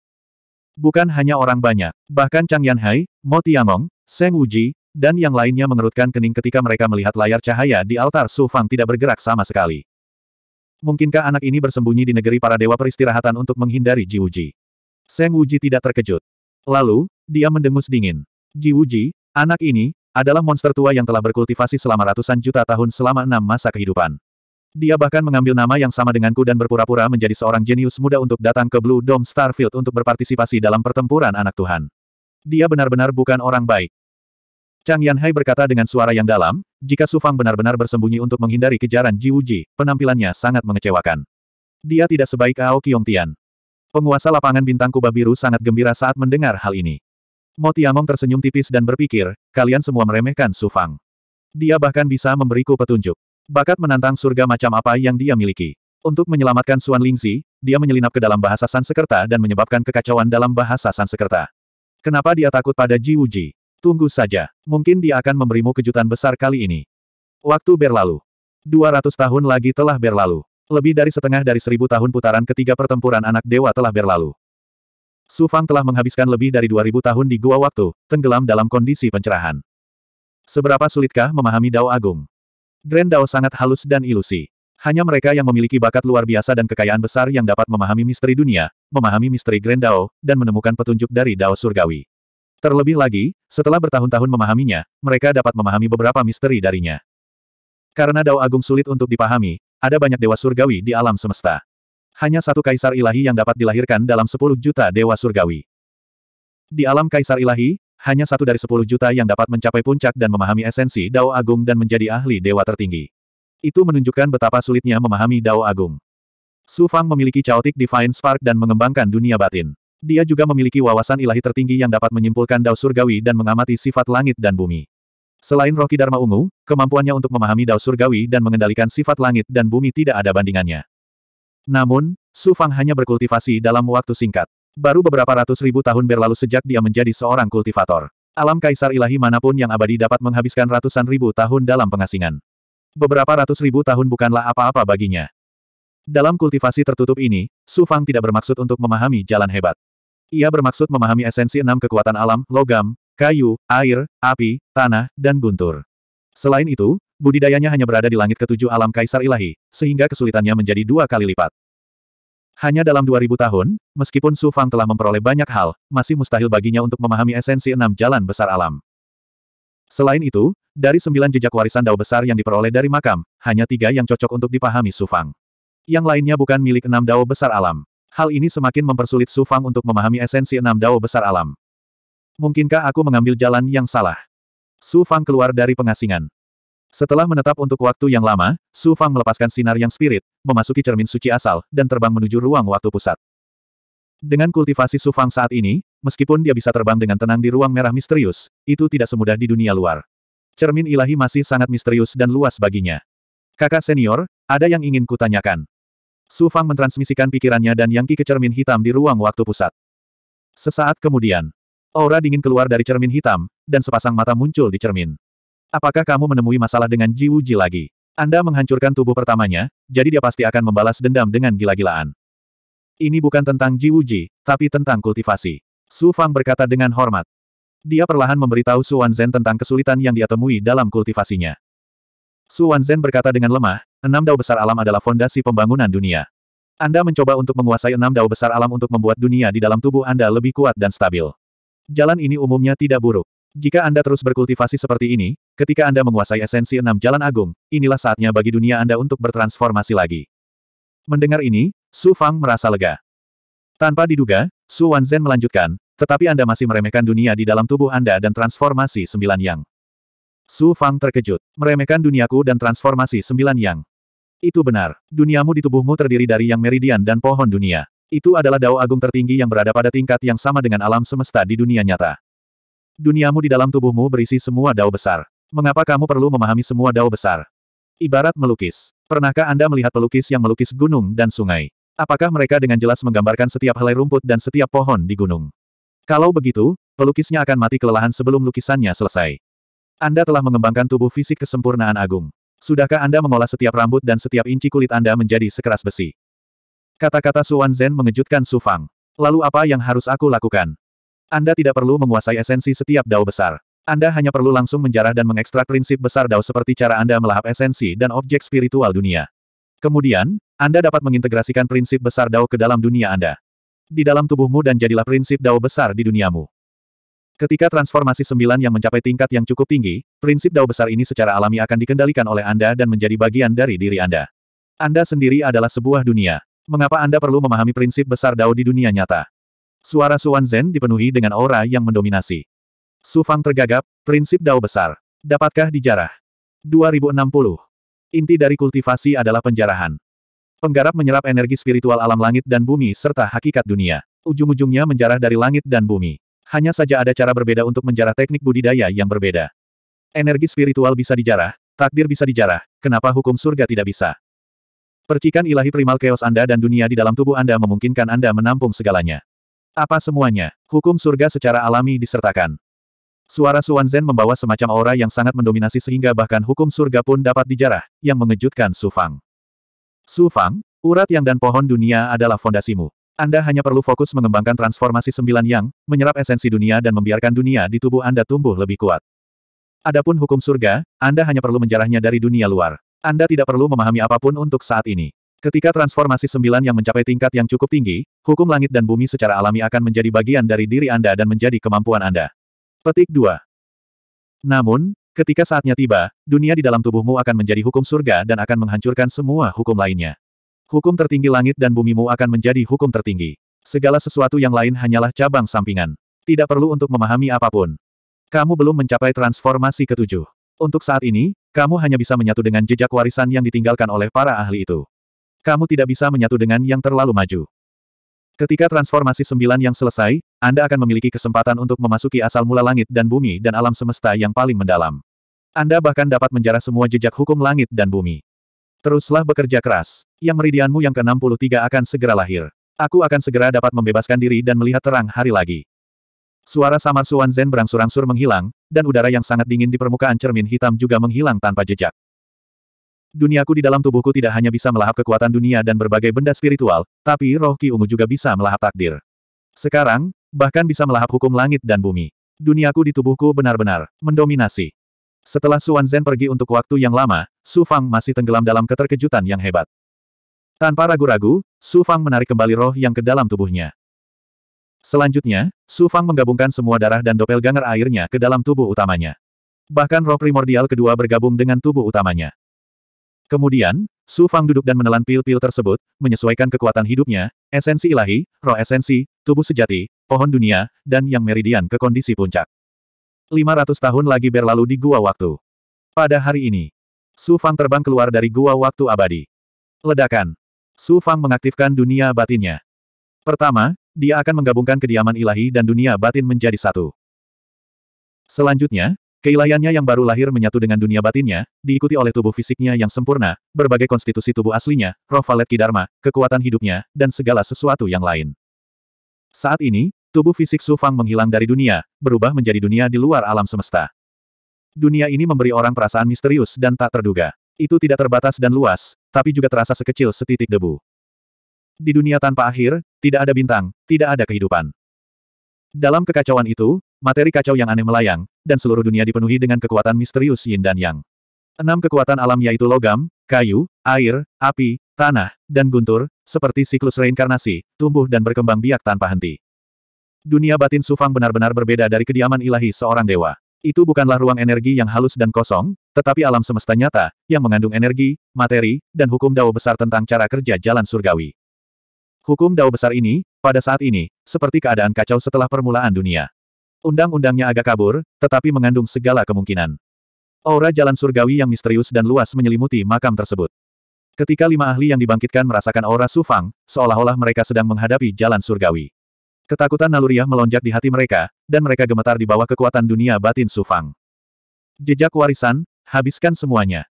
Bukan hanya orang banyak, bahkan Chang Yanhai, Mo Tiangong, Seng Wuji, dan yang lainnya mengerutkan kening ketika mereka melihat layar cahaya di altar Su Fang tidak bergerak sama sekali. Mungkinkah anak ini bersembunyi di negeri para dewa peristirahatan untuk menghindari Ji Wuji? Seng Wuji tidak terkejut. Lalu, dia mendengus dingin. Ji Wuji, anak ini, adalah monster tua yang telah berkultivasi selama ratusan juta tahun selama enam masa kehidupan. Dia bahkan mengambil nama yang sama denganku dan berpura-pura menjadi seorang jenius muda untuk datang ke Blue Dome Starfield untuk berpartisipasi dalam pertempuran anak Tuhan. Dia benar-benar bukan orang baik. Chang Yanhai berkata dengan suara yang dalam, jika Su Fang benar-benar bersembunyi untuk menghindari kejaran Ji Wuji, penampilannya sangat mengecewakan. Dia tidak sebaik Ao Qiong Tian. Penguasa lapangan bintang kubah biru sangat gembira saat mendengar hal ini. Mo Tiamong tersenyum tipis dan berpikir, kalian semua meremehkan Su Fang. Dia bahkan bisa memberiku petunjuk. Bakat menantang surga macam apa yang dia miliki. Untuk menyelamatkan Suan Lingzi, dia menyelinap ke dalam bahasa Sansekerta dan menyebabkan kekacauan dalam bahasa Sansekerta. Kenapa dia takut pada Ji Wuji? Tunggu saja, mungkin dia akan memberimu kejutan besar kali ini. Waktu berlalu. 200 tahun lagi telah berlalu. Lebih dari setengah dari seribu tahun putaran ketiga pertempuran anak dewa telah berlalu. Su Fang telah menghabiskan lebih dari 2000 tahun di gua waktu, tenggelam dalam kondisi pencerahan. Seberapa sulitkah memahami Dao Agung? Grand Dao sangat halus dan ilusi. Hanya mereka yang memiliki bakat luar biasa dan kekayaan besar yang dapat memahami misteri dunia, memahami misteri Grand Dao, dan menemukan petunjuk dari Dao Surgawi. Terlebih lagi, setelah bertahun-tahun memahaminya, mereka dapat memahami beberapa misteri darinya. Karena Dao Agung sulit untuk dipahami, ada banyak dewa surgawi di alam semesta. Hanya satu kaisar ilahi yang dapat dilahirkan dalam 10 juta dewa surgawi. Di alam kaisar ilahi, hanya satu dari 10 juta yang dapat mencapai puncak dan memahami esensi Dao Agung dan menjadi ahli dewa tertinggi. Itu menunjukkan betapa sulitnya memahami Dao Agung. Su Fang memiliki chaotic divine spark dan mengembangkan dunia batin. Dia juga memiliki wawasan ilahi tertinggi yang dapat menyimpulkan dao surgawi dan mengamati sifat langit dan bumi. Selain roh Dharma Ungu, kemampuannya untuk memahami dao surgawi dan mengendalikan sifat langit dan bumi tidak ada bandingannya. Namun, Su Fang hanya berkultivasi dalam waktu singkat. Baru beberapa ratus ribu tahun berlalu sejak dia menjadi seorang kultivator. Alam kaisar ilahi manapun yang abadi dapat menghabiskan ratusan ribu tahun dalam pengasingan. Beberapa ratus ribu tahun bukanlah apa-apa baginya. Dalam kultivasi tertutup ini, Su Fang tidak bermaksud untuk memahami jalan hebat. Ia bermaksud memahami esensi enam kekuatan alam, logam, kayu, air, api, tanah, dan guntur. Selain itu, budidayanya hanya berada di langit ketujuh alam Kaisar Ilahi, sehingga kesulitannya menjadi dua kali lipat. Hanya dalam 2000 tahun, meskipun Su Fang telah memperoleh banyak hal, masih mustahil baginya untuk memahami esensi enam jalan besar alam. Selain itu, dari sembilan jejak warisan dao besar yang diperoleh dari makam, hanya tiga yang cocok untuk dipahami Su Fang. Yang lainnya bukan milik enam dao besar alam. Hal ini semakin mempersulit Su Fang untuk memahami esensi enam dao besar alam. Mungkinkah aku mengambil jalan yang salah? Su Fang keluar dari pengasingan. Setelah menetap untuk waktu yang lama, Su Fang melepaskan sinar yang spirit, memasuki cermin suci asal, dan terbang menuju ruang waktu pusat. Dengan kultivasi Su Fang saat ini, meskipun dia bisa terbang dengan tenang di ruang merah misterius, itu tidak semudah di dunia luar. Cermin ilahi masih sangat misterius dan luas baginya. Kakak senior, ada yang ingin kutanyakan. Su Fang mentransmisikan pikirannya dan Yang Qi ke cermin hitam di ruang waktu pusat. Sesaat kemudian, aura dingin keluar dari cermin hitam, dan sepasang mata muncul di cermin. Apakah kamu menemui masalah dengan Ji Wu Ji lagi? Anda menghancurkan tubuh pertamanya, jadi dia pasti akan membalas dendam dengan gila-gilaan. Ini bukan tentang Ji Wu Ji, tapi tentang kultivasi. Su Fang berkata dengan hormat. Dia perlahan memberitahu Su Wan Zhen tentang kesulitan yang dia temui dalam kultivasinya. Su Wanzhen berkata dengan lemah, enam dao besar alam adalah fondasi pembangunan dunia. Anda mencoba untuk menguasai enam dao besar alam untuk membuat dunia di dalam tubuh Anda lebih kuat dan stabil. Jalan ini umumnya tidak buruk. Jika Anda terus berkultivasi seperti ini, ketika Anda menguasai esensi enam jalan agung, inilah saatnya bagi dunia Anda untuk bertransformasi lagi. Mendengar ini, Su Fang merasa lega. Tanpa diduga, Su Wanzhen melanjutkan, tetapi Anda masih meremehkan dunia di dalam tubuh Anda dan transformasi sembilan yang. Su Fang terkejut. Meremehkan duniaku dan transformasi sembilan yang. Itu benar. Duniamu di tubuhmu terdiri dari yang meridian dan pohon dunia. Itu adalah dao agung tertinggi yang berada pada tingkat yang sama dengan alam semesta di dunia nyata. Duniamu di dalam tubuhmu berisi semua dao besar. Mengapa kamu perlu memahami semua dao besar? Ibarat melukis. Pernahkah Anda melihat pelukis yang melukis gunung dan sungai? Apakah mereka dengan jelas menggambarkan setiap helai rumput dan setiap pohon di gunung? Kalau begitu, pelukisnya akan mati kelelahan sebelum lukisannya selesai. Anda telah mengembangkan tubuh fisik kesempurnaan agung. Sudahkah Anda mengolah setiap rambut dan setiap inci kulit Anda menjadi sekeras besi? Kata-kata Suan Zen mengejutkan Su Fang. Lalu apa yang harus aku lakukan? Anda tidak perlu menguasai esensi setiap dao besar. Anda hanya perlu langsung menjarah dan mengekstrak prinsip besar dao seperti cara Anda melahap esensi dan objek spiritual dunia. Kemudian, Anda dapat mengintegrasikan prinsip besar dao ke dalam dunia Anda. Di dalam tubuhmu dan jadilah prinsip dao besar di duniamu. Ketika transformasi sembilan yang mencapai tingkat yang cukup tinggi, prinsip dao besar ini secara alami akan dikendalikan oleh Anda dan menjadi bagian dari diri Anda. Anda sendiri adalah sebuah dunia. Mengapa Anda perlu memahami prinsip besar dao di dunia nyata? Suara Suan Zen dipenuhi dengan aura yang mendominasi. Su Fang tergagap, prinsip dao besar. Dapatkah dijarah? 2060. Inti dari kultivasi adalah penjarahan. Penggarap menyerap energi spiritual alam langit dan bumi serta hakikat dunia. Ujung-ujungnya menjarah dari langit dan bumi. Hanya saja ada cara berbeda untuk menjarah teknik budidaya yang berbeda. Energi spiritual bisa dijarah, takdir bisa dijarah, kenapa hukum surga tidak bisa? Percikan ilahi primal chaos Anda dan dunia di dalam tubuh Anda memungkinkan Anda menampung segalanya. Apa semuanya? Hukum surga secara alami disertakan. Suara Suan Zen membawa semacam aura yang sangat mendominasi sehingga bahkan hukum surga pun dapat dijarah, yang mengejutkan Su Fang. Su Fang, urat yang dan pohon dunia adalah fondasimu. Anda hanya perlu fokus mengembangkan transformasi sembilan yang, menyerap esensi dunia dan membiarkan dunia di tubuh Anda tumbuh lebih kuat. Adapun hukum surga, Anda hanya perlu menjarahnya dari dunia luar. Anda tidak perlu memahami apapun untuk saat ini. Ketika transformasi sembilan yang mencapai tingkat yang cukup tinggi, hukum langit dan bumi secara alami akan menjadi bagian dari diri Anda dan menjadi kemampuan Anda. Petik 2. Namun, ketika saatnya tiba, dunia di dalam tubuhmu akan menjadi hukum surga dan akan menghancurkan semua hukum lainnya. Hukum tertinggi langit dan bumimu akan menjadi hukum tertinggi. Segala sesuatu yang lain hanyalah cabang sampingan. Tidak perlu untuk memahami apapun. Kamu belum mencapai transformasi ketujuh. Untuk saat ini, kamu hanya bisa menyatu dengan jejak warisan yang ditinggalkan oleh para ahli itu. Kamu tidak bisa menyatu dengan yang terlalu maju. Ketika transformasi sembilan yang selesai, Anda akan memiliki kesempatan untuk memasuki asal mula langit dan bumi dan alam semesta yang paling mendalam. Anda bahkan dapat menjarah semua jejak hukum langit dan bumi. Teruslah bekerja keras. Yang meridianmu yang ke-63 akan segera lahir. Aku akan segera dapat membebaskan diri dan melihat terang hari lagi. Suara samar Suan Zen berangsur-angsur menghilang, dan udara yang sangat dingin di permukaan cermin hitam juga menghilang tanpa jejak. Duniaku di dalam tubuhku tidak hanya bisa melahap kekuatan dunia dan berbagai benda spiritual, tapi roh Ki Ungu juga bisa melahap takdir. Sekarang, bahkan bisa melahap hukum langit dan bumi. Duniaku di tubuhku benar-benar mendominasi. Setelah Suan Zen pergi untuk waktu yang lama, Su Fang masih tenggelam dalam keterkejutan yang hebat. Tanpa ragu-ragu, Su Fang menarik kembali roh yang ke dalam tubuhnya. Selanjutnya, Su Fang menggabungkan semua darah dan dopel ganger airnya ke dalam tubuh utamanya. Bahkan roh primordial kedua bergabung dengan tubuh utamanya. Kemudian, Su Fang duduk dan menelan pil-pil tersebut, menyesuaikan kekuatan hidupnya, esensi ilahi, roh esensi, tubuh sejati, pohon dunia, dan yang meridian ke kondisi puncak. 500 tahun lagi berlalu di gua waktu. Pada hari ini, Su Fang terbang keluar dari gua waktu abadi. Ledakan. Su Fang mengaktifkan dunia batinnya. Pertama, dia akan menggabungkan kediaman ilahi dan dunia batin menjadi satu. Selanjutnya, keilahiannya yang baru lahir menyatu dengan dunia batinnya, diikuti oleh tubuh fisiknya yang sempurna, berbagai konstitusi tubuh aslinya, roh valet kidarma, kekuatan hidupnya, dan segala sesuatu yang lain. Saat ini, Tubuh fisik Su Fang menghilang dari dunia, berubah menjadi dunia di luar alam semesta. Dunia ini memberi orang perasaan misterius dan tak terduga. Itu tidak terbatas dan luas, tapi juga terasa sekecil setitik debu. Di dunia tanpa akhir, tidak ada bintang, tidak ada kehidupan. Dalam kekacauan itu, materi kacau yang aneh melayang, dan seluruh dunia dipenuhi dengan kekuatan misterius yin dan yang. Enam kekuatan alam yaitu logam, kayu, air, api, tanah, dan guntur, seperti siklus reinkarnasi, tumbuh dan berkembang biak tanpa henti. Dunia batin Sufang benar-benar berbeda dari kediaman ilahi seorang dewa. Itu bukanlah ruang energi yang halus dan kosong, tetapi alam semesta nyata, yang mengandung energi, materi, dan hukum dao besar tentang cara kerja jalan surgawi. Hukum dao besar ini, pada saat ini, seperti keadaan kacau setelah permulaan dunia. Undang-undangnya agak kabur, tetapi mengandung segala kemungkinan. Aura jalan surgawi yang misterius dan luas menyelimuti makam tersebut. Ketika lima ahli yang dibangkitkan merasakan aura Sufang, seolah-olah mereka sedang menghadapi jalan surgawi. Ketakutan naluriah melonjak di hati mereka, dan mereka gemetar di bawah kekuatan dunia batin Sufang. Jejak warisan, habiskan semuanya.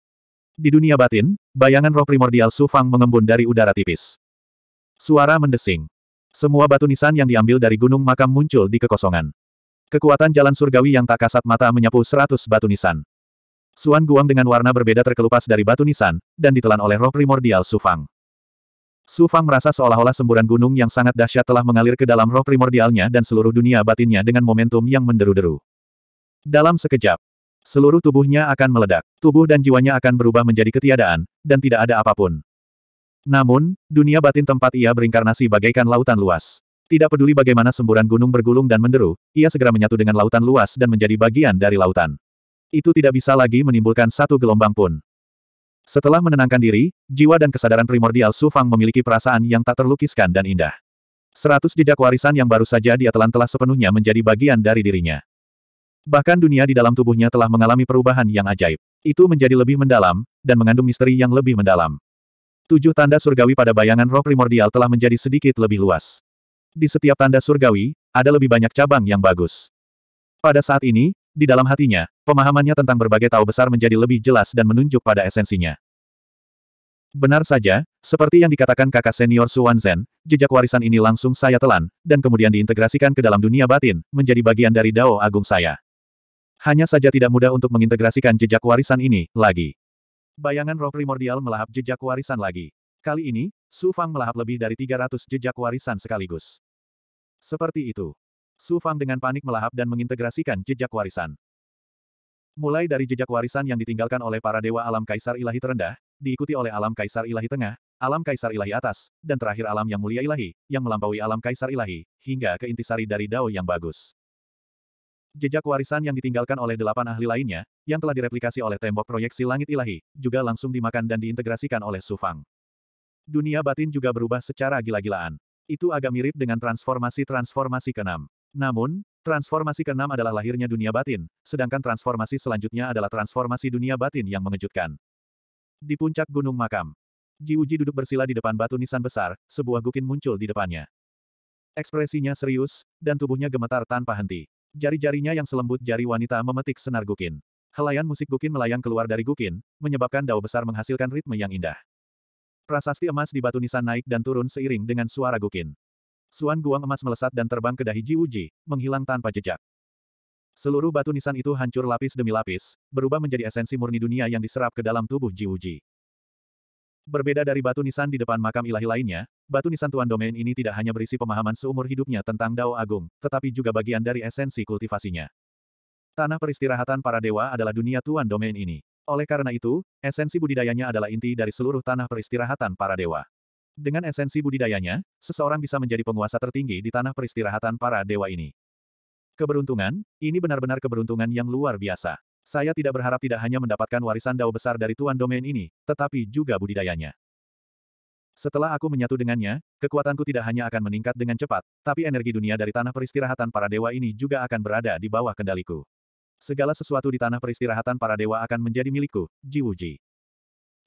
Di dunia batin, bayangan roh primordial Sufang mengembun dari udara tipis. Suara mendesing. Semua batu nisan yang diambil dari gunung makam muncul di kekosongan. Kekuatan jalan surgawi yang tak kasat mata menyapu seratus batu nisan. Suan Guang dengan warna berbeda terkelupas dari batu nisan, dan ditelan oleh roh primordial Sufang. Su Fang merasa seolah-olah semburan gunung yang sangat dahsyat telah mengalir ke dalam roh primordialnya dan seluruh dunia batinnya dengan momentum yang menderu-deru. Dalam sekejap, seluruh tubuhnya akan meledak, tubuh dan jiwanya akan berubah menjadi ketiadaan, dan tidak ada apapun. Namun, dunia batin tempat ia berinkarnasi bagaikan lautan luas. Tidak peduli bagaimana semburan gunung bergulung dan menderu, ia segera menyatu dengan lautan luas dan menjadi bagian dari lautan. Itu tidak bisa lagi menimbulkan satu gelombang pun. Setelah menenangkan diri, jiwa dan kesadaran primordial Su Fang memiliki perasaan yang tak terlukiskan dan indah. Seratus jejak warisan yang baru saja dia telan telah sepenuhnya menjadi bagian dari dirinya. Bahkan dunia di dalam tubuhnya telah mengalami perubahan yang ajaib. Itu menjadi lebih mendalam, dan mengandung misteri yang lebih mendalam. Tujuh tanda surgawi pada bayangan roh primordial telah menjadi sedikit lebih luas. Di setiap tanda surgawi, ada lebih banyak cabang yang bagus. Pada saat ini, di dalam hatinya, Pemahamannya tentang berbagai tahu besar menjadi lebih jelas dan menunjuk pada esensinya. Benar saja, seperti yang dikatakan kakak senior Suan Zen, jejak warisan ini langsung saya telan, dan kemudian diintegrasikan ke dalam dunia batin, menjadi bagian dari Dao Agung saya. Hanya saja tidak mudah untuk mengintegrasikan jejak warisan ini, lagi. Bayangan roh primordial melahap jejak warisan lagi. Kali ini, Su Fang melahap lebih dari 300 jejak warisan sekaligus. Seperti itu. Su Fang dengan panik melahap dan mengintegrasikan jejak warisan. Mulai dari jejak warisan yang ditinggalkan oleh para dewa alam kaisar ilahi terendah, diikuti oleh alam kaisar ilahi tengah, alam kaisar ilahi atas, dan terakhir alam yang mulia ilahi, yang melampaui alam kaisar ilahi, hingga ke intisari dari dao yang bagus. Jejak warisan yang ditinggalkan oleh delapan ahli lainnya, yang telah direplikasi oleh tembok proyeksi langit ilahi, juga langsung dimakan dan diintegrasikan oleh Sufang. Dunia batin juga berubah secara gila-gilaan. Itu agak mirip dengan transformasi-transformasi keenam. Namun, transformasi keenam adalah lahirnya dunia batin, sedangkan transformasi selanjutnya adalah transformasi dunia batin yang mengejutkan. Di puncak Gunung Makam, Ji Uji duduk bersila di depan batu nisan besar, sebuah gukin muncul di depannya. Ekspresinya serius, dan tubuhnya gemetar tanpa henti. Jari-jarinya yang selembut jari wanita memetik senar gukin. Helaian musik gukin melayang keluar dari gukin, menyebabkan dao besar menghasilkan ritme yang indah. Prasasti emas di batu nisan naik dan turun seiring dengan suara gukin. Suan guang emas melesat dan terbang ke dahi Ji menghilang tanpa jejak. Seluruh batu nisan itu hancur lapis demi lapis, berubah menjadi esensi murni dunia yang diserap ke dalam tubuh Ji Berbeda dari batu nisan di depan makam ilahi lainnya, batu nisan tuan domain ini tidak hanya berisi pemahaman seumur hidupnya tentang Dao Agung, tetapi juga bagian dari esensi kultivasinya. Tanah peristirahatan para dewa adalah dunia tuan domain ini. Oleh karena itu, esensi budidayanya adalah inti dari seluruh tanah peristirahatan para dewa. Dengan esensi budidayanya, seseorang bisa menjadi penguasa tertinggi di tanah peristirahatan para dewa ini. Keberuntungan, ini benar-benar keberuntungan yang luar biasa. Saya tidak berharap tidak hanya mendapatkan warisan dao besar dari tuan domain ini, tetapi juga budidayanya. Setelah aku menyatu dengannya, kekuatanku tidak hanya akan meningkat dengan cepat, tapi energi dunia dari tanah peristirahatan para dewa ini juga akan berada di bawah kendaliku. Segala sesuatu di tanah peristirahatan para dewa akan menjadi milikku, Ji Wuji.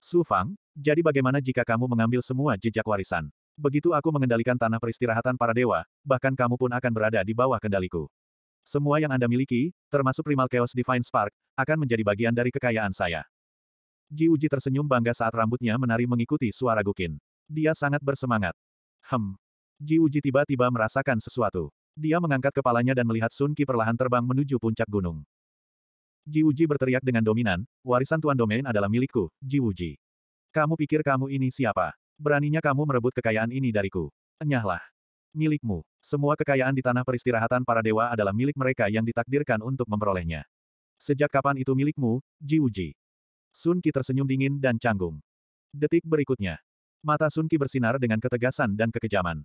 Su Fang, jadi bagaimana jika kamu mengambil semua jejak warisan? Begitu aku mengendalikan tanah peristirahatan para dewa, bahkan kamu pun akan berada di bawah kendaliku. Semua yang Anda miliki, termasuk Primal Chaos Divine Spark, akan menjadi bagian dari kekayaan saya. Ji Uji tersenyum bangga saat rambutnya menari mengikuti suara Gukin. Dia sangat bersemangat. Hem. Ji Uji tiba-tiba merasakan sesuatu. Dia mengangkat kepalanya dan melihat Sun Ki perlahan terbang menuju puncak gunung. Ji Uji berteriak dengan dominan, warisan Tuan Domain adalah milikku, Ji Uji. Kamu pikir kamu ini siapa? Beraninya kamu merebut kekayaan ini dariku. Enyahlah. Milikmu. Semua kekayaan di tanah peristirahatan para dewa adalah milik mereka yang ditakdirkan untuk memperolehnya. Sejak kapan itu milikmu, Ji Uji? Sun Qi tersenyum dingin dan canggung. Detik berikutnya. Mata Sun Qi bersinar dengan ketegasan dan kekejaman.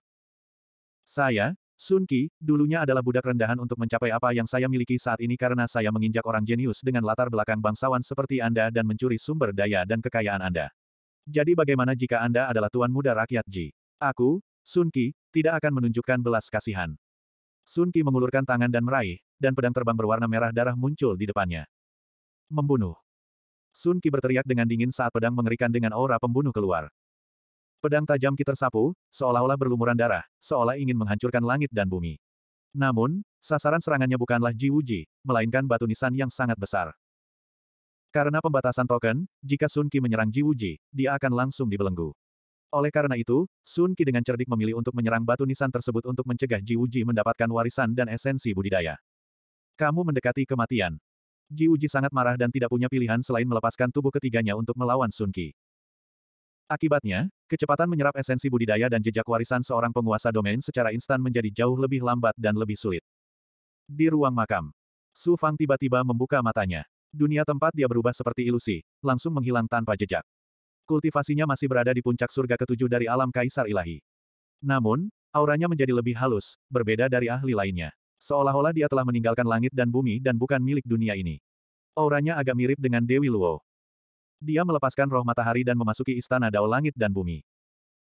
Saya, Sun Qi, dulunya adalah budak rendahan untuk mencapai apa yang saya miliki saat ini karena saya menginjak orang jenius dengan latar belakang bangsawan seperti Anda dan mencuri sumber daya dan kekayaan Anda. Jadi bagaimana jika Anda adalah tuan muda rakyat Ji? Aku, Sun Qi, tidak akan menunjukkan belas kasihan. Sun Qi mengulurkan tangan dan meraih, dan pedang terbang berwarna merah darah muncul di depannya. Membunuh. Sun Qi berteriak dengan dingin saat pedang mengerikan dengan aura pembunuh keluar. Pedang tajam Ki tersapu, seolah-olah berlumuran darah, seolah ingin menghancurkan langit dan bumi. Namun, sasaran serangannya bukanlah Ji Wu Ji, melainkan batu nisan yang sangat besar. Karena pembatasan token, jika Sun Qi menyerang Ji Wuji, dia akan langsung dibelenggu. Oleh karena itu, Sun Qi dengan cerdik memilih untuk menyerang batu nisan tersebut untuk mencegah Ji Wuji mendapatkan warisan dan esensi budidaya. Kamu mendekati kematian. Ji Wuji sangat marah dan tidak punya pilihan selain melepaskan tubuh ketiganya untuk melawan Sun Qi. Akibatnya, kecepatan menyerap esensi budidaya dan jejak warisan seorang penguasa domain secara instan menjadi jauh lebih lambat dan lebih sulit. Di ruang makam, Su Fang tiba-tiba membuka matanya. Dunia tempat dia berubah seperti ilusi, langsung menghilang tanpa jejak. Kultivasinya masih berada di puncak surga ketujuh dari alam kaisar ilahi. Namun, auranya menjadi lebih halus, berbeda dari ahli lainnya. Seolah-olah dia telah meninggalkan langit dan bumi dan bukan milik dunia ini. Auranya agak mirip dengan Dewi Luo. Dia melepaskan roh matahari dan memasuki istana dao langit dan bumi.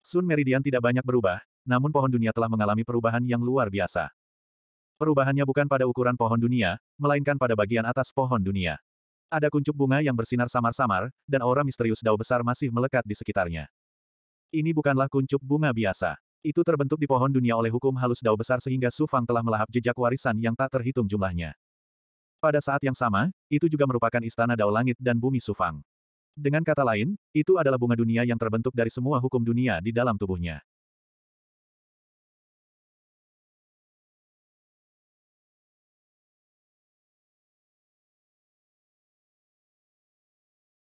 Sun Meridian tidak banyak berubah, namun pohon dunia telah mengalami perubahan yang luar biasa. Perubahannya bukan pada ukuran pohon dunia, melainkan pada bagian atas pohon dunia. Ada kuncup bunga yang bersinar samar-samar, dan aura misterius dao besar masih melekat di sekitarnya. Ini bukanlah kuncup bunga biasa. Itu terbentuk di pohon dunia oleh hukum halus dao besar sehingga Su Fang telah melahap jejak warisan yang tak terhitung jumlahnya. Pada saat yang sama, itu juga merupakan istana dao langit dan bumi Su Fang. Dengan kata lain, itu adalah bunga dunia yang terbentuk dari semua hukum dunia di dalam tubuhnya.